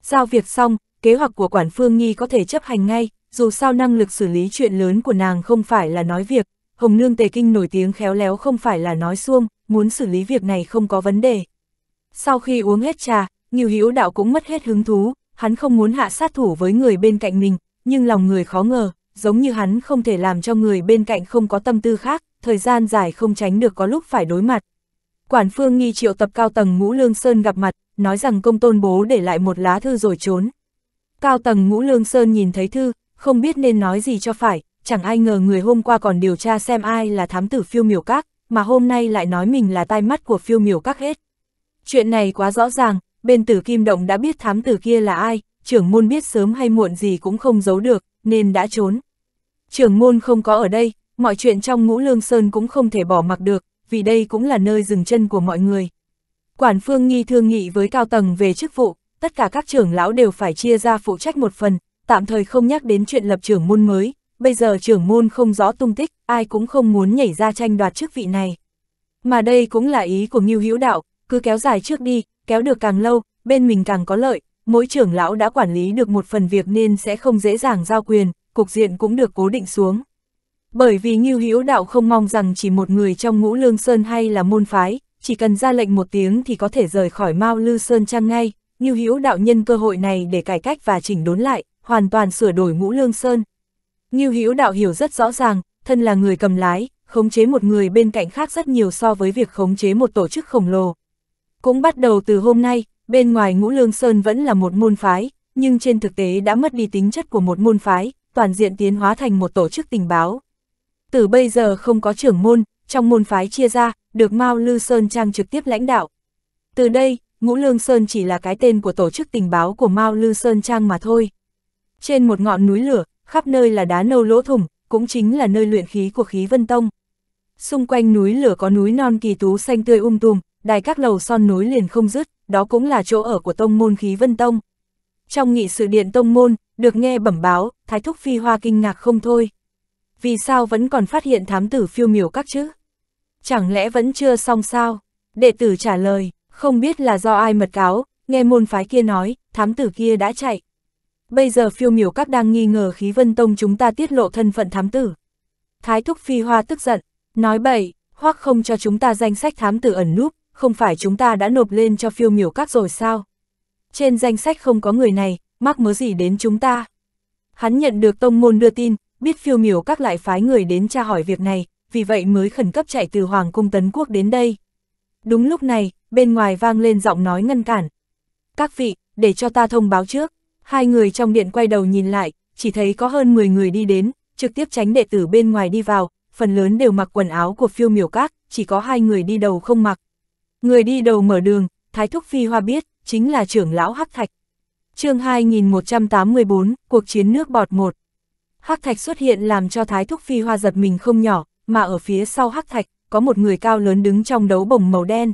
Giao việc xong, kế hoạch của quản phương nghi có thể chấp hành ngay, dù sao năng lực xử lý chuyện lớn của nàng không phải là nói việc, Hồng Nương Tề Kinh nổi tiếng khéo léo không phải là nói xuông, muốn xử lý việc này không có vấn đề. Sau khi uống hết trà, Ngưu Hữu Đạo cũng mất hết hứng thú, hắn không muốn hạ sát thủ với người bên cạnh mình, nhưng lòng người khó ngờ, giống như hắn không thể làm cho người bên cạnh không có tâm tư khác, thời gian dài không tránh được có lúc phải đối mặt. Quản phương nghi triệu tập cao tầng Ngũ Lương Sơn gặp mặt, nói rằng công tôn bố để lại một lá thư rồi trốn. Cao tầng Ngũ Lương Sơn nhìn thấy thư, không biết nên nói gì cho phải, chẳng ai ngờ người hôm qua còn điều tra xem ai là thám tử phiêu miểu các, mà hôm nay lại nói mình là tai mắt của phiêu miểu các hết. Chuyện này quá rõ ràng, bên tử kim động đã biết thám tử kia là ai, trưởng môn biết sớm hay muộn gì cũng không giấu được, nên đã trốn. Trưởng môn không có ở đây, mọi chuyện trong ngũ lương sơn cũng không thể bỏ mặc được, vì đây cũng là nơi dừng chân của mọi người. Quản phương nghi thương nghị với cao tầng về chức vụ, tất cả các trưởng lão đều phải chia ra phụ trách một phần, tạm thời không nhắc đến chuyện lập trưởng môn mới, bây giờ trưởng môn không rõ tung tích, ai cũng không muốn nhảy ra tranh đoạt chức vị này. Mà đây cũng là ý của Ngưu Hữu Đạo, cứ kéo dài trước đi, kéo được càng lâu, bên mình càng có lợi, mỗi trưởng lão đã quản lý được một phần việc nên sẽ không dễ dàng giao quyền, cục diện cũng được cố định xuống. Bởi vì Ngưu Hữu Đạo không mong rằng chỉ một người trong ngũ lương sơn hay là môn phái, chỉ cần ra lệnh một tiếng thì có thể rời khỏi Mao Lư Sơn Trang ngay, Ngưu Hữu Đạo nhân cơ hội này để cải cách và chỉnh đốn lại, hoàn toàn sửa đổi ngũ lương sơn. Ngưu Hữu Đạo hiểu rất rõ ràng, thân là người cầm lái, khống chế một người bên cạnh khác rất nhiều so với việc khống chế một tổ chức khổng lồ. Cũng bắt đầu từ hôm nay, bên ngoài Ngũ Lương Sơn vẫn là một môn phái, nhưng trên thực tế đã mất đi tính chất của một môn phái, toàn diện tiến hóa thành một tổ chức tình báo. Từ bây giờ không có trưởng môn, trong môn phái chia ra, được Mao Lư Sơn Trang trực tiếp lãnh đạo. Từ đây, Ngũ Lương Sơn chỉ là cái tên của tổ chức tình báo của Mao Lư Sơn Trang mà thôi. Trên một ngọn núi lửa, khắp nơi là đá nâu lỗ thủng, cũng chính là nơi luyện khí của khí vân tông. Xung quanh núi lửa có núi non kỳ tú xanh tươi um tùm, đài các lầu son núi liền không dứt, đó cũng là chỗ ở của tông môn khí vân tông. Trong nghị sự điện tông môn, được nghe bẩm báo, thái thúc phi hoa kinh ngạc không thôi. Vì sao vẫn còn phát hiện thám tử phiêu miểu các chứ? Chẳng lẽ vẫn chưa xong sao? Đệ tử trả lời, không biết là do ai mật cáo, nghe môn phái kia nói, thám tử kia đã chạy bây giờ phiêu miểu các đang nghi ngờ khí vân tông chúng ta tiết lộ thân phận thám tử. Thái thúc phi hoa tức giận, nói bậy, hoặc không cho chúng ta danh sách thám tử ẩn núp, không phải chúng ta đã nộp lên cho phiêu miểu các rồi sao? Trên danh sách không có người này, mắc mớ gì đến chúng ta? Hắn nhận được tông môn đưa tin, biết phiêu miểu các lại phái người đến tra hỏi việc này, vì vậy mới khẩn cấp chạy từ Hoàng cung Tấn Quốc đến đây. Đúng lúc này, bên ngoài vang lên giọng nói ngăn cản. Các vị, để cho ta thông báo trước. Hai người trong điện quay đầu nhìn lại, chỉ thấy có hơn 10 người đi đến, trực tiếp tránh đệ tử bên ngoài đi vào, phần lớn đều mặc quần áo của phiêu miểu các, chỉ có hai người đi đầu không mặc. Người đi đầu mở đường, Thái Thúc Phi Hoa biết, chính là trưởng lão Hắc Thạch. chương 2184, cuộc chiến nước bọt 1. Hắc Thạch xuất hiện làm cho Thái Thúc Phi Hoa giật mình không nhỏ, mà ở phía sau Hắc Thạch, có một người cao lớn đứng trong đấu bồng màu đen.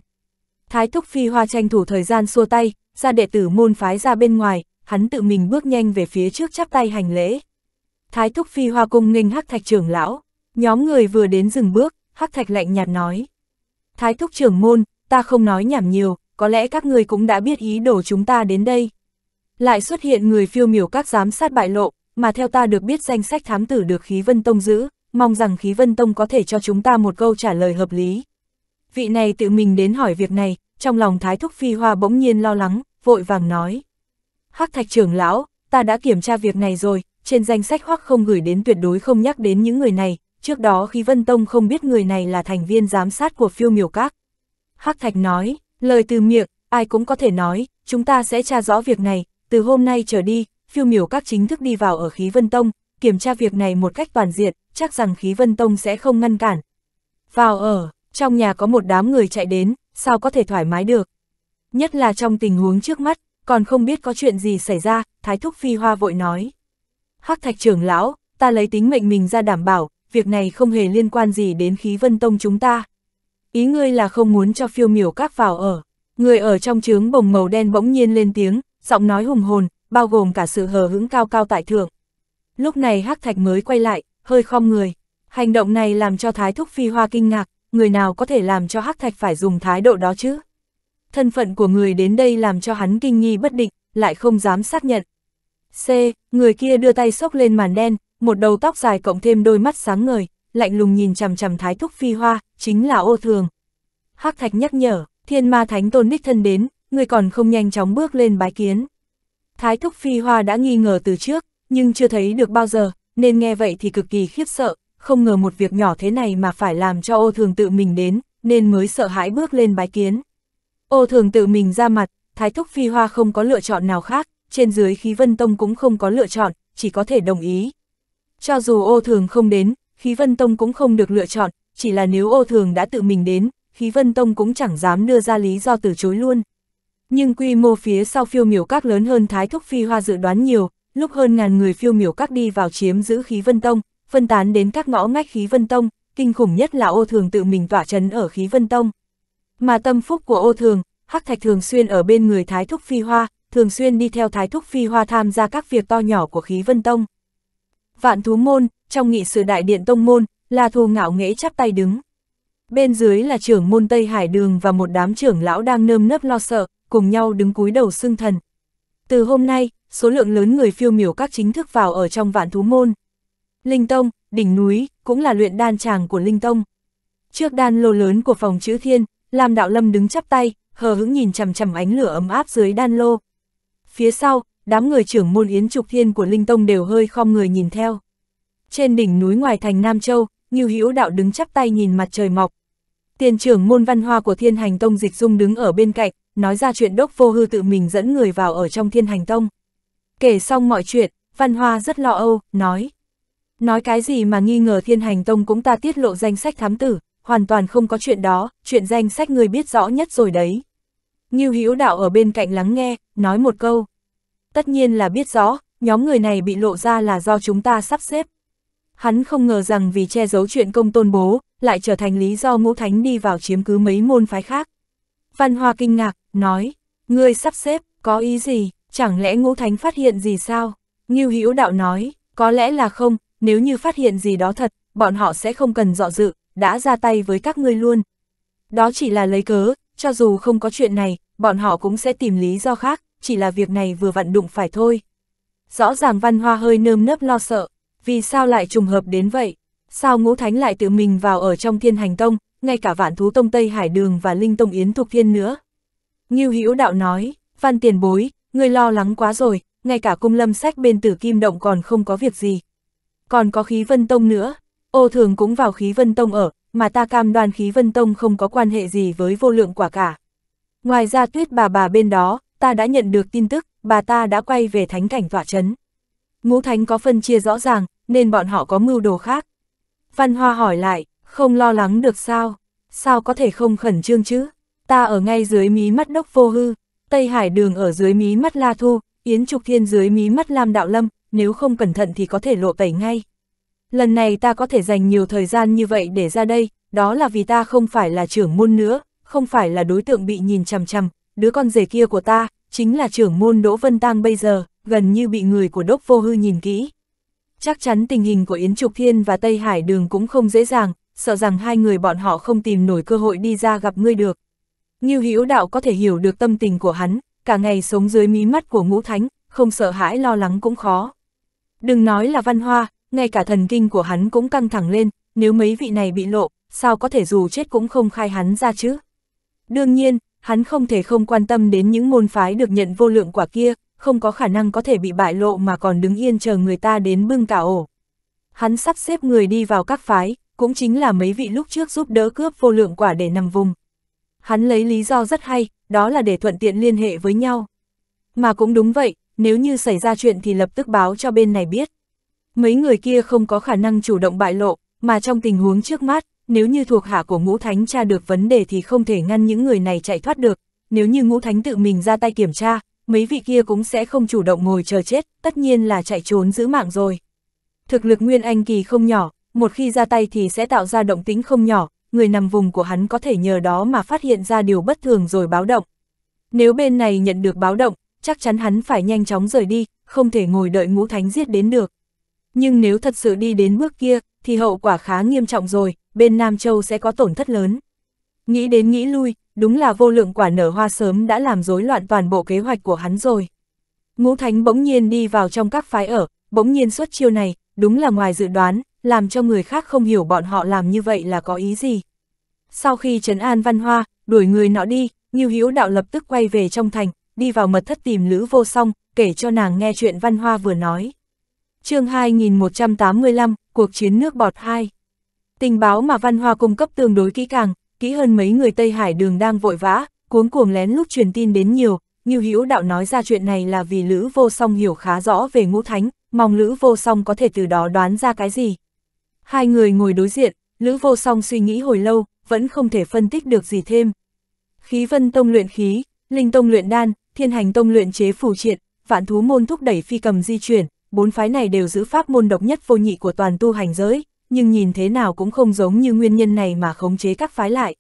Thái Thúc Phi Hoa tranh thủ thời gian xua tay, ra đệ tử môn phái ra bên ngoài, hắn tự mình bước nhanh về phía trước chắp tay hành lễ. Thái thúc phi hoa cung nghênh hắc thạch trưởng lão, nhóm người vừa đến dừng bước, hắc thạch lạnh nhạt nói. Thái thúc trưởng môn, ta không nói nhảm nhiều, có lẽ các người cũng đã biết ý đồ chúng ta đến đây. Lại xuất hiện người phiêu miểu các giám sát bại lộ, mà theo ta được biết danh sách thám tử được khí vân tông giữ, mong rằng khí vân tông có thể cho chúng ta một câu trả lời hợp lý. Vị này tự mình đến hỏi việc này, trong lòng thái thúc phi hoa bỗng nhiên lo lắng, vội vàng nói. Hoắc Thạch trưởng lão, ta đã kiểm tra việc này rồi, trên danh sách hoác không gửi đến tuyệt đối không nhắc đến những người này, trước đó khi Vân Tông không biết người này là thành viên giám sát của phiêu miểu các. Hoắc Thạch nói, lời từ miệng, ai cũng có thể nói, chúng ta sẽ tra rõ việc này, từ hôm nay trở đi, phiêu miểu các chính thức đi vào ở khí Vân Tông, kiểm tra việc này một cách toàn diện, chắc rằng khí Vân Tông sẽ không ngăn cản. Vào ở, trong nhà có một đám người chạy đến, sao có thể thoải mái được. Nhất là trong tình huống trước mắt, còn không biết có chuyện gì xảy ra, Thái Thúc Phi Hoa vội nói. Hắc Thạch trưởng lão, ta lấy tính mệnh mình ra đảm bảo, việc này không hề liên quan gì đến khí vân tông chúng ta. Ý ngươi là không muốn cho phiêu miểu các vào ở. Người ở trong trướng bồng màu đen bỗng nhiên lên tiếng, giọng nói hùng hồn, bao gồm cả sự hờ hững cao cao tại thượng. Lúc này Hắc Thạch mới quay lại, hơi khom người. Hành động này làm cho Thái Thúc Phi Hoa kinh ngạc, người nào có thể làm cho Hắc Thạch phải dùng thái độ đó chứ? thân phận của người đến đây làm cho hắn kinh nghi bất định, lại không dám xác nhận. C. Người kia đưa tay sốc lên màn đen, một đầu tóc dài cộng thêm đôi mắt sáng ngời, lạnh lùng nhìn chằm chằm thái thúc phi hoa, chính là ô thường. hắc thạch nhắc nhở, thiên ma thánh tôn đích thân đến, người còn không nhanh chóng bước lên bái kiến. Thái thúc phi hoa đã nghi ngờ từ trước, nhưng chưa thấy được bao giờ, nên nghe vậy thì cực kỳ khiếp sợ, không ngờ một việc nhỏ thế này mà phải làm cho ô thường tự mình đến, nên mới sợ hãi bước lên bái kiến. Ô thường tự mình ra mặt, Thái Thúc Phi Hoa không có lựa chọn nào khác, trên dưới khí vân tông cũng không có lựa chọn, chỉ có thể đồng ý. Cho dù ô thường không đến, khí vân tông cũng không được lựa chọn, chỉ là nếu ô thường đã tự mình đến, khí vân tông cũng chẳng dám đưa ra lý do từ chối luôn. Nhưng quy mô phía sau phiêu miểu các lớn hơn Thái Thúc Phi Hoa dự đoán nhiều, lúc hơn ngàn người phiêu miểu các đi vào chiếm giữ khí vân tông, phân tán đến các ngõ ngách khí vân tông, kinh khủng nhất là ô thường tự mình tỏa trấn ở khí vân tông. Mà tâm phúc của ô thường, Hắc Thạch thường xuyên ở bên người Thái Thúc Phi Hoa, thường xuyên đi theo Thái Thúc Phi Hoa tham gia các việc to nhỏ của khí vân tông. Vạn thú môn, trong nghị sự đại điện tông môn, là thù ngạo nghễ chắp tay đứng. Bên dưới là trưởng môn Tây Hải Đường và một đám trưởng lão đang nơm nớp lo sợ, cùng nhau đứng cúi đầu xưng thần. Từ hôm nay, số lượng lớn người phiêu miểu các chính thức vào ở trong vạn thú môn. Linh Tông, đỉnh núi, cũng là luyện đan tràng của Linh Tông. Trước đan lô lớn của phòng chữ thiên, Lam Đạo Lâm đứng chắp tay, hờ hững nhìn chằm chằm ánh lửa ấm áp dưới đan lô. Phía sau, đám người trưởng môn Yến Trục Thiên của Linh Tông đều hơi khom người nhìn theo. Trên đỉnh núi ngoài thành Nam Châu, Ngưu Hữu Đạo đứng chắp tay nhìn mặt trời mọc. Tiền trưởng môn văn hoa của Thiên Hành Tông Dịch Dung đứng ở bên cạnh, nói ra chuyện đốc vô hư tự mình dẫn người vào ở trong Thiên Hành Tông. Kể xong mọi chuyện, văn hoa rất lo âu, nói. Nói cái gì mà nghi ngờ Thiên Hành Tông cũng ta tiết lộ danh sách thám tử, hoàn toàn không có chuyện đó, chuyện danh sách người biết rõ nhất rồi đấy. Ngưu Hữu Đạo ở bên cạnh lắng nghe, nói một câu. Tất nhiên là biết rõ, nhóm người này bị lộ ra là do chúng ta sắp xếp. Hắn không ngờ rằng vì che giấu chuyện công tôn bố, lại trở thành lý do ngũ thánh đi vào chiếm cứ mấy môn phái khác. Văn Hoa kinh ngạc, nói, ngươi sắp xếp, có ý gì, chẳng lẽ ngũ thánh phát hiện gì sao? Ngưu Hữu Đạo nói, có lẽ là không, nếu như phát hiện gì đó thật, bọn họ sẽ không cần dọ dự, đã ra tay với các ngươi luôn. Đó chỉ là lấy cớ, cho dù không có chuyện này, bọn họ cũng sẽ tìm lý do khác, chỉ là việc này vừa vặn đụng phải thôi. Rõ ràng văn hoa hơi nơm nớp lo sợ, vì sao lại trùng hợp đến vậy? Sao ngũ thánh lại tự mình vào ở trong thiên hành tông, ngay cả vạn thú tông Tây Hải Đường và Linh Tông Yến thuộc thiên nữa? Nghiêu Hữu đạo nói, văn tiền bối, người lo lắng quá rồi, ngay cả cung lâm sách bên tử kim động còn không có việc gì. Còn có khí vân tông nữa, Ô thường cũng vào khí vân tông ở, mà ta cam đoan khí vân tông không có quan hệ gì với vô lượng quả cả. Ngoài ra tuyết bà bà bên đó, ta đã nhận được tin tức, bà ta đã quay về thánh cảnh tỏa chấn. Ngũ thánh có phân chia rõ ràng, nên bọn họ có mưu đồ khác. Văn Hoa hỏi lại, không lo lắng được sao? Sao có thể không khẩn trương chứ? Ta ở ngay dưới mí mắt đốc vô hư, Tây Hải đường ở dưới mí mắt La Thu, Yến Trục Thiên dưới mí mắt Lam Đạo Lâm, nếu không cẩn thận thì có thể lộ tẩy ngay lần này ta có thể dành nhiều thời gian như vậy để ra đây, đó là vì ta không phải là trưởng môn nữa, không phải là đối tượng bị nhìn chằm chằm, đứa con rể kia của ta, chính là trưởng môn Đỗ Vân Tăng bây giờ, gần như bị người của Đốc Vô Hư nhìn kỹ. Chắc chắn tình hình của Yến Trục Thiên và Tây Hải Đường cũng không dễ dàng, sợ rằng hai người bọn họ không tìm nổi cơ hội đi ra gặp ngươi được. Như Hữu Đạo có thể hiểu được tâm tình của hắn, cả ngày sống dưới mí mắt của ngũ thánh, không sợ hãi lo lắng cũng khó. Đừng nói là văn hoa, ngay cả thần kinh của hắn cũng căng thẳng lên, nếu mấy vị này bị lộ, sao có thể dù chết cũng không khai hắn ra chứ. Đương nhiên, hắn không thể không quan tâm đến những môn phái được nhận vô lượng quả kia, không có khả năng có thể bị bại lộ mà còn đứng yên chờ người ta đến bưng cả ổ. Hắn sắp xếp người đi vào các phái, cũng chính là mấy vị lúc trước giúp đỡ cướp vô lượng quả để nằm vùng. Hắn lấy lý do rất hay, đó là để thuận tiện liên hệ với nhau. Mà cũng đúng vậy, nếu như xảy ra chuyện thì lập tức báo cho bên này biết mấy người kia không có khả năng chủ động bại lộ, mà trong tình huống trước mắt, nếu như thuộc hạ của ngũ thánh tra được vấn đề thì không thể ngăn những người này chạy thoát được, nếu như ngũ thánh tự mình ra tay kiểm tra, mấy vị kia cũng sẽ không chủ động ngồi chờ chết, tất nhiên là chạy trốn giữ mạng rồi. Thực lực Nguyên Anh Kỳ không nhỏ, một khi ra tay thì sẽ tạo ra động tĩnh không nhỏ, người nằm vùng của hắn có thể nhờ đó mà phát hiện ra điều bất thường rồi báo động. Nếu bên này nhận được báo động, chắc chắn hắn phải nhanh chóng rời đi, không thể ngồi đợi ngũ thánh giết đến được. Nhưng nếu thật sự đi đến bước kia, thì hậu quả khá nghiêm trọng rồi, bên Nam Châu sẽ có tổn thất lớn. Nghĩ đến nghĩ lui, đúng là vô lượng quả nở hoa sớm đã làm rối loạn toàn bộ kế hoạch của hắn rồi. Ngũ Thánh bỗng nhiên đi vào trong các phái ở, bỗng nhiên xuất chiêu này, đúng là ngoài dự đoán, làm cho người khác không hiểu bọn họ làm như vậy là có ý gì. Sau khi trấn an văn hoa, đuổi người nọ đi, Nghiêu Hữu Đạo lập tức quay về trong thành, đi vào mật thất tìm Lữ Vô Song, kể cho nàng nghe chuyện văn hoa vừa nói chương 2185, cuộc chiến nước bọt 2. Tình báo mà Văn Hoa cung cấp tương đối kỹ càng, kỹ hơn mấy người Tây Hải đường đang vội vã, cuống cuồng lén lút truyền tin đến nhiều, Ngưu Hữu đạo nói ra chuyện này là vì Lữ Vô Song hiểu khá rõ về Ngũ Thánh, mong Lữ Vô Song có thể từ đó đoán ra cái gì. Hai người ngồi đối diện, Lữ Vô Song suy nghĩ hồi lâu, vẫn không thể phân tích được gì thêm. Khí Vân Tông luyện khí, Linh Tông luyện đan, Thiên Hành Tông luyện chế phù triện, Vạn Thú môn thúc đẩy phi cầm di chuyển, bốn phái này đều giữ pháp môn độc nhất vô nhị của toàn tu hành giới, nhưng nhìn thế nào cũng không giống như nguyên nhân này mà khống chế các phái lại.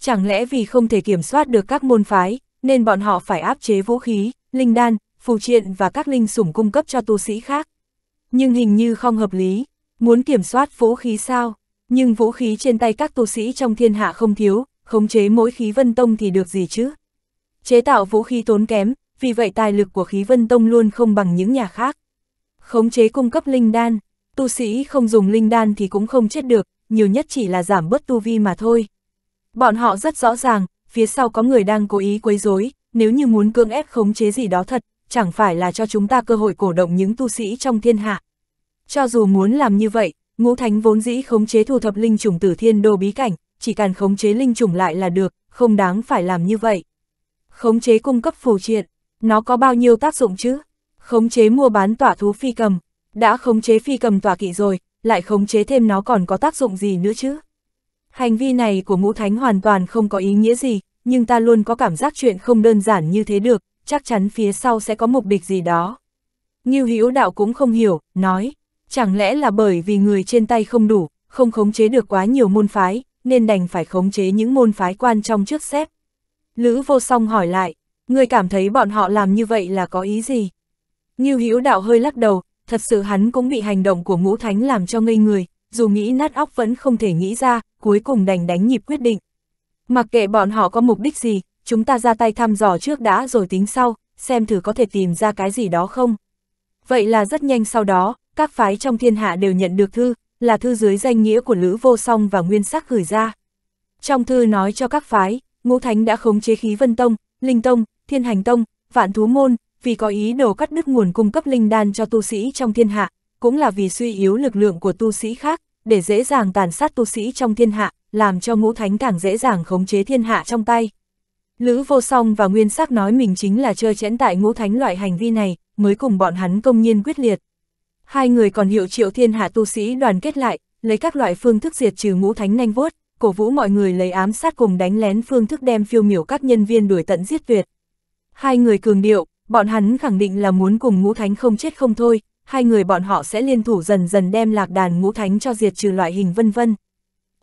Chẳng lẽ vì không thể kiểm soát được các môn phái, nên bọn họ phải áp chế vũ khí, linh đan, phù triện và các linh sủng cung cấp cho tu sĩ khác. Nhưng hình như không hợp lý, muốn kiểm soát vũ khí sao, nhưng vũ khí trên tay các tu sĩ trong thiên hạ không thiếu, khống chế mỗi khí vân tông thì được gì chứ? Chế tạo vũ khí tốn kém, vì vậy tài lực của khí vân tông luôn không bằng những nhà khác. Khống chế cung cấp linh đan, tu sĩ không dùng linh đan thì cũng không chết được, nhiều nhất chỉ là giảm bớt tu vi mà thôi. Bọn họ rất rõ ràng, phía sau có người đang cố ý quấy rối, nếu như muốn cưỡng ép khống chế gì đó thật, chẳng phải là cho chúng ta cơ hội cổ động những tu sĩ trong thiên hạ. Cho dù muốn làm như vậy, ngũ thánh vốn dĩ khống chế thu thập linh trùng tử thiên đồ bí cảnh, chỉ cần khống chế linh trùng lại là được, không đáng phải làm như vậy. Khống chế cung cấp phù triện, nó có bao nhiêu tác dụng chứ? khống chế mua bán tỏa thú phi cầm, đã khống chế phi cầm tỏa kỵ rồi, lại khống chế thêm nó còn có tác dụng gì nữa chứ? Hành vi này của ngũ thánh hoàn toàn không có ý nghĩa gì, nhưng ta luôn có cảm giác chuyện không đơn giản như thế được, chắc chắn phía sau sẽ có mục đích gì đó. Ngưu Hữu Đạo cũng không hiểu, nói, chẳng lẽ là bởi vì người trên tay không đủ, không khống chế được quá nhiều môn phái, nên đành phải khống chế những môn phái quan trong trước xếp. Lữ vô song hỏi lại, người cảm thấy bọn họ làm như vậy là có ý gì? Ngưu Hữu Đạo hơi lắc đầu, thật sự hắn cũng bị hành động của Ngũ Thánh làm cho ngây người, dù nghĩ nát óc vẫn không thể nghĩ ra, cuối cùng đành đánh nhịp quyết định. Mặc kệ bọn họ có mục đích gì, chúng ta ra tay thăm dò trước đã rồi tính sau, xem thử có thể tìm ra cái gì đó không. Vậy là rất nhanh sau đó, các phái trong thiên hạ đều nhận được thư, là thư dưới danh nghĩa của Lữ Vô Song và Nguyên Sắc gửi ra. Trong thư nói cho các phái, Ngũ Thánh đã khống chế khí Vân Tông, Linh Tông, Thiên Hành Tông, Vạn Thú Môn, vì có ý đồ cắt đứt nguồn cung cấp linh đan cho tu sĩ trong thiên hạ, cũng là vì suy yếu lực lượng của tu sĩ khác, để dễ dàng tàn sát tu sĩ trong thiên hạ, làm cho ngũ thánh càng dễ dàng khống chế thiên hạ trong tay. Lữ vô song và nguyên sắc nói mình chính là chơi chẽn tại ngũ thánh loại hành vi này, mới cùng bọn hắn công nhiên quyết liệt. Hai người còn hiệu triệu thiên hạ tu sĩ đoàn kết lại, lấy các loại phương thức diệt trừ ngũ thánh nhanh vuốt, cổ vũ mọi người lấy ám sát cùng đánh lén phương thức đem phiêu miểu các nhân viên đuổi tận giết tuyệt. Hai người cường điệu, bọn hắn khẳng định là muốn cùng ngũ thánh không chết không thôi, hai người bọn họ sẽ liên thủ dần dần đem lạc đàn ngũ thánh cho diệt trừ loại hình vân vân.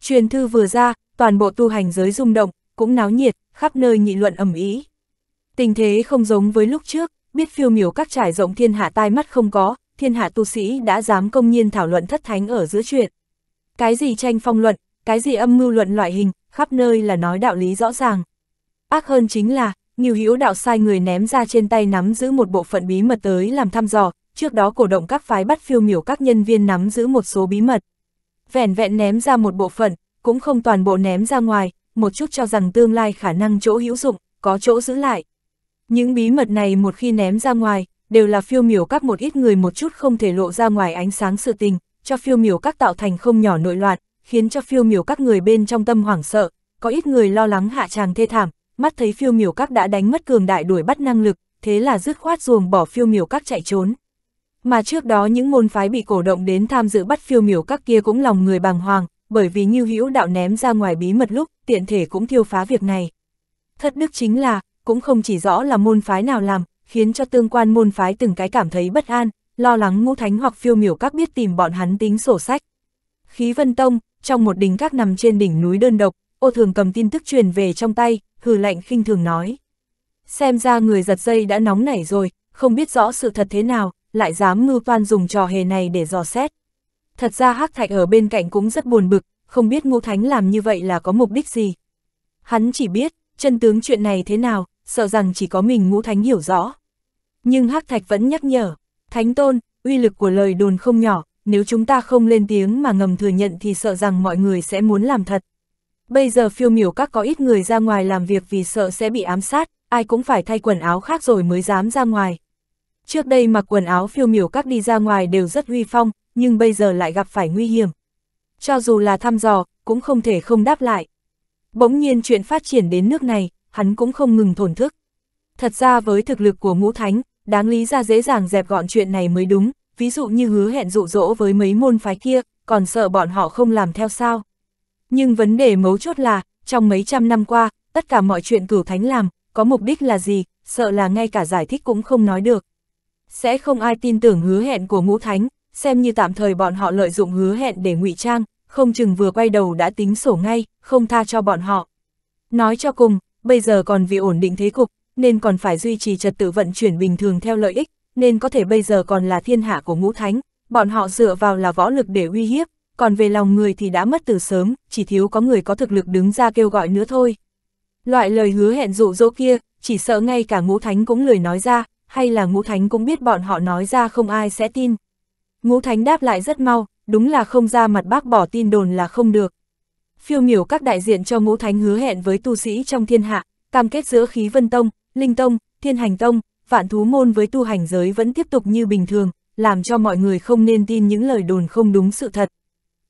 Truyền thư vừa ra, toàn bộ tu hành giới rung động, cũng náo nhiệt, khắp nơi nghị luận ầm ĩ. Tình thế không giống với lúc trước, biết phiêu miểu các trải rộng thiên hạ tai mắt không có, thiên hạ tu sĩ đã dám công nhiên thảo luận thất thánh ở giữa chuyện. Cái gì tranh phong luận, cái gì âm mưu luận loại hình, khắp nơi là nói đạo lý rõ ràng. Ác hơn chính là, Nghiêu Hữu đạo sai người ném ra trên tay nắm giữ một bộ phận bí mật tới làm thăm dò, trước đó cổ động các phái bắt phiêu miểu các nhân viên nắm giữ một số bí mật. vẹn vẹn ném ra một bộ phận, cũng không toàn bộ ném ra ngoài, một chút cho rằng tương lai khả năng chỗ hữu dụng, có chỗ giữ lại. Những bí mật này một khi ném ra ngoài, đều là phiêu miểu các một ít người một chút không thể lộ ra ngoài ánh sáng sự tình, cho phiêu miểu các tạo thành không nhỏ nội loạn, khiến cho phiêu miểu các người bên trong tâm hoảng sợ, có ít người lo lắng hạ tràng thê thảm, mắt thấy phiêu miểu các đã đánh mất cường đại đuổi bắt năng lực, thế là dứt khoát ruồng bỏ phiêu miểu các chạy trốn. Mà trước đó những môn phái bị cổ động đến tham dự bắt phiêu miểu các kia cũng lòng người bàng hoàng, bởi vì như Hữu đạo ném ra ngoài bí mật lúc, tiện thể cũng thiêu phá việc này. Thất đức chính là, cũng không chỉ rõ là môn phái nào làm, khiến cho tương quan môn phái từng cái cảm thấy bất an, lo lắng ngũ thánh hoặc phiêu miểu các biết tìm bọn hắn tính sổ sách. Khí Vân Tông, trong một đình các nằm trên đỉnh núi đơn độc, ô thường cầm tin tức truyền về trong tay, hừ lạnh khinh thường nói. Xem ra người giật dây đã nóng nảy rồi, không biết rõ sự thật thế nào, lại dám mưu toan dùng trò hề này để dò xét. Thật ra hắc thạch ở bên cạnh cũng rất buồn bực, không biết ngũ thánh làm như vậy là có mục đích gì. Hắn chỉ biết, chân tướng chuyện này thế nào, sợ rằng chỉ có mình ngũ thánh hiểu rõ. Nhưng hắc thạch vẫn nhắc nhở, thánh tôn, uy lực của lời đồn không nhỏ, nếu chúng ta không lên tiếng mà ngầm thừa nhận thì sợ rằng mọi người sẽ muốn làm thật. Bây giờ phiêu miểu các có ít người ra ngoài làm việc vì sợ sẽ bị ám sát, ai cũng phải thay quần áo khác rồi mới dám ra ngoài. Trước đây mặc quần áo phiêu miểu các đi ra ngoài đều rất huy phong, nhưng bây giờ lại gặp phải nguy hiểm. Cho dù là thăm dò, cũng không thể không đáp lại. Bỗng nhiên chuyện phát triển đến nước này, hắn cũng không ngừng thổn thức. Thật ra với thực lực của ngũ thánh, đáng lý ra dễ dàng dẹp gọn chuyện này mới đúng, ví dụ như hứa hẹn dụ dỗ với mấy môn phái kia, còn sợ bọn họ không làm theo sao. Nhưng vấn đề mấu chốt là, trong mấy trăm năm qua, tất cả mọi chuyện cửu thánh làm, có mục đích là gì, sợ là ngay cả giải thích cũng không nói được. Sẽ không ai tin tưởng hứa hẹn của ngũ thánh, xem như tạm thời bọn họ lợi dụng hứa hẹn để ngụy trang, không chừng vừa quay đầu đã tính sổ ngay, không tha cho bọn họ. Nói cho cùng, bây giờ còn vì ổn định thế cục, nên còn phải duy trì trật tự vận chuyển bình thường theo lợi ích, nên có thể bây giờ còn là thiên hạ của ngũ thánh, bọn họ dựa vào là võ lực để uy hiếp, còn về lòng người thì đã mất từ sớm, chỉ thiếu có người có thực lực đứng ra kêu gọi nữa thôi. Loại lời hứa hẹn dụ dỗ kia, chỉ sợ ngay cả ngũ thánh cũng lười nói ra, hay là ngũ thánh cũng biết bọn họ nói ra không ai sẽ tin. Ngũ thánh đáp lại rất mau, đúng là không ra mặt bác bỏ tin đồn là không được. Phiêu miểu các đại diện cho ngũ thánh hứa hẹn với tu sĩ trong thiên hạ, cam kết giữa khí vân tông, linh tông, thiên hành tông, vạn thú môn với tu hành giới vẫn tiếp tục như bình thường, làm cho mọi người không nên tin những lời đồn không đúng sự thật.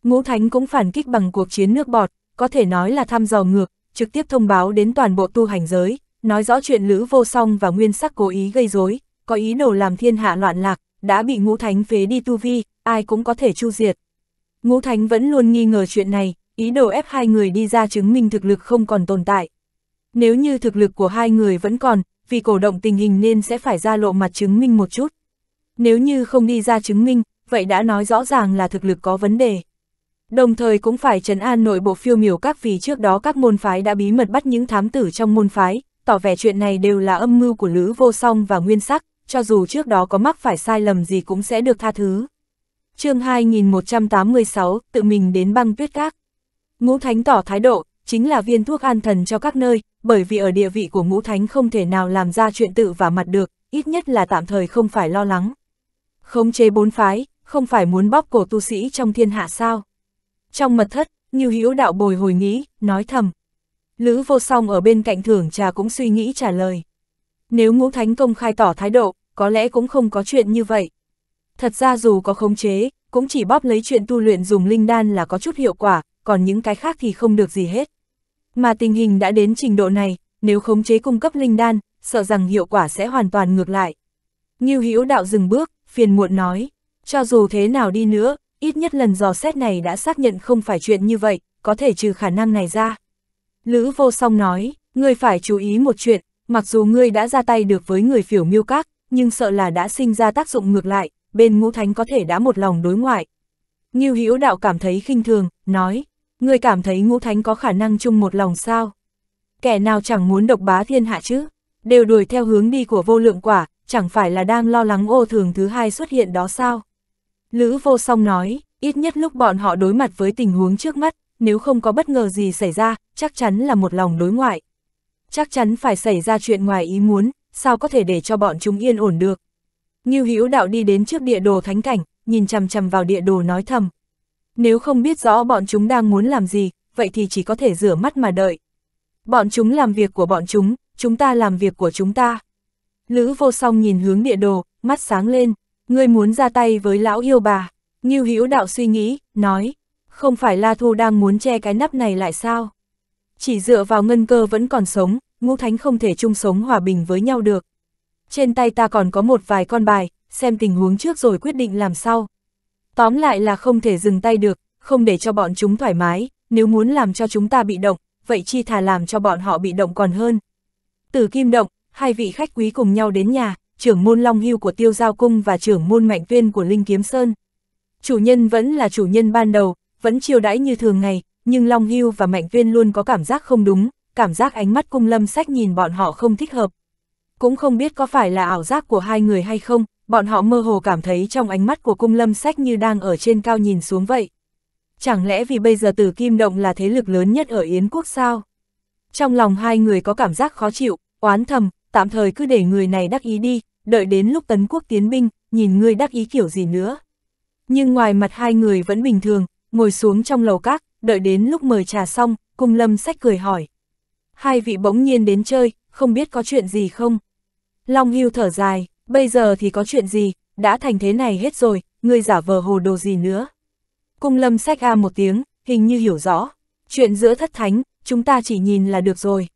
Ngũ Thánh cũng phản kích bằng cuộc chiến nước bọt, có thể nói là thăm dò ngược, trực tiếp thông báo đến toàn bộ tu hành giới, nói rõ chuyện Lữ Vô Song và Nguyên Sắc cố ý gây rối, có ý đồ làm thiên hạ loạn lạc, đã bị Ngũ Thánh phế đi tu vi, ai cũng có thể chu diệt. Ngũ Thánh vẫn luôn nghi ngờ chuyện này, ý đồ ép hai người đi ra chứng minh thực lực không còn tồn tại. Nếu như thực lực của hai người vẫn còn, vì cổ động tình hình nên sẽ phải ra lộ mặt chứng minh một chút. Nếu như không đi ra chứng minh, vậy đã nói rõ ràng là thực lực có vấn đề đồng thời cũng phải trấn an nội bộ phiêu miểu các vì trước đó các môn phái đã bí mật bắt những thám tử trong môn phái, tỏ vẻ chuyện này đều là âm mưu của Lữ Vô Song và Nguyên Sắc, cho dù trước đó có mắc phải sai lầm gì cũng sẽ được tha thứ. chương 2186, tự mình đến băng tuyết các. Ngũ Thánh tỏ thái độ, chính là viên thuốc an thần cho các nơi, bởi vì ở địa vị của Ngũ Thánh không thể nào làm ra chuyện tự và mặt được, ít nhất là tạm thời không phải lo lắng. Không chế bốn phái, không phải muốn bóp cổ tu sĩ trong thiên hạ sao. Trong mật thất, Như Hữu Đạo bồi hồi nghĩ, nói thầm. Lữ vô song ở bên cạnh thưởng trà cũng suy nghĩ trả lời. Nếu ngũ thánh công khai tỏ thái độ, có lẽ cũng không có chuyện như vậy. Thật ra dù có khống chế, cũng chỉ bóp lấy chuyện tu luyện dùng linh đan là có chút hiệu quả, còn những cái khác thì không được gì hết. Mà tình hình đã đến trình độ này, nếu khống chế cung cấp linh đan, sợ rằng hiệu quả sẽ hoàn toàn ngược lại. Ngưu Hữu Đạo dừng bước, phiền muộn nói, cho dù thế nào đi nữa, ít nhất lần dò xét này đã xác nhận không phải chuyện như vậy, có thể trừ khả năng này ra. Lữ vô song nói, ngươi phải chú ý một chuyện, mặc dù ngươi đã ra tay được với người phiểu miêu các, nhưng sợ là đã sinh ra tác dụng ngược lại, bên ngũ thánh có thể đã một lòng đối ngoại. Ngưu Hữu đạo cảm thấy khinh thường, nói, ngươi cảm thấy ngũ thánh có khả năng chung một lòng sao? Kẻ nào chẳng muốn độc bá thiên hạ chứ? Đều đuổi theo hướng đi của vô lượng quả, chẳng phải là đang lo lắng ô thường thứ hai xuất hiện đó sao? Lữ vô song nói, ít nhất lúc bọn họ đối mặt với tình huống trước mắt, nếu không có bất ngờ gì xảy ra, chắc chắn là một lòng đối ngoại. Chắc chắn phải xảy ra chuyện ngoài ý muốn, sao có thể để cho bọn chúng yên ổn được. Ngưu Hữu Đạo đi đến trước địa đồ thánh cảnh, nhìn chằm chằm vào địa đồ nói thầm. Nếu không biết rõ bọn chúng đang muốn làm gì, vậy thì chỉ có thể rửa mắt mà đợi. Bọn chúng làm việc của bọn chúng, chúng ta làm việc của chúng ta. Lữ vô song nhìn hướng địa đồ, mắt sáng lên. Ngươi muốn ra tay với lão yêu bà, Như Hữu Đạo suy nghĩ, nói, không phải La Thu đang muốn che cái nắp này lại sao? Chỉ dựa vào ngân cơ vẫn còn sống, ngũ thánh không thể chung sống hòa bình với nhau được. Trên tay ta còn có một vài con bài, xem tình huống trước rồi quyết định làm sao. Tóm lại là không thể dừng tay được, không để cho bọn chúng thoải mái, nếu muốn làm cho chúng ta bị động, vậy chi thà làm cho bọn họ bị động còn hơn. Từ Kim Động, hai vị khách quý cùng nhau đến nhà, trưởng môn Long Hưu của Tiêu Giao Cung và trưởng môn Mạnh Tuyên của Linh Kiếm Sơn. Chủ nhân vẫn là chủ nhân ban đầu, vẫn chiêu đãi như thường ngày, nhưng Long Hưu và Mạnh Tuyên luôn có cảm giác không đúng, cảm giác ánh mắt cung lâm sách nhìn bọn họ không thích hợp. Cũng không biết có phải là ảo giác của hai người hay không, bọn họ mơ hồ cảm thấy trong ánh mắt của cung lâm sách như đang ở trên cao nhìn xuống vậy. Chẳng lẽ vì bây giờ từ Kim Động là thế lực lớn nhất ở Yến quốc sao? Trong lòng hai người có cảm giác khó chịu, oán thầm, tạm thời cứ để người này đắc ý đi, đợi đến lúc tấn quốc tiến binh, nhìn ngươi đắc ý kiểu gì nữa. Nhưng ngoài mặt hai người vẫn bình thường, ngồi xuống trong lầu các, đợi đến lúc mời trà xong, cung lâm sách cười hỏi. Hai vị bỗng nhiên đến chơi, không biết có chuyện gì không? Long hưu thở dài, bây giờ thì có chuyện gì, đã thành thế này hết rồi, ngươi giả vờ hồ đồ gì nữa. Cung lâm sách a một tiếng, hình như hiểu rõ, chuyện giữa thất thánh, chúng ta chỉ nhìn là được rồi.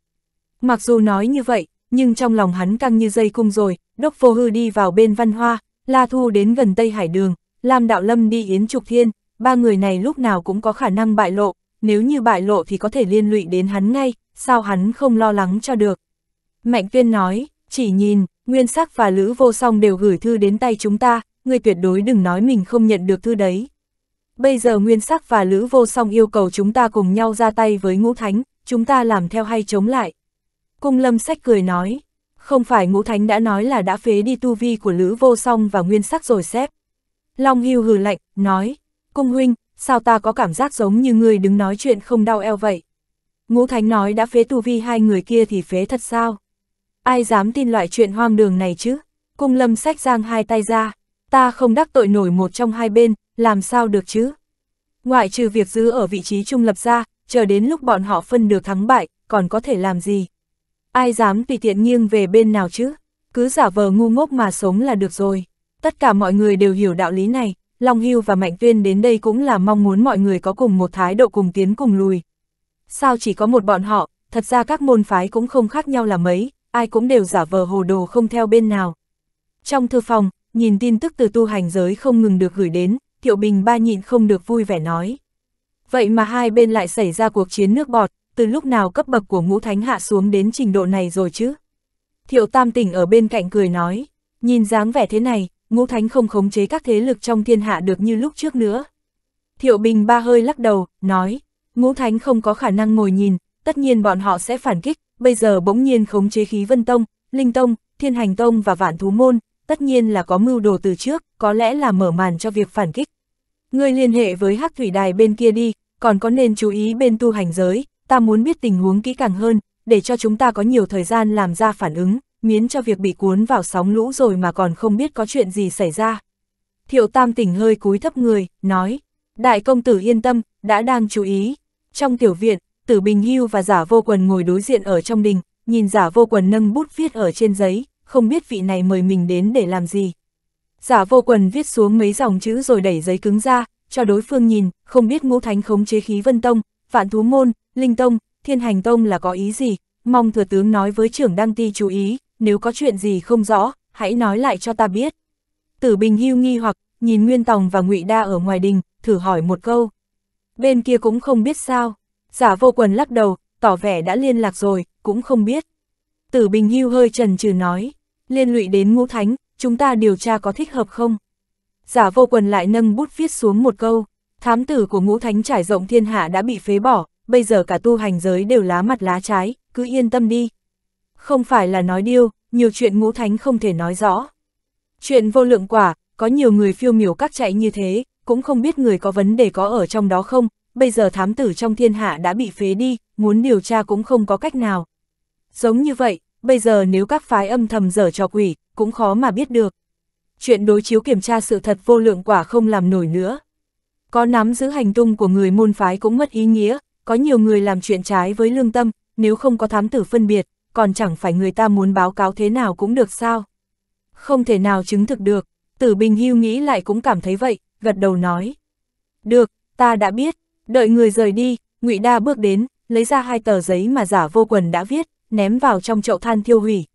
Mặc dù nói như vậy, nhưng trong lòng hắn căng như dây cung rồi, đốc vô hư đi vào bên văn hoa, La Thu đến gần Tây Hải Đường, Lam Đạo Lâm đi Yến Trục Thiên, ba người này lúc nào cũng có khả năng bại lộ, nếu như bại lộ thì có thể liên lụy đến hắn ngay, sao hắn không lo lắng cho được. Mạnh Viên nói, chỉ nhìn, Nguyên Sắc và Lữ Vô Song đều gửi thư đến tay chúng ta, người tuyệt đối đừng nói mình không nhận được thư đấy. Bây giờ Nguyên Sắc và Lữ Vô Song yêu cầu chúng ta cùng nhau ra tay với Ngũ Thánh, chúng ta làm theo hay chống lại. Cung lâm sách cười nói, không phải ngũ thánh đã nói là đã phế đi tu vi của Lữ Vô Song và Nguyên Sắc rồi xếp. Long Hưu hừ lạnh, nói, Cung huynh, sao ta có cảm giác giống như người đứng nói chuyện không đau eo vậy? Ngũ thánh nói đã phế tu vi hai người kia thì phế thật sao? Ai dám tin loại chuyện hoang đường này chứ? Cung lâm sách giang hai tay ra, ta không đắc tội nổi một trong hai bên, làm sao được chứ? Ngoại trừ việc giữ ở vị trí trung lập ra, chờ đến lúc bọn họ phân được thắng bại, còn có thể làm gì? Ai dám tùy tiện nghiêng về bên nào chứ? Cứ giả vờ ngu ngốc mà sống là được rồi. Tất cả mọi người đều hiểu đạo lý này, Long Hưu và Mạnh Tuyên đến đây cũng là mong muốn mọi người có cùng một thái độ cùng tiến cùng lùi. Sao chỉ có một bọn họ, thật ra các môn phái cũng không khác nhau là mấy, ai cũng đều giả vờ hồ đồ không theo bên nào. Trong thư phòng, nhìn tin tức từ tu hành giới không ngừng được gửi đến, Thiệu Bình ba nhịn không được vui vẻ nói. Vậy mà hai bên lại xảy ra cuộc chiến nước bọt, từ lúc nào cấp bậc của ngũ thánh hạ xuống đến trình độ này rồi chứ? Thiệu Tam Tỉnh ở bên cạnh cười nói, nhìn dáng vẻ thế này, ngũ thánh không khống chế các thế lực trong thiên hạ được như lúc trước nữa. Thiệu Bình ba hơi lắc đầu, nói, ngũ thánh không có khả năng ngồi nhìn, tất nhiên bọn họ sẽ phản kích, bây giờ bỗng nhiên khống chế khí vân tông, linh tông, thiên hành tông và vạn thú môn, tất nhiên là có mưu đồ từ trước, có lẽ là mở màn cho việc phản kích. Người liên hệ với hắc thủy đài bên kia đi, còn có nên chú ý bên tu hành giới, ta muốn biết tình huống kỹ càng hơn, để cho chúng ta có nhiều thời gian làm ra phản ứng, miễn cho việc bị cuốn vào sóng lũ rồi mà còn không biết có chuyện gì xảy ra. Thiệu Tam tỉnh hơi cúi thấp người, nói, đại công tử yên tâm, đã đang chú ý. Trong tiểu viện, tử Bình Hưu và giả vô quần ngồi đối diện ở trong đình, nhìn giả vô quần nâng bút viết ở trên giấy, không biết vị này mời mình đến để làm gì. Giả vô quần viết xuống mấy dòng chữ rồi đẩy giấy cứng ra, cho đối phương nhìn, không biết ngũ thánh khống chế khí vân tông, vạn thú môn, linh tông, thiên hành tông là có ý gì, mong thừa tướng nói với trưởng đăng ti chú ý, nếu có chuyện gì không rõ, hãy nói lại cho ta biết. Tử Bình hưu nghi hoặc, nhìn Nguyên Tòng và ngụy Đa ở ngoài đình, thử hỏi một câu. Bên kia cũng không biết sao, giả vô quần lắc đầu, tỏ vẻ đã liên lạc rồi, cũng không biết. Tử Bình hưu hơi trần trừ nói, liên lụy đến ngũ thánh, chúng ta điều tra có thích hợp không? Giả vô quần lại nâng bút viết xuống một câu. Thám tử của ngũ thánh trải rộng thiên hạ đã bị phế bỏ, bây giờ cả tu hành giới đều lá mặt lá trái, cứ yên tâm đi. Không phải là nói điêu, nhiều chuyện ngũ thánh không thể nói rõ. Chuyện vô lượng quả, có nhiều người phiêu miểu các chạy như thế, cũng không biết người có vấn đề có ở trong đó không, bây giờ thám tử trong thiên hạ đã bị phế đi, muốn điều tra cũng không có cách nào. Giống như vậy, bây giờ nếu các phái âm thầm dở cho quỷ, cũng khó mà biết được. Chuyện đối chiếu kiểm tra sự thật vô lượng quả không làm nổi nữa, có nắm giữ hành tung của người môn phái cũng mất ý nghĩa, có nhiều người làm chuyện trái với lương tâm, nếu không có thám tử phân biệt, còn chẳng phải người ta muốn báo cáo thế nào cũng được sao. Không thể nào chứng thực được, tử bình hưu nghĩ lại cũng cảm thấy vậy, gật đầu nói. Được, ta đã biết, đợi người rời đi, ngụy Đa bước đến, lấy ra hai tờ giấy mà giả vô quần đã viết, ném vào trong chậu than thiêu hủy.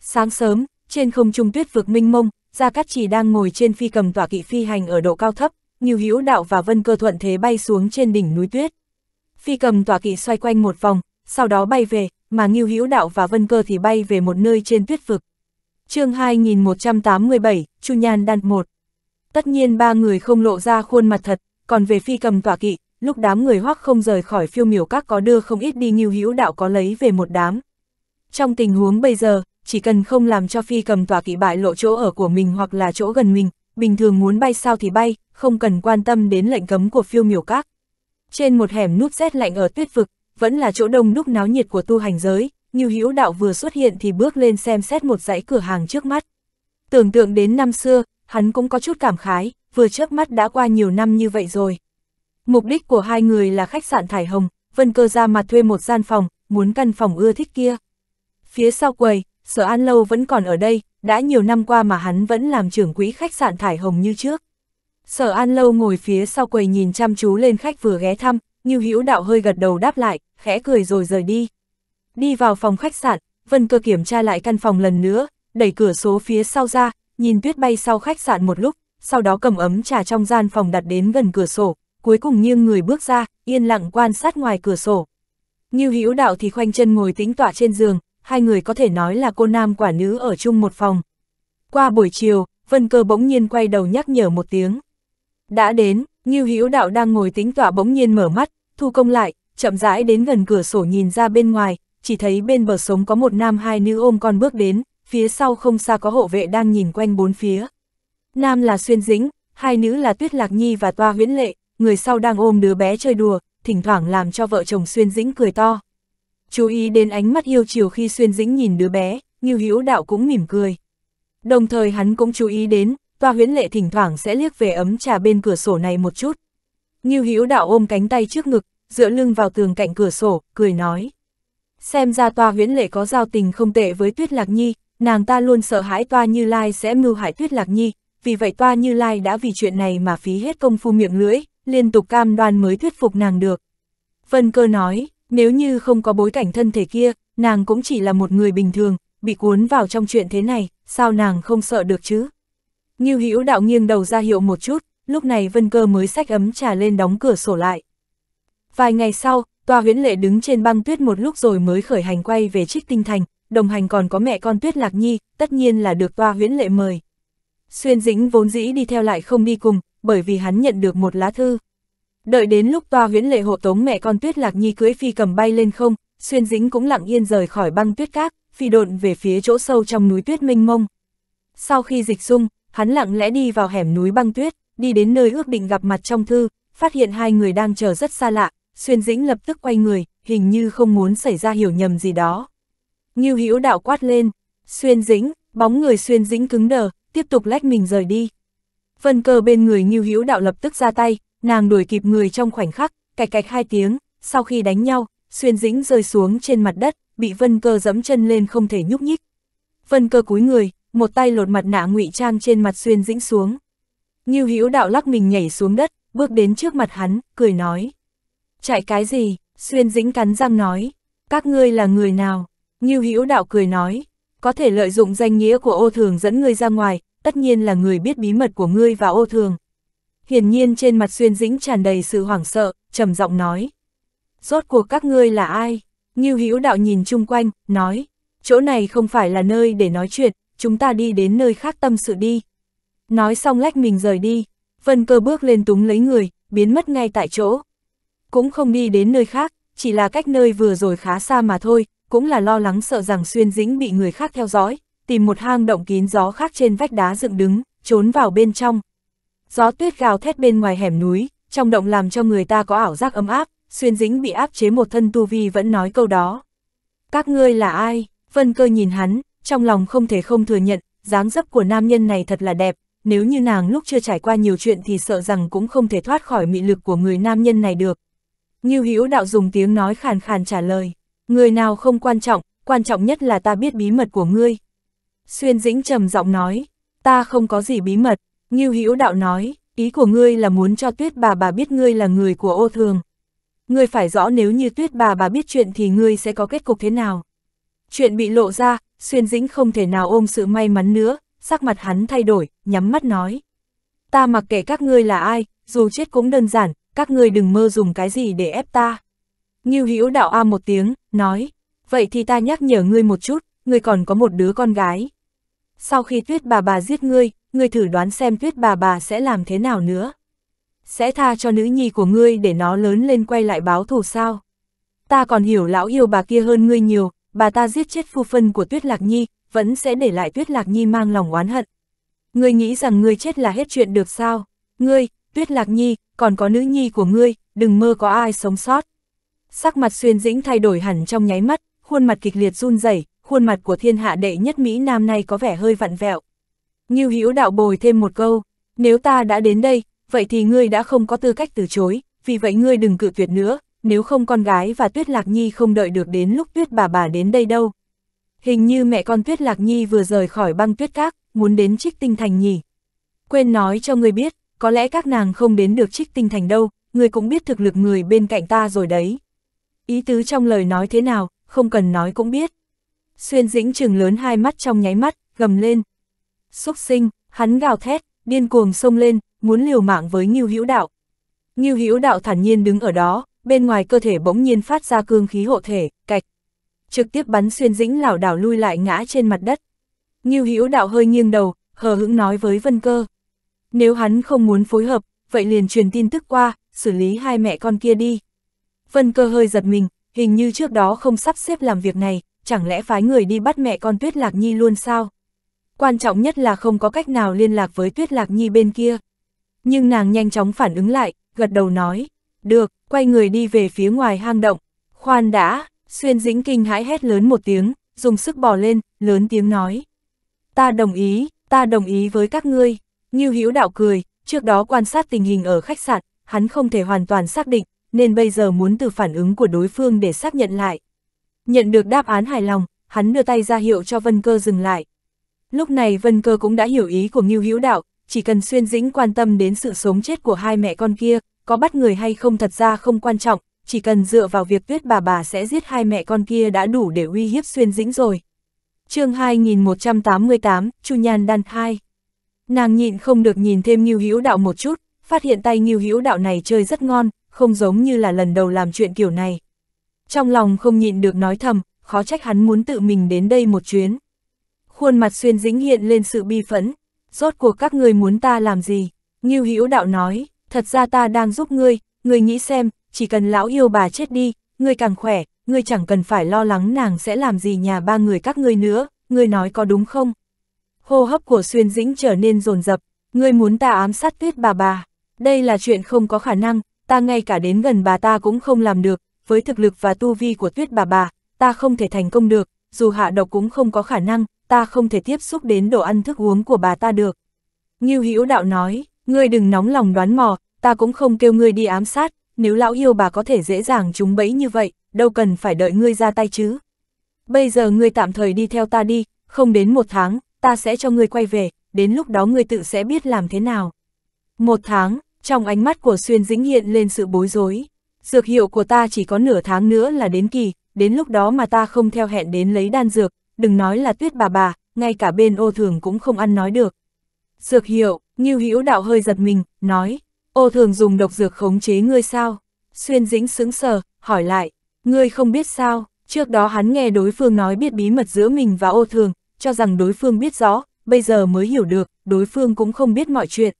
Sáng sớm, trên không trung tuyết vực minh mông, Gia Cát Chỉ đang ngồi trên phi cầm tỏa kỵ phi hành ở độ cao thấp, Ngưu hữu đạo và vân cơ thuận thế bay xuống trên đỉnh núi tuyết. Phi cầm tỏa kỵ xoay quanh một vòng, sau đó bay về, mà Ngưu Hữu Đạo và Vân Cơ thì bay về một nơi trên tuyết vực. Chương 2187, Chu Nhan đan một. Tất nhiên ba người không lộ ra khuôn mặt thật, còn về phi cầm tọa kỵ, lúc đám người hoắc không rời khỏi phiêu miểu các có đưa không ít đi Ngưu Hữu Đạo có lấy về một đám. Trong tình huống bây giờ, chỉ cần không làm cho phi cầm tọa kỵ bại lộ chỗ ở của mình hoặc là chỗ gần mình, bình thường muốn bay sao thì bay, không cần quan tâm đến lệnh cấm của phiêu miểu các. Trên một hẻm núp rét lạnh ở tuyết vực, vẫn là chỗ đông đúc náo nhiệt của tu hành giới, như hữu đạo vừa xuất hiện thì bước lên xem xét một dãy cửa hàng trước mắt. Tưởng tượng đến năm xưa, hắn cũng có chút cảm khái, vừa trước mắt đã qua nhiều năm như vậy rồi. Mục đích của hai người là khách sạn Thải Hồng, Vân Cơ ra mà thuê một gian phòng, muốn căn phòng ưa thích kia. Phía sau quầy, Sở An Lâu vẫn còn ở đây, đã nhiều năm qua mà hắn vẫn làm trưởng quỹ khách sạn Thải Hồng như trước. Sở An Lâu ngồi phía sau quầy nhìn chăm chú lên khách vừa ghé thăm, Như Hữu Đạo hơi gật đầu đáp lại, khẽ cười rồi rời đi. Đi vào phòng khách sạn, Vân Cơ kiểm tra lại căn phòng lần nữa, đẩy cửa số phía sau ra, nhìn tuyết bay sau khách sạn một lúc, sau đó cầm ấm trà trong gian phòng đặt đến gần cửa sổ, cuối cùng nghiêng người bước ra, yên lặng quan sát ngoài cửa sổ. Như Hữu Đạo thì khoanh chân ngồi tính tọa trên giường, hai người có thể nói là cô nam quả nữ ở chung một phòng. Qua buổi chiều, Vân Cơ bỗng nhiên quay đầu nhắc nhở một tiếng. Đã đến, Ngưu Hữu Đạo đang ngồi tính tọa bỗng nhiên mở mắt, thu công lại, chậm rãi đến gần cửa sổ nhìn ra bên ngoài, chỉ thấy bên bờ sống có một nam hai nữ ôm con bước đến, phía sau không xa có hộ vệ đang nhìn quanh bốn phía. Nam là Xuyên Dĩnh, hai nữ là Tuyết Lạc Nhi và Toa Huyễn Lệ, người sau đang ôm đứa bé chơi đùa, thỉnh thoảng làm cho vợ chồng Xuyên Dĩnh cười to chú ý đến ánh mắt yêu chiều khi xuyên dĩnh nhìn đứa bé, như Hữu Đạo cũng mỉm cười. Đồng thời hắn cũng chú ý đến, toa huyễn lệ thỉnh thoảng sẽ liếc về ấm trà bên cửa sổ này một chút. như Hữu Đạo ôm cánh tay trước ngực, dựa lưng vào tường cạnh cửa sổ, cười nói. Xem ra toa huyễn lệ có giao tình không tệ với Tuyết Lạc Nhi, nàng ta luôn sợ hãi toa Như Lai sẽ mưu hại Tuyết Lạc Nhi, vì vậy toa Như Lai đã vì chuyện này mà phí hết công phu miệng lưỡi, liên tục cam đoan mới thuyết phục nàng được. Vân Cơ nói, nếu như không có bối cảnh thân thể kia, nàng cũng chỉ là một người bình thường, bị cuốn vào trong chuyện thế này, sao nàng không sợ được chứ? Ngưu Hữu đạo nghiêng đầu ra hiệu một chút, lúc này Vân Cơ mới xách ấm trà lên đóng cửa sổ lại. Vài ngày sau, Tòa huyễn lệ đứng trên băng tuyết một lúc rồi mới khởi hành quay về trích tinh thành, đồng hành còn có mẹ con tuyết lạc nhi, tất nhiên là được Tòa huyễn lệ mời. Xuyên dĩnh vốn dĩ đi theo lại không đi cùng, bởi vì hắn nhận được một lá thư. Đợi đến lúc toa huyễn lệ hộ tống mẹ con tuyết lạc nhi cưới phi cầm bay lên không, xuyên dính cũng lặng yên rời khỏi băng tuyết cát, phi độn về phía chỗ sâu trong núi tuyết mênh mông. Sau khi dịch dung, hắn lặng lẽ đi vào hẻm núi băng tuyết, đi đến nơi ước định gặp mặt trong thư, phát hiện hai người đang chờ rất xa lạ, xuyên dĩnh lập tức quay người, hình như không muốn xảy ra hiểu nhầm gì đó. Ngưu Hữu đạo quát lên, xuyên dĩnh, bóng người xuyên dĩnh cứng đờ, tiếp tục lách mình rời đi. Vân cơ bên người Ngưu Hữu đạo lập tức ra tay, nàng đuổi kịp người trong khoảnh khắc, cạch cạch hai tiếng, sau khi đánh nhau, xuyên dĩnh rơi xuống trên mặt đất, bị vân cơ dẫm chân lên không thể nhúc nhích. Vân cơ cúi người, một tay lột mặt nạ ngụy trang trên mặt xuyên dĩnh xuống. như hữu đạo lắc mình nhảy xuống đất, bước đến trước mặt hắn, cười nói. Chạy cái gì? Xuyên dĩnh cắn răng nói. Các ngươi là người nào? như hữu đạo cười nói. Có thể lợi dụng danh nghĩa của ô thường dẫn ngươi ra ngoài, tất nhiên là người biết bí mật của ngươi và ô thường, hiển nhiên trên mặt xuyên dĩnh tràn đầy sự hoảng sợ, trầm giọng nói. Rốt cuộc các ngươi là ai? Ngưu Hữu đạo nhìn chung quanh, nói, chỗ này không phải là nơi để nói chuyện, chúng ta đi đến nơi khác tâm sự đi. Nói xong lách mình rời đi, vân cơ bước lên túng lấy người, biến mất ngay tại chỗ. Cũng không đi đến nơi khác, chỉ là cách nơi vừa rồi khá xa mà thôi, cũng là lo lắng sợ rằng xuyên dĩnh bị người khác theo dõi, tìm một hang động kín gió khác trên vách đá dựng đứng, trốn vào bên trong, gió tuyết gào thét bên ngoài hẻm núi, trong động làm cho người ta có ảo giác ấm áp, xuyên dĩnh bị áp chế một thân tu vi vẫn nói câu đó. Các ngươi là ai? Vân cơ nhìn hắn, trong lòng không thể không thừa nhận, dáng dấp của nam nhân này thật là đẹp, nếu như nàng lúc chưa trải qua nhiều chuyện thì sợ rằng cũng không thể thoát khỏi mị lực của người nam nhân này được. Như Hữu đạo dùng tiếng nói khàn khàn trả lời, người nào không quan trọng, quan trọng nhất là ta biết bí mật của ngươi. Xuyên dĩnh trầm giọng nói, ta không có gì bí mật, Ngưu Hữu Đạo nói, ý của ngươi là muốn cho tuyết bà bà biết ngươi là người của ô thường. Ngươi phải rõ nếu như tuyết bà bà biết chuyện thì ngươi sẽ có kết cục thế nào. Chuyện bị lộ ra, xuyên dĩnh không thể nào ôm sự may mắn nữa, sắc mặt hắn thay đổi, nhắm mắt nói. Ta mặc kệ các ngươi là ai, dù chết cũng đơn giản, các ngươi đừng mơ dùng cái gì để ép ta. Ngưu Hữu đạo a một tiếng, nói, vậy thì ta nhắc nhở ngươi một chút, ngươi còn có một đứa con gái. Sau khi tuyết bà bà giết ngươi, ngươi thử đoán xem tuyết bà bà sẽ làm thế nào nữa. Sẽ tha cho nữ nhi của ngươi để nó lớn lên quay lại báo thù sao. Ta còn hiểu lão yêu bà kia hơn ngươi nhiều, bà ta giết chết phu phân của tuyết lạc nhi, vẫn sẽ để lại tuyết lạc nhi mang lòng oán hận. Ngươi nghĩ rằng ngươi chết là hết chuyện được sao? Ngươi, tuyết lạc nhi, còn có nữ nhi của ngươi, đừng mơ có ai sống sót. Sắc mặt xuyên dĩnh thay đổi hẳn trong nháy mắt, khuôn mặt kịch liệt run rẩy, khuôn mặt của thiên hạ đệ nhất Mỹ Nam nay có vẻ hơi vặn vẹo, Ngưu Hữu đạo bồi thêm một câu, nếu ta đã đến đây, vậy thì ngươi đã không có tư cách từ chối, vì vậy ngươi đừng cự tuyệt nữa, nếu không con gái và Tuyết Lạc Nhi không đợi được đến lúc Tuyết bà bà đến đây đâu. Hình như mẹ con Tuyết Lạc Nhi vừa rời khỏi băng tuyết các, muốn đến Trích Tinh Thành nhỉ. Quên nói cho ngươi biết, có lẽ các nàng không đến được Trích Tinh Thành đâu, ngươi cũng biết thực lực người bên cạnh ta rồi đấy. Ý tứ trong lời nói thế nào, không cần nói cũng biết. Xuyên dĩnh trừng lớn hai mắt trong nháy mắt, gầm lên, xuất sinh, hắn gào thét, điên cuồng xông lên, muốn liều mạng với Ngưu Hữu Đạo. Ngưu Hữu Đạo thản nhiên đứng ở đó, bên ngoài cơ thể bỗng nhiên phát ra cương khí hộ thể, cạch. Trực tiếp bắn xuyên dĩnh lảo đảo lui lại ngã trên mặt đất. Ngưu Hữu Đạo hơi nghiêng đầu, hờ hững nói với Vân Cơ. Nếu hắn không muốn phối hợp, vậy liền truyền tin tức qua, xử lý hai mẹ con kia đi. Vân Cơ hơi giật mình, hình như trước đó không sắp xếp làm việc này, chẳng lẽ phái người đi bắt mẹ con Tuyết Lạc Nhi luôn sao? quan trọng nhất là không có cách nào liên lạc với Tuyết Lạc Nhi bên kia. Nhưng nàng nhanh chóng phản ứng lại, gật đầu nói, được, quay người đi về phía ngoài hang động. Khoan đã, xuyên dĩnh kinh hãi hét lớn một tiếng, dùng sức bò lên, lớn tiếng nói. Ta đồng ý, ta đồng ý với các ngươi. Như Hữu đạo cười, trước đó quan sát tình hình ở khách sạn, hắn không thể hoàn toàn xác định, nên bây giờ muốn từ phản ứng của đối phương để xác nhận lại. Nhận được đáp án hài lòng, hắn đưa tay ra hiệu cho Vân Cơ dừng lại, Lúc này Vân Cơ cũng đã hiểu ý của Ngưu Hữu Đạo, chỉ cần xuyên dĩnh quan tâm đến sự sống chết của hai mẹ con kia, có bắt người hay không thật ra không quan trọng, chỉ cần dựa vào việc tuyết bà bà sẽ giết hai mẹ con kia đã đủ để uy hiếp xuyên dĩnh rồi. chương 2188, Chu Nhan Đan 2 Nàng nhịn không được nhìn thêm Ngưu Hữu Đạo một chút, phát hiện tay Ngưu Hữu Đạo này chơi rất ngon, không giống như là lần đầu làm chuyện kiểu này. Trong lòng không nhịn được nói thầm, khó trách hắn muốn tự mình đến đây một chuyến khuôn mặt xuyên dĩnh hiện lên sự bi phẫn. Rốt cuộc các người muốn ta làm gì? như Hữu Đạo nói, thật ra ta đang giúp ngươi, ngươi nghĩ xem, chỉ cần lão yêu bà chết đi, ngươi càng khỏe, ngươi chẳng cần phải lo lắng nàng sẽ làm gì nhà ba người các ngươi nữa, ngươi nói có đúng không? Hô hấp của xuyên dĩnh trở nên rồn rập, ngươi muốn ta ám sát tuyết bà bà. Đây là chuyện không có khả năng, ta ngay cả đến gần bà ta cũng không làm được, với thực lực và tu vi của tuyết bà bà, ta không thể thành công được, dù hạ độc cũng không có khả năng, ta không thể tiếp xúc đến đồ ăn thức uống của bà ta được. Ngưu Hữu Đạo nói, ngươi đừng nóng lòng đoán mò, ta cũng không kêu ngươi đi ám sát, nếu lão yêu bà có thể dễ dàng trúng bẫy như vậy, đâu cần phải đợi ngươi ra tay chứ. Bây giờ ngươi tạm thời đi theo ta đi, không đến một tháng, ta sẽ cho ngươi quay về, đến lúc đó ngươi tự sẽ biết làm thế nào. Một tháng, trong ánh mắt của Xuyên Dĩnh hiện lên sự bối rối. Dược hiệu của ta chỉ có nửa tháng nữa là đến kỳ, đến lúc đó mà ta không theo hẹn đến lấy đan dược, đừng nói là tuyết bà bà, ngay cả bên ô thường cũng không ăn nói được. Dược hiệu, Ngưu Hữu đạo hơi giật mình, nói, ô thường dùng độc dược khống chế ngươi sao? Xuyên dĩnh sững sờ, hỏi lại, ngươi không biết sao, trước đó hắn nghe đối phương nói biết bí mật giữa mình và ô thường, cho rằng đối phương biết rõ, bây giờ mới hiểu được, đối phương cũng không biết mọi chuyện.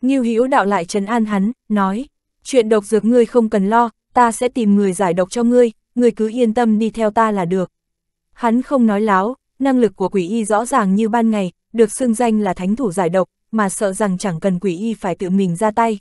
Ngưu Hữu đạo lại trấn an hắn, nói, chuyện độc dược ngươi không cần lo, ta sẽ tìm người giải độc cho ngươi, ngươi cứ yên tâm đi theo ta là được. Hắn không nói láo, năng lực của quỷ y rõ ràng như ban ngày, được xưng danh là thánh thủ giải độc, mà sợ rằng chẳng cần quỷ y phải tự mình ra tay,